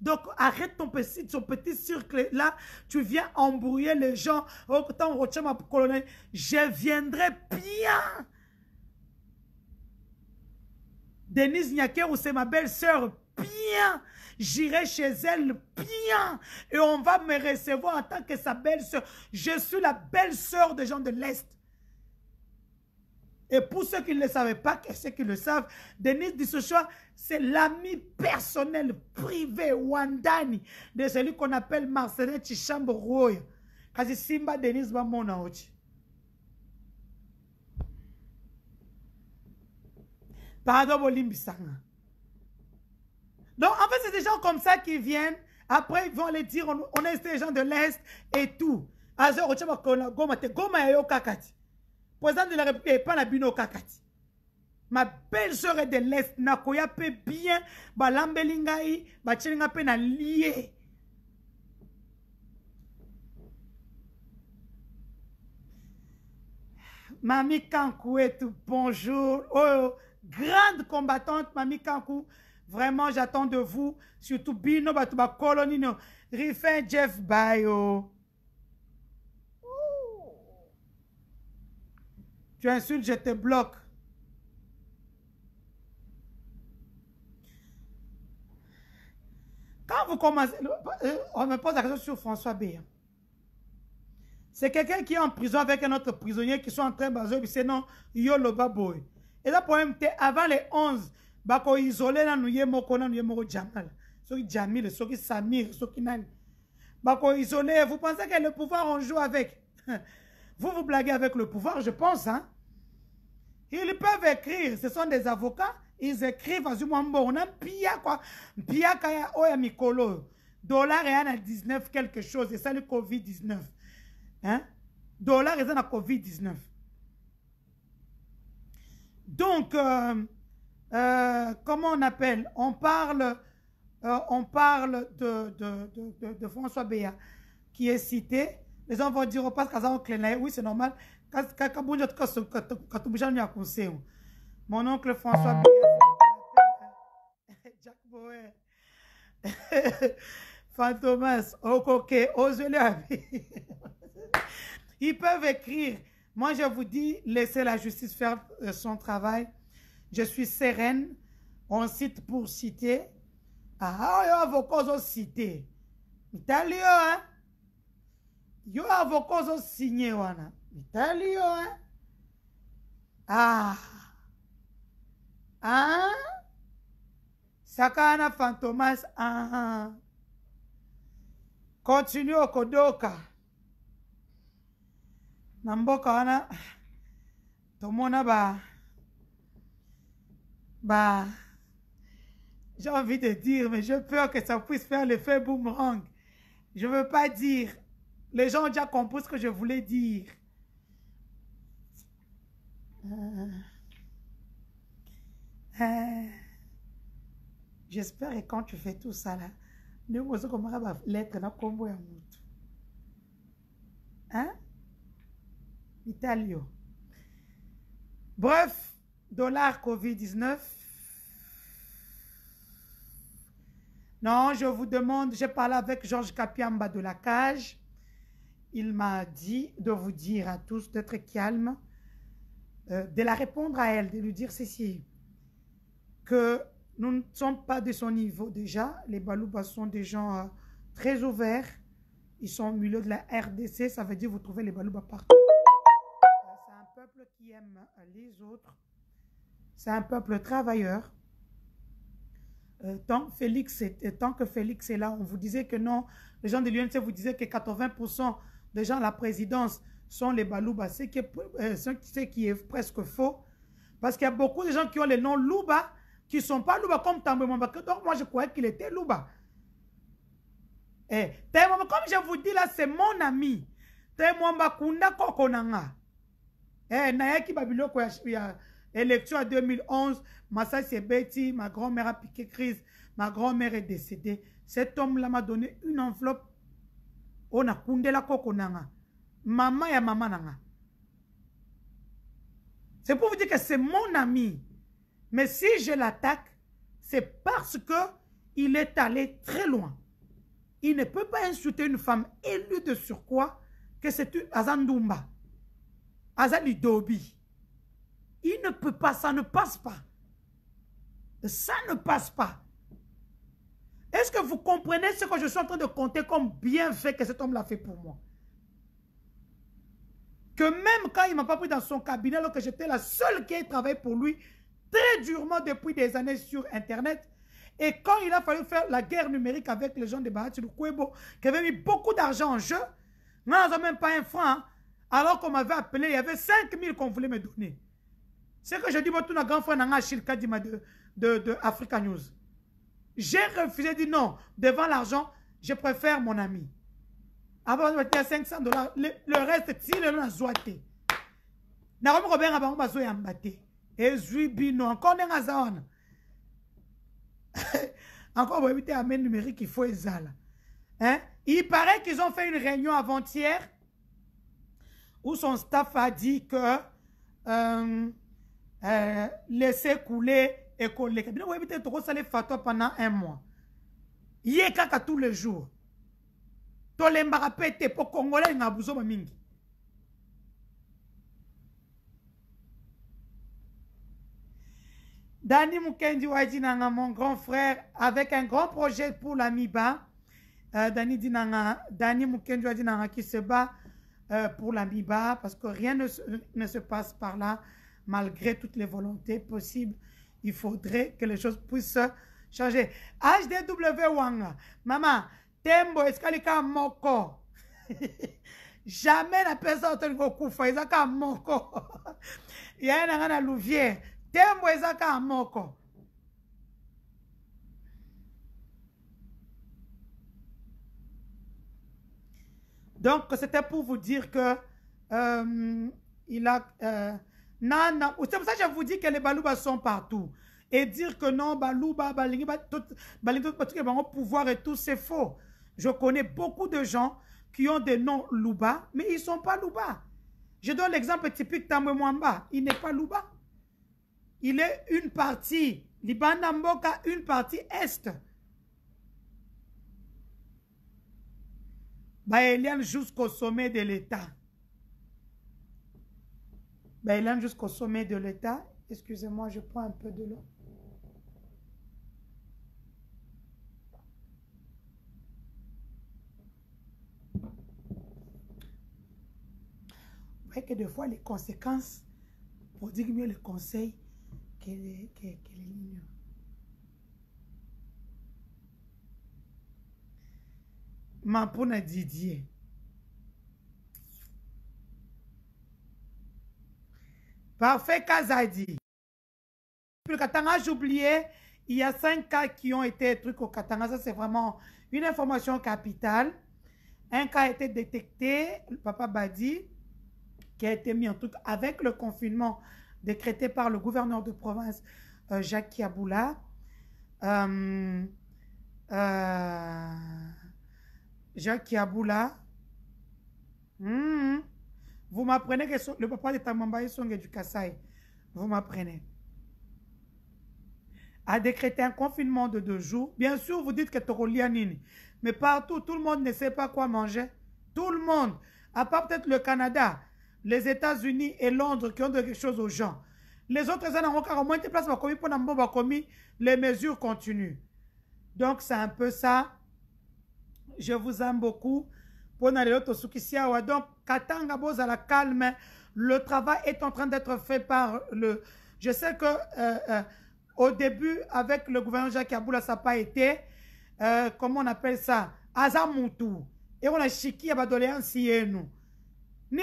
donc, arrête ton petit, ton petit cercle. Là, tu viens embrouiller les gens. Autant oh, oh, Je viendrai bien. Denise ou c'est ma belle-sœur. Bien. J'irai chez elle bien et on va me recevoir en tant que sa belle-sœur. Je suis la belle-sœur des gens de l'Est. Et pour ceux qui ne le savaient pas, ceux qui le savent, Denise Dissouchois, c'est l'ami personnel, privé, Wandani, de celui qu'on appelle Marcelin Chichambo Roy. Simba Denise mon Ochi. Pardon, Sanga. Donc, en fait, c'est des gens comme ça qui viennent. Après, ils vont les dire, on, est des gens de l'Est et tout. Président de la République, eh, pas la bino kakati. Ma belle sœur est de l'Est, nakoya pe bien, ba pe na lié. Mamie Kankou et tout, bonjour. Oh, grande combattante, Mamie Kankou. Vraiment, j'attends de vous, surtout Bino Batuba Colonino, Riffin Jeff Bayo. Tu insultes, je te bloque. Quand vous commencez, euh, on me pose la question sur François B. Hein. C'est quelqu'un qui est en prison avec un autre prisonnier qui sont en train de baser, c'est non, Yolo Baboy. Et là, problème, avant les 11, isolé nanu ye moko nanu jamal soki jamil soki samir soki nani isolé vous pensez que le pouvoir on joue avec vous vous blaguez avec le pouvoir je pense hein ils peuvent écrire ce sont des avocats ils écrivent azwi quoi pia quand mpiaka y a Oya oh, mikolo dollar est à 19 quelque chose ça, et le covid 19 hein? dollar est à covid 19 donc euh, euh, comment on appelle On parle, euh, on parle de, de, de, François béa qui est cité. Les gens vont dire, oui, c'est normal. Mon oncle François c'est Jack Boer, Fantomas, Osez-le Ils peuvent écrire. Moi, je vous dis, laissez la justice faire euh, son travail. Je suis sereine. On cite pour citer. Ah, ah yo avocat zo cité. Mitali yo, hein? Yo avoko zo signé wana. Mitali yo, hein? Ah. ah. Sakana fantomas, ah. Continue au Kodoka. Namboka wana tomona ba bah, j'ai envie de dire, mais j'ai peur que ça puisse faire l'effet boomerang. Je ne veux pas dire. Les gens ont déjà compris ce que je voulais dire. Euh. Euh. J'espère que quand tu fais tout ça, là, ne vous pas lettre dans combo et Hein? Italio. Bref. Dollar COVID-19. Non, je vous demande, j'ai parlé avec Georges Capiamba de la cage. Il m'a dit de vous dire à tous d'être calme, euh, de la répondre à elle, de lui dire ceci, que nous ne sommes pas de son niveau déjà. Les Baloubas sont des gens euh, très ouverts. Ils sont au milieu de la RDC, ça veut dire vous trouvez les Baloubas partout. Euh, c'est un peuple qui aime les autres. C'est un peuple travailleur. Euh, tant, euh, tant que Félix est là, on vous disait que non. Les gens de l'UNC vous disaient que 80% des gens à la présidence sont les Balouba, C'est qui, est, euh, qui est presque faux. Parce qu'il y a beaucoup de gens qui ont le nom Louba, qui ne sont pas Louba comme Donc moi, je croyais qu'il était Louba. Eh, comme je vous dis là, c'est mon ami. Kunda Kokonanga. Eh, Nayaki Babiloko ya Élection à 2011, Massa Betty, ma grand-mère a piqué crise, ma grand-mère est décédée. Cet homme-là m'a donné une enveloppe. On oh, a la kokonanga. Maman et maman C'est pour vous dire que c'est mon ami. Mais si je l'attaque, c'est parce que il est allé très loin. Il ne peut pas insulter une femme élue de surcroît que c'est une Azalidobi. Il ne peut pas, ça ne passe pas. Ça ne passe pas. Est-ce que vous comprenez ce que je suis en train de compter comme bien fait que cet homme l'a fait pour moi? Que même quand il ne m'a pas pris dans son cabinet, alors que j'étais la seule qui ait travaillé pour lui très durement depuis des années sur Internet, et quand il a fallu faire la guerre numérique avec les gens de Bahati qui avaient mis beaucoup d'argent en jeu, non, même pas un franc, hein, alors qu'on m'avait appelé, il y avait 000 qu'on voulait me donner. C'est que je dis, à tout grand frère n'a le de, de, de Africa News. J'ai refusé, dit non, devant l'argent, je préfère mon ami. Avant, de 500 dollars. Le, reste, si le nom a zoité. Narom Robert a pas zoé ambaté. Et Zuibino, encore n'est pas zone. Encore, vous éviter à main numérique, il faut exhaler. Hein? Il paraît qu'ils ont fait une réunion avant-hier où son staff a dit que euh, euh, laisser couler coller. vous avez te tokosala efatwa pendant un mois il ye caca tous les jours tolembaka mpe pour congolais et alingaka de mingi Dani Mukendi Dinanga, mon grand frère, avec un grand projet pour la MIBA. Euh, Dani, Dinanga, Dani Mukendi qui se bat euh, pour la MIBA parce que rien ne ne se passe par là malgré toutes les volontés possibles, il faudrait que les choses puissent changer. HDW Wang, maman, tembo un moko. Jamais la personne un va kufa, ezaka moko. un nanga à louvière, tembo un moko. Donc, c'était pour vous dire que euh, il a... Euh, non, non. C'est pour ça que je vous dis que les baloubas sont partout. Et dire que non, Balouba, Balingi, Balingi, tout pouvoir et tout, c'est faux. Je connais beaucoup de gens qui ont des noms Louba, mais ils ne sont pas Louba. Je donne l'exemple typique Tamwe Mwamba. Il n'est pas Louba. Il est une partie, Libanambo, une partie Est. Bah, jusqu'au sommet de l'État. Bailan ben, jusqu'au sommet de l'État. Excusez-moi, je prends un peu de l'eau. Vous voyez que des fois, les conséquences pour dire mieux les conseils, les, conseils, que les lignes. Didier. Parfait Kazadi. le Katanga, j'oubliais, il y a cinq cas qui ont été trucs au Katanga. Ça, c'est vraiment une information capitale. Un cas a été détecté, le papa Badi, qui a été mis en truc avec le confinement décrété par le gouverneur de province, euh, Jacques Kiaboula. Euh, euh, Jacques Kiaboula. Hmm. Vous m'apprenez que le papa de Tamamba est du Kassai. Vous m'apprenez. A décrété un confinement de deux jours. Bien sûr, vous dites que lianine. Mais partout, tout le monde ne sait pas quoi manger. Tout le monde. À part peut-être le Canada, les États-Unis et Londres qui ont de quelque chose aux gens. Les autres, ils ont moins de place pour commis. Les mesures continuent. Donc, c'est un peu ça. Je vous aime beaucoup donc calme le travail est en train d'être fait par le je sais que euh, euh, au début avec le gouverneur Jacques Aboula ça n'a pas été euh, comment on appelle ça aza et on a chiki à yenu ni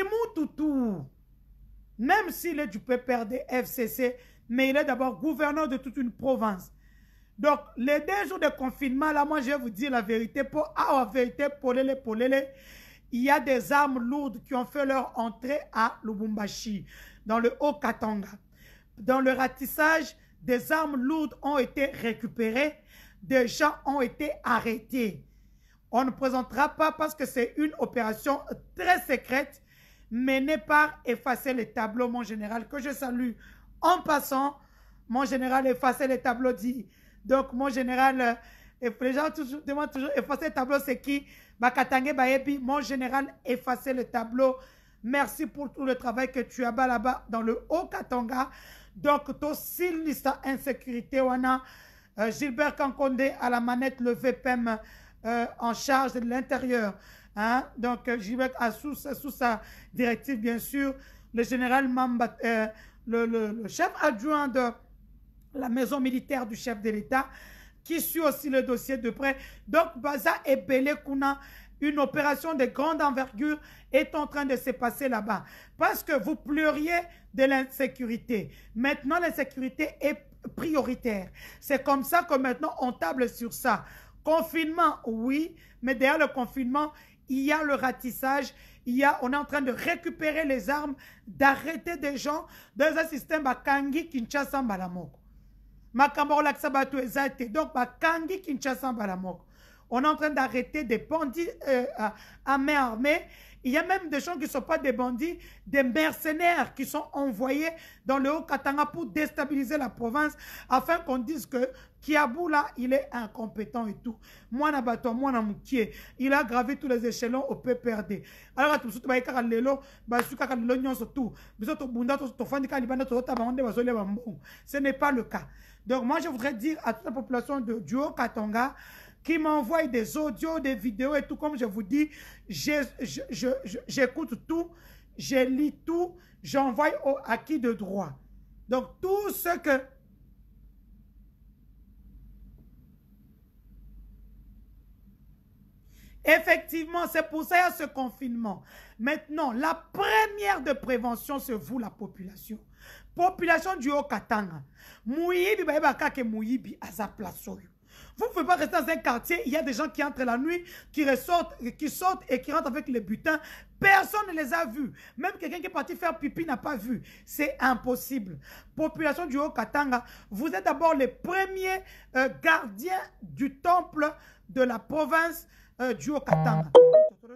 même s'il est du PPRD FCC mais il est d'abord gouverneur de toute une province donc, les deux jours de confinement, là, moi, je vais vous dire la vérité. Pour, ah, la vérité, les les. il y a des armes lourdes qui ont fait leur entrée à Lubumbashi, dans le Haut-Katanga. Dans le ratissage, des armes lourdes ont été récupérées, des gens ont été arrêtés. On ne présentera pas parce que c'est une opération très secrète menée par Effacer les tableaux, mon général, que je salue. En passant, mon général Effacer les tableaux dit donc, mon général, euh, les gens toujours, demandent toujours effacer le tableau, c'est qui Bakatange Bayebi, mon général, effacer le tableau. Merci pour tout le travail que tu as bas là-bas dans le Haut-Katanga. Donc, tosilisa insécurité, wana a euh, Gilbert Kankonde à la manette, le VPM e euh, en charge de l'intérieur. Hein? Donc, Gilbert a sous, sa directive, bien sûr, le général Mamba, le, chef adjoint de la maison militaire du chef de l'État, qui suit aussi le dossier de près. Donc, Baza et Belekuna, Kuna, une opération de grande envergure est en train de se passer là-bas. Parce que vous pleuriez de l'insécurité. Maintenant, l'insécurité est prioritaire. C'est comme ça que maintenant, on table sur ça. Confinement, oui, mais derrière le confinement, il y a le ratissage, il y a, on est en train de récupérer les armes, d'arrêter des gens dans un système à Kangi, Kinshasa, Malamoko makambo akolakisa bato eza te donc bakangi kinshasa mbala moko on est en train d'arrêter des bandits euh, armés, Il y a même des gens qui ne sont pas des bandits, des mercenaires qui sont envoyés dans le Haut-Katanga pour déstabiliser la province afin qu'on dise que Kiabu, là, il est incompétent et tout. Moi, Nabato, moi, Namoukie, il a gravé tous les échelons au PPRD. Alors, tout le monde, il bah, a lelo, basuka, lelo, nyonso, tout. Bisoto, bunda, to, to, fandika, libanda, to, tabande, basole, bambou. Ce n'est pas le cas. Donc moi, je voudrais dire à toute la population de haut Katanga qui m'envoie des audios, des vidéos et tout, comme je vous dis, j'écoute tout, je lis tout, j'envoie au acquis de droit. Donc tout ce que Effectivement, c'est pour ça qu'il y a ce confinement. Maintenant, la première de prévention, c'est vous, la population population du Haut-Katanga. Mouyibi, oh. Vous ne pouvez pas rester dans un quartier, il y a des gens qui entrent la nuit, qui ressortent, qui sortent et qui rentrent avec les butins, Personne ne les a vus. Même quelqu'un qui est parti faire pipi n'a pas vu. C'est impossible. Population du Haut-Katanga, vous êtes d'abord les premiers euh, gardiens du temple de la province euh, du Haut-Katanga. Mmh.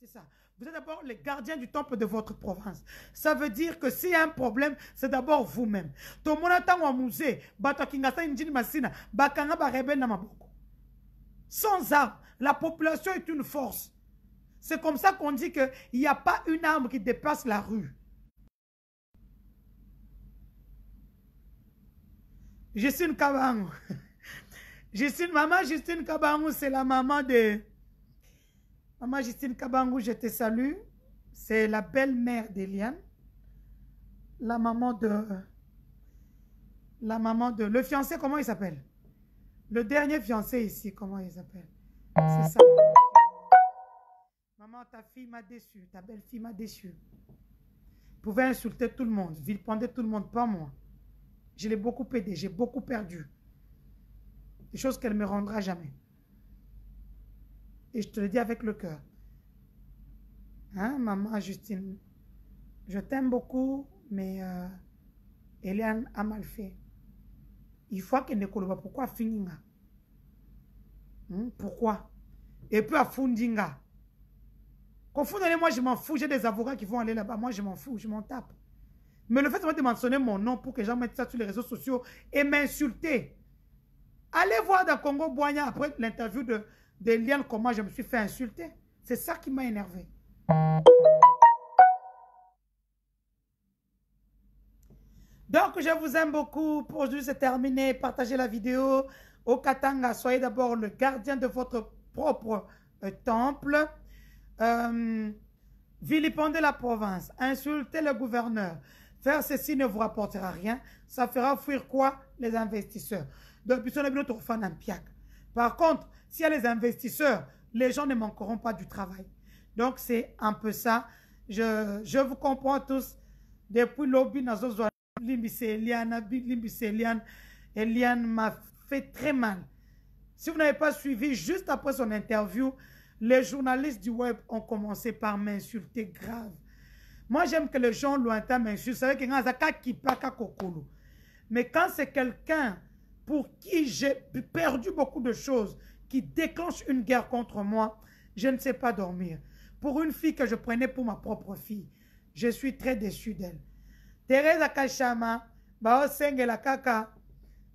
C'est ça. Vous êtes d'abord les gardiens du temple de votre province. Ça veut dire que s'il y a un problème, c'est d'abord vous-même. masina, bakanga Sans armes, la population est une force. C'est comme ça qu'on dit qu'il n'y a pas une arme qui dépasse la rue. Justine Kabango. Justine, maman Justine Kabango, c'est la maman de Maman Justine Kabangou, je te salue. C'est la belle-mère d'Eliane, la maman de... La maman de... Le fiancé, comment il s'appelle Le dernier fiancé ici, comment il s'appelle C'est ça. Maman, ta fille m'a déçu, ta belle-fille m'a déçu. Pouvait insulter tout le monde, vilpender tout le monde, pas moi. Je l'ai beaucoup aidée, j'ai beaucoup perdu. Des choses qu'elle ne me rendra jamais. Et je te le dis avec le cœur. Hein, maman Justine, je t'aime beaucoup, mais euh, Eliane a mal fait. Il faut qu'elle ne pas Pourquoi Fininga hein, Pourquoi Et puis à Fundinga. moi je m'en fous. J'ai des avocats qui vont aller là-bas. Moi je m'en fous, je m'en tape. Mais le fait de mentionner mon nom pour que gens mette ça sur les réseaux sociaux et m'insulter. Allez voir dans Congo Boigna après l'interview de de comme comment je me suis fait insulter. C'est ça qui m'a énervé. Donc, je vous aime beaucoup. Pour aujourd'hui, c'est terminé. Partagez la vidéo. Au Katanga, soyez d'abord le gardien de votre propre euh, temple. Euh, vilipendez la province. Insultez le gouverneur. Faire ceci ne vous rapportera rien. Ça fera fuir quoi Les investisseurs. Donc, fan Par contre, s'il y a les investisseurs, les gens ne manqueront pas du travail. Donc, c'est un peu ça. Je, je vous comprends tous. Depuis lobby, Eliane, Eliane, m'a fait très mal. Si vous n'avez pas suivi, juste après son interview, les journalistes du web ont commencé par m'insulter grave. Moi, j'aime que les gens lointains m'insultent. Vous savez que Mais quand c'est quelqu'un pour qui j'ai perdu beaucoup de choses, qui déclenche une guerre contre moi, je ne sais pas dormir. Pour une fille que je prenais pour ma propre fille, je suis très déçu d'elle. Thérèse Akashama, la Kaka,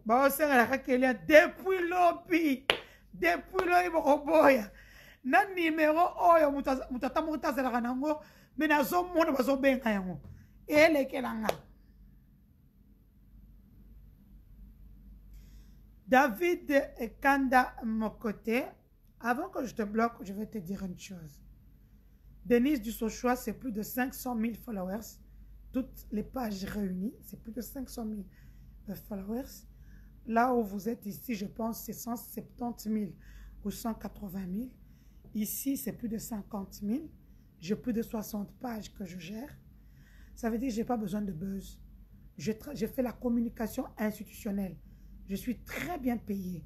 depuis l'opi, depuis l'obi, na numéro oyo moto atamboki tazalaka nango mona nazomona bazobenga hein, yango elekelanga David et Kanda Mokote, avant que je te bloque, je vais te dire une chose. Denise du Sochois, c'est plus de 500 000 followers. Toutes les pages réunies, c'est plus de 500 000 euh, followers. Là où vous êtes ici, je pense, c'est 170 000 ou 180 000. Ici, c'est plus de 50 000. J'ai plus de 60 pages que je gère. Ça veut dire que je n'ai pas besoin de buzz. J'ai fait la communication institutionnelle. Je suis très bien payé.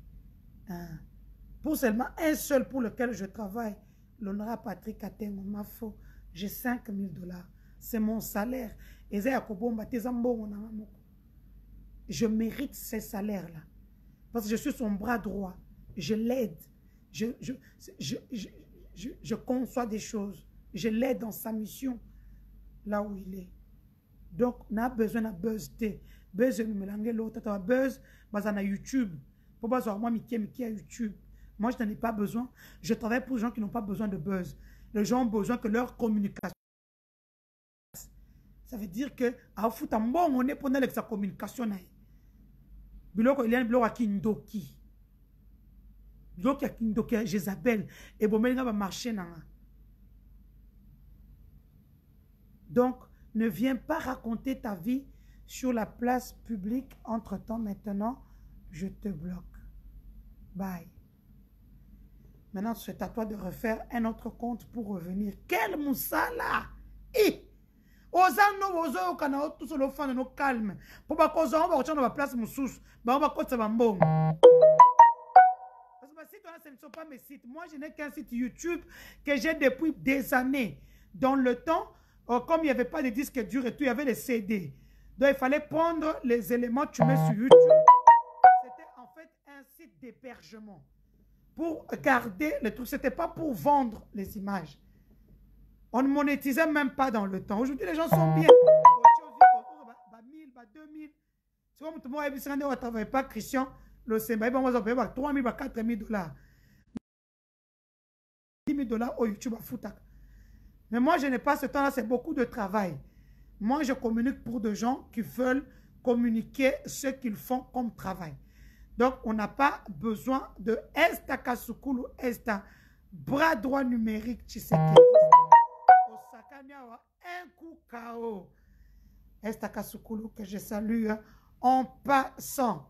Hein. Pour seulement un seul pour lequel je travaille, l'honorable Patrick Atengou m'a faux, j'ai 5 000 dollars. C'est mon salaire. Je mérite ces salaires-là. Parce que je suis son bras droit. Je l'aide. Je, je, conçois des choses. Je l'aide dans sa mission, là où il est. Donc, on a besoin de buzz buzz mimelange l'autre tata buzz bazana YouTube pour bazo oh, moi miki miki a YouTube moi je n'en ai pas besoin je travaille pour les gens qui n'ont pas besoin de buzz les gens ont besoin que leur communication ça veut dire que à foot en bon on est pour sa communication na biloko il y a biloko à kindoki biloko a kindoki Jézabel et bon mais va marcher na donc ne viens pas raconter ta vie sur la place publique. Entre-temps, maintenant, je te bloque. Bye. Maintenant, c'est à toi de refaire un autre compte pour revenir. Quel moussala! Eh! ozano bozoyoka na yo tuso fana no calme mpo bakozwa ngo bakotyanga place, baplace va bambongo parce que ma site, ce ne sont pas mes sites moi je n'ai qu'un site youtube que j'ai depuis des années dans le temps euh, comme il n'y avait pas de disque dur et tout il y avait les cd donc, il fallait prendre les éléments tu mets sur YouTube. C'était en fait un site d'hébergement pour garder les trucs. Ce n'était pas pour vendre les images. On ne monétisait même pas dans le temps. Aujourd'hui, les gens sont bien. Si comme tout le Si on ne travaille pas, Christian, le CMA, on va payer 3 000, 4 000 dollars. 10 000 dollars au YouTube à Foutak. Mais moi, je n'ai pas ce temps-là, c'est beaucoup de travail. Moi, je communique pour des gens qui veulent communiquer ce qu'ils font comme travail. Donc, on n'a pas besoin de Esta Esta bras droit numérique Tshisekedi. Osakamiawa, un coup KO. Esta que je salue hein. en passant.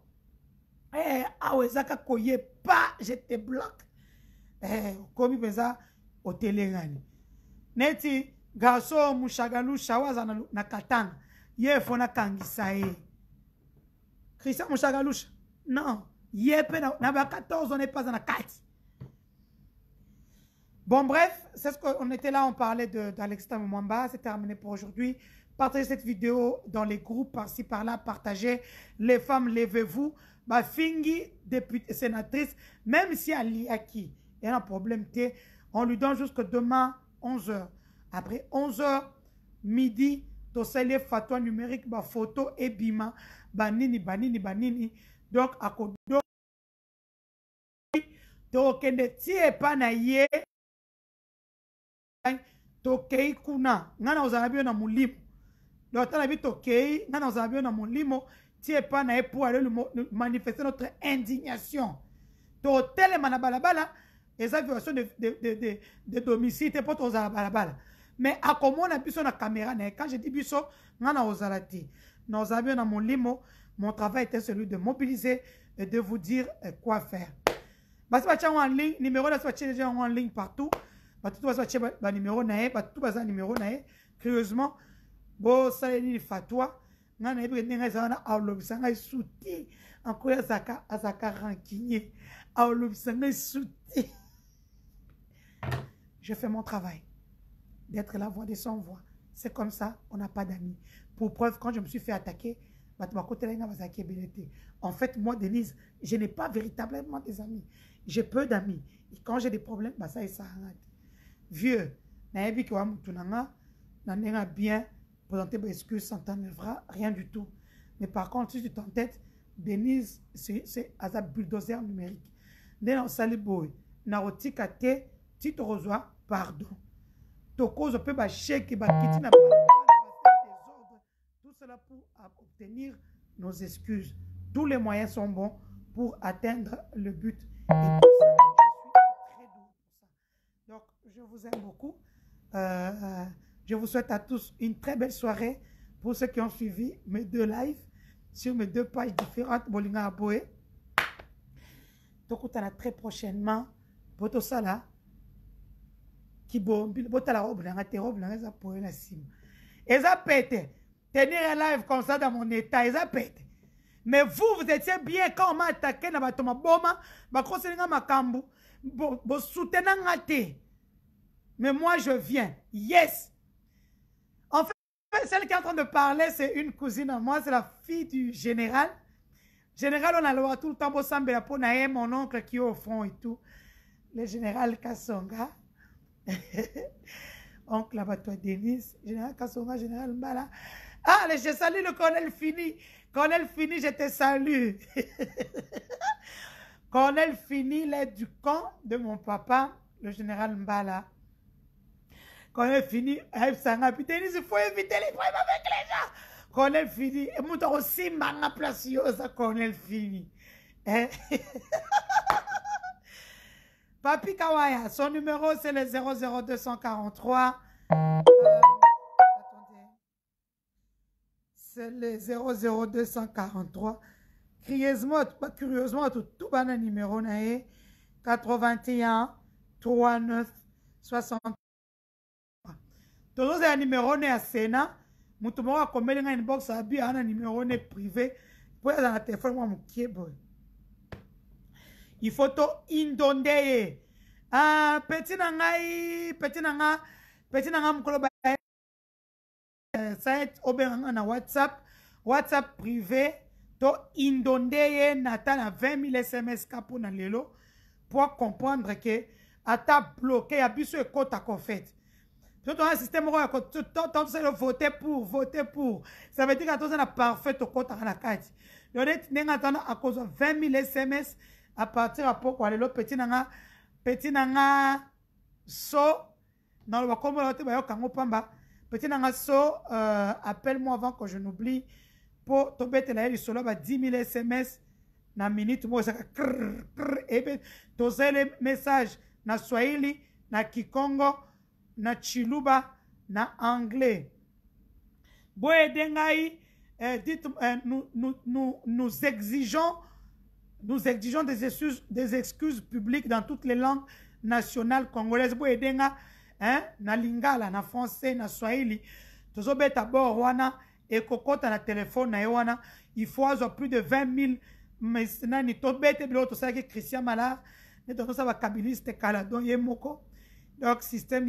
Eh, Awezaka ah, Koye, pas, je te bloque. Eh, Komi Beza, au Neti, Garçon, Mouchagalou, oyo na, na christian Mouchagalouch. non ye pe na ba 14 on n'est pas na 4. Bon, bref, c'est ce qu'on était là, on parlait d'Alexandre Mwamba. C'est terminé pour aujourd'hui. Partagez cette vidéo dans les groupes par-ci, par-là. Partagez. Les femmes, levez-vous. Ma Fingi, députée, sénatrice, même si Aliaki. a qui, il y a un problème. On lui donne jusque demain, 11h. après 11h midi tosali ye fatwa numérique bafoto ebima banini banini banini donc akodo tokende ti epa na ye tokei kuna ngai na kozala bino na molimo lo tala bi tokei ngai na kozala bino na molimo ti epa na ye mpo ale manifeste notre indignation totelema na balabala eza violation de, de, de, de, de domicile te mpo tozala balabala mais akomona sur la caméra na quand je dis biso nga na ozala te na ozala dans mon limo mon travail était celui de mobiliser et de vous dire eh, quoi faire basi batia en ligne numéro de batia déjà en ligne partout batutu basi batia ba numéro n'aé, ye batutu baza numéro na ye curieusement bosala nini fatwa nga na yebike ndenge ezala na aolobisa ngai su te encore azaka azaka rankinier aolobisa ngai su je fais mon travail d'être la voix de son voix. C'est comme ça, on n'a pas d'amis. Pour preuve, quand je me suis fait attaquer, en fait, moi, Denise, je n'ai pas véritablement des amis. J'ai peu d'amis. Et quand j'ai des problèmes, bah, ça et Vieux, bien présenter mes excuses, rien du tout. Mais par contre, si tu t'entêtes, Denise, c'est un bulldozer numérique. narotika te, tito pardon tout cela pour obtenir nos excuses tous les moyens sont bons pour atteindre le but et tout ça je suis très pour ça donc je vous aime beaucoup euh, euh, je vous souhaite à tous une très belle soirée pour ceux qui ont suivi mes deux lives sur mes deux pages différentes Bolinga Aboé très prochainement pour tout qui botala robe nanga te robe nanga eza poye na nsima eza pete tenir un live comme ça dans mon état eza pete mais vous vous étiez bien quand on ma attaqué na bato maboma bakoseli nga Makambu, bosutena nga te mais moi je viens yes en fait celle qui est en train de parler c'est une cousine à moi c'est la fille du général général on droit tout le temps bosambela mpo na mon oncle qui est au front et tout le général kasonga Oncle toi, Denis, Général Kassonga, Général Mbala. Allez, ah, je salue le colonel Fini. Colonel Fini, je te salue. colonel Fini, l'aide du camp de mon papa, le général Mbala. Colonel Fini, Denis, il faut éviter les problèmes avec les gens. Colonel Fini, et moi aussi, ma place, colonel Fini. Hein? Papi Kawaya, son numéro c'est le 00243. Euh, attendez. C'est le 00243. Curieusement, curieusement tout, tout numéro 81 39 a un numéro ne ya sena moto à akomeli Il y a un numéro ne privé y a un téléphone, qui mon ifo to indonde ye uh, ah, peti na ngai peti na nga peti na nga mokolo ba site obenganga na whatsapp whatsapp privé to indonde ye na ata na 20 000 sms ka mpona lelo po comprendre ke ata bloke ya biso ekɔtaka ofete so toza système moko ya tosali vote pour vote pour ça veut dire ka toza na parfait tokɔtaka na kati yo neti ndenge atana akozwa 20 000 sms à partir à pau lelo petit petit nga petit nanga so non le nkombo le yo te pamba petit so euh, appelle moi avant que je n'oublie pour tomber ye solo ba 10 000 sms na minute cr et ben tous les message na swahili na kikongo na chiluba na anglais boyede ngai eh, dites, euh, nous, nous, nous, nous exigeons nous exigeons des excuses, publiques dans toutes les langues nationales congolaises. Hein, hein, na lingala, na français, na swahili. wana téléphone na Il faut plus de 20 000 mais nani Christian Malard ne ça donc système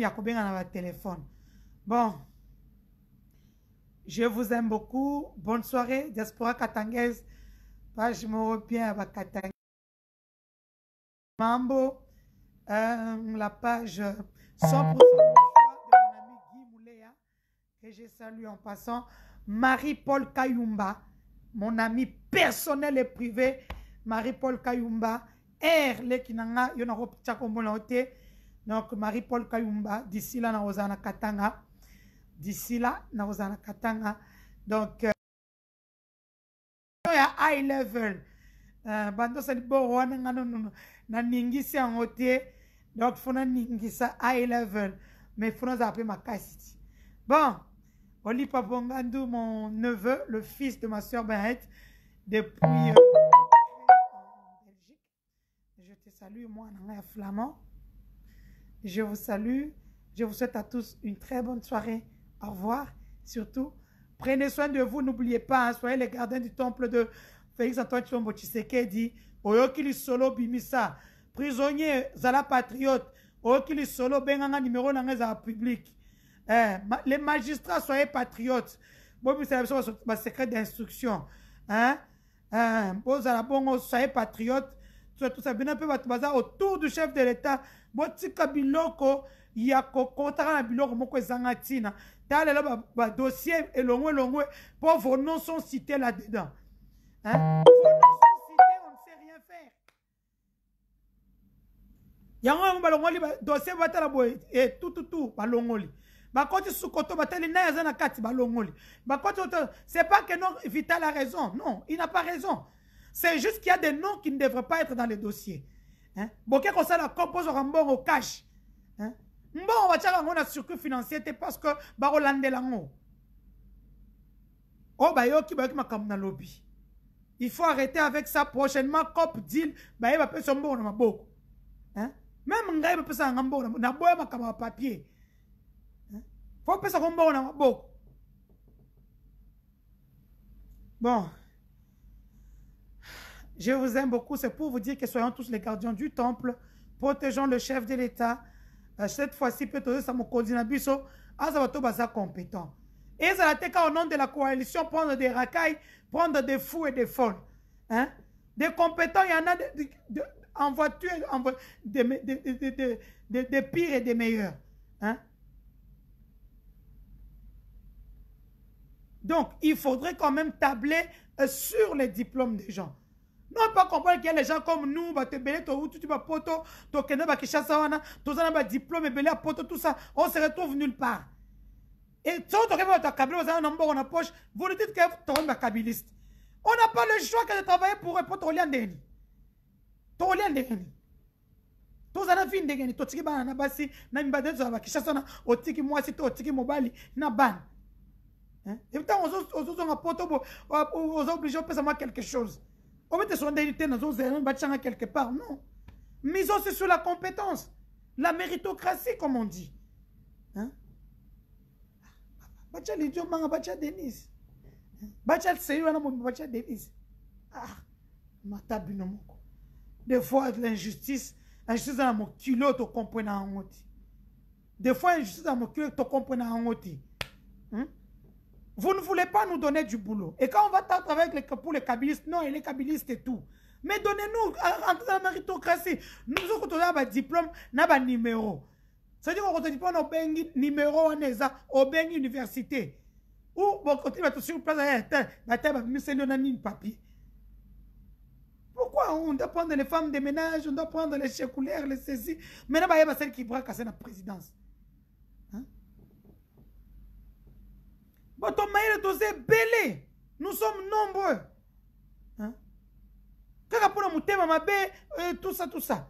téléphone bon je vous aime beaucoup bonne soirée diaspora katangaise page moko à bakatanga mambo euh, la page 100% de mon ami Guy que je salue en passant Marie-Paul Kayumba mon ami personnel et privé Marie-Paul Kayumba R le Kinanga, yo donc Marie-Paul Kayumba d'ici là nakozala na katanga d'ici là nakozala na katanga donc euh, high level Bando eh, bantu osali wana nga non. naningisi yango te donc fo naningisa high level mais fo nazala mpe ma ti bon oli bongandu mon neveu le fils de ma soeur benret depuis euh, je te salue moi, nga flamand je vous salue je vous souhaite à tous une très bonne soirée au revoir surtout Prenez soin de vous, n'oubliez pas, hein, soyez les gardiens du temple de félix antoine chilombo tshisekedi oyoki solo bimisa »« prisonnier zala patriote oyoki solo, solo solo na numéro, ezala publike eh, public »« les magistrats soyez patriotes Bon, c'est ma secret d'instruction hein? hein? Eh, bozala bon, soyez Tout ça, peu un peu, bazar autour du chef de l'état Bon, cabine, biloko ya kokotaka biloko moko ezanga ntina dossier et et elongwe elongwe mpo vos noms sont cités là dedans Hein? on ne sait rien faire. yango yango balongoli dossier batala et e tututu balongoli bakoti sukoto batali naya zana na kati balongoli bakoti c'est pas que non vital a raison non il n'a pas raison c'est juste qu'il y a des noms qui ne devraient pas être dans les dossiers hein? boke kosala kopozwaka au cash hein? mbongo batiaka yango na circuit financier parce que bakolandela yango oyo bayoki bayoki makambo na lobby. Il faut arrêter avec ça prochainement. COP deal, bah, il va payer un bon dans ma on Hein? Même un il va payer son bon dans ma boco, ma papier. Hein? Faut payer son bon dans Bon. Je vous aime beaucoup. C'est pour vous dire que soyons tous les gardiens du temple. Protégeons le chef de l'État. Euh, cette fois-ci, peut-être ça me coordonne à ah, ça va tout bah, compétent. Et ça, a été au nom de la coalition prendre des racailles prendre des fous et des folles hein. des compétents il y en a en voiture des pires et des meilleurs hein. donc il faudrait quand même tabler euh, sur les diplômes des gens non pas comprendre qu'il y a des gens comme nous tu te tout ça on se retrouve nulle part et tant que vous en poche, vous nous dites que vous êtes kabyliste. On n'a pas le choix que de travailler pour eux, pour Tolien Deni. Tolien Deni. tozala vi ndengeni totiki bana na basi na mibadeli tozala bakishasa na otiki mwasi tout tiki mobali na hein? a ebi ntango on po to oza oblige opesa mwa quelque chose dans un te nazozela batyanga quelque part non mise aussi sur la compétence la méritocratie comme on dit bachalidzwa manga bachadenisi bachatseyiwa mo un Denis, ah ma no moko des fois l'injustice injustice dans mon culot, tu comprends en haut. des fois injustice mon culot, tu en yango vous ne voulez pas nous donner du boulot et quand on va travailler avec les, pour les kabylistes non et les kabylistes et tout mais donnez-nous rentrez dans la méritocratie nous avons un a un diplôme un numéro c'est-à-dire ne mpona pas prendre le numéro de université ou on bato sur place ya tel batali bapemiseli yo papier pourquoi on doit prendre les femmes de ménage on doit prendre les chécoulaires les saisies maintenant celle qui va casser la présidence hein? bato mayele toza nous sommes nombreux hein? kaka a motema mabe euh, tout ça tout ça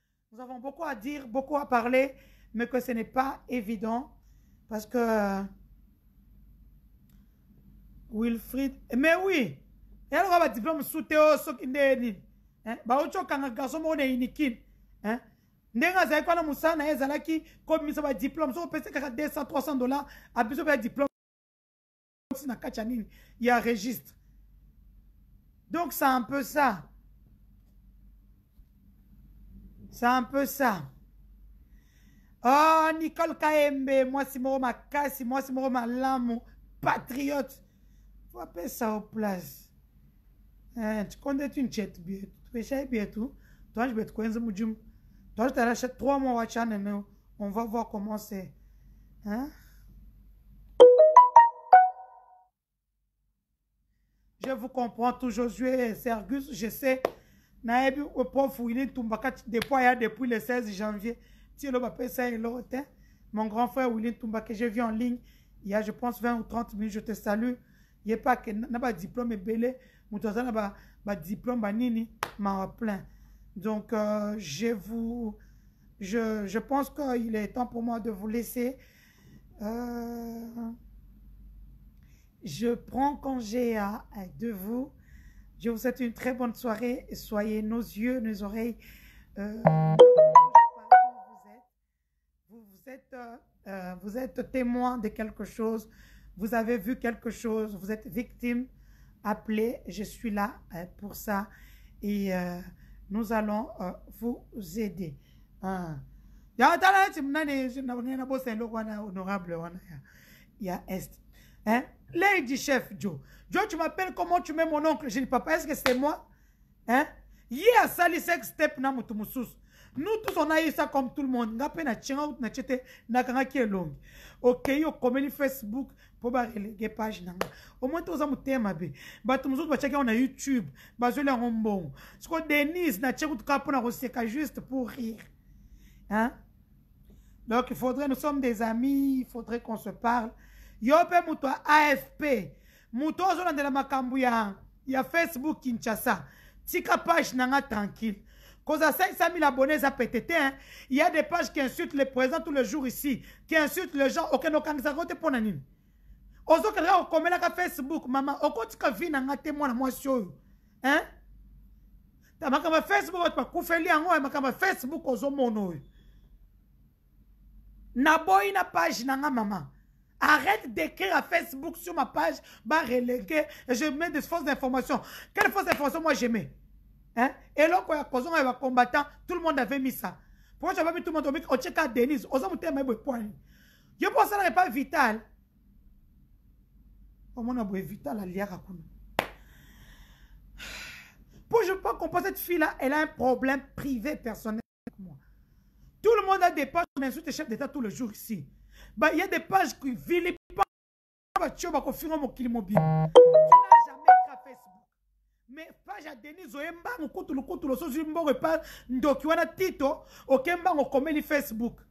Nous avons beaucoup à dire, beaucoup à parler, mais que ce n'est pas évident parce que Wilfried, mais oui, il y a un diplôme sous Théo, ce qui n'est ni. Hein? Baochokanga garçon mon inikin. Hein? Ndenge azali kwana mosala na ye ezalaki kobimisa diplôme. soki opesi kaka 200 300 dollars abiso besoin d'un diplôme na y a nini registre donc c'est un peu ça c'est un peu ça. Oh, Nicole Kaembe, moi si ma makasi, moi si moro malamu, patriote. Faut appeler ça aux places. Hein, tu connais une chat bien, tu essaies bien tout. Toi je vais te connaître mujum. Toi je te rachète trois mois à on va voir comment c'est. Hein? Je vous comprends tout, Josué Sergus, je sais nayebi prof wili ntumba kati depo depuis le 16 janvier ti eloba apesa eloko te mon grand frère wili Tumba que je vis en ligne il y a je pense 20 ou 30 minutes je te salue Il ye pas que na badiplôme ebele moto aza na diplôme banini m'a plein donc euh, je vous je, je pense qu'il est temps pour moi de vous laisser euh, je prends congé à, de vous je vous souhaite une très bonne soirée. Et soyez nos yeux, nos oreilles. Euh, euh, euh, vous êtes, témoin de quelque chose, vous avez vu quelque chose, vous êtes victime, appelez, je suis là pour ça et nous allons vous aider. Il Est. Hein? Lady chef, Joe. Joe, tu m'appelles comment tu mets mon oncle J'ai dit, papa, est-ce que c'est moi Hein Yeah, sali sex step na mutu Nous tous, on a eu ça comme tout le monde. N'a pe na tchenga ou na tchete, na kanga ki elongi. Ok, yo komeli Facebook, pour ba les page nanga. Au moins, tous amu tema be. Ba tu mususu, ba tcheke on a YouTube, ba zole rombon. Sko Denise na tcheke ou tka po na roseka juste pour rire. Hein? Donc, il faudrait, nous sommes des amis, il faudrait qu'on se parle. yo mpe moto ya afp moto oyo ozolandela makambo ya, ya facebook kinshasa tika page na nga tranquille causa 500 000 abonnés eza pete te il y a des pages qui insultent le président tout le jour ici qui insultent les gens okende okangisaka te mpo na nini ozokendeka okomelaka facebook mama okotika vi na nga te mwana mwasi oyo hein? makambo ya facebook bato bakufeli yango makambo ya facebook ozomona oyo naboyi na page na nga mama Arrête d'écrire à Facebook sur ma page, bah relégué, je mets des fausses informations. Quelles fausses informations moi j'aimais hein? Et là, quand il y a un combattant, tout le monde avait mis ça. Pourquoi pas mis tout le monde au micro à Denise Aux hommes, point. Je pense que ça n'est pas vital. Au moins, on vital à à Pourquoi je ne qu'on pas cette fille-là, elle a un problème privé personnel avec moi. Tout le monde a des pages, on insulte les chef d'État tous les jours ici. il y a des pages qui vilipendent batyo bakofinga mokili mobima tuna jamais ka facebook mais page ya denis oye mbango kutulukutulu osozwi mbongo epa ndoki wana tito oke mbango okomeli facebook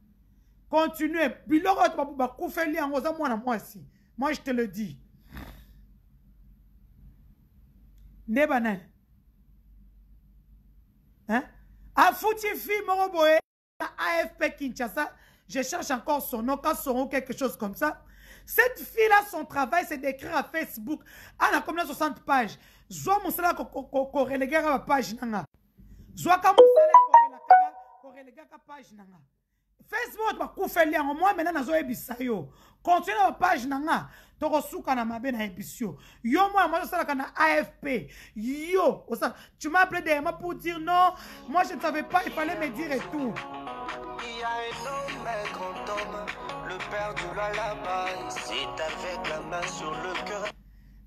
continue biloko oyo bakufeli yango oza mwana mwasi moi je te le dis nde banani afuti fi moko boye na afp kinshasa Je cherche encore son nom, quand seront quelque chose comme ça. Cette fille-là, son travail, c'est d'écrire à Facebook. Elle a combien 60 pages. Zwa mosala la page nanga. Zwa ka mosala la page nanga. Facebook bakufeli yango moi maintenant nazoyebisa yo. Continue la page nanga. tokosuka na mabe na yebisi yo yo mwana mwasi osalaka na afp yo tu m'as appelé derrière pour dire non moi je ne savais pas il fallait me dire et tout mais grand homme, le père du là-bas, ici avec la main sur le cœur.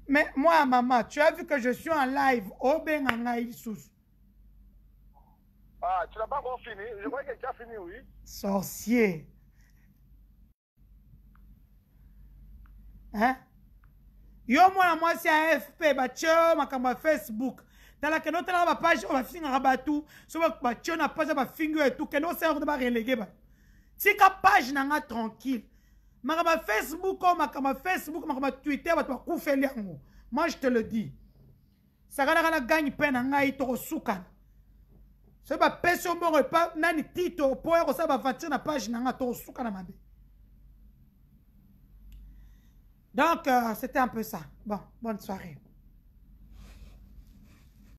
Mais moi, maman, tu as vu que je suis en live. Au Ben en live, sous. Ah, tu n'as pas encore fini. Je crois que tu as fini, oui. Sorcier. Hein? yo moi, moi, c'est un fp m'a makambo ya facebook la tala va finir à bapage tout. bafingaka que, so batio na page et tout. oyo etu kende de kuna barelege bato si tika page na tranquille ma ya facebook o oh, makambo ya facebook ma ya twitter bato bakufeli yango moi je te le dis sakanaka na gagne mpe na ngai Se ba bapesi yo mbongo epa nani tito mpo sa ba baventure na page na nga tokosukana mabe donc euh, c'était un peu ça bon bonne soirée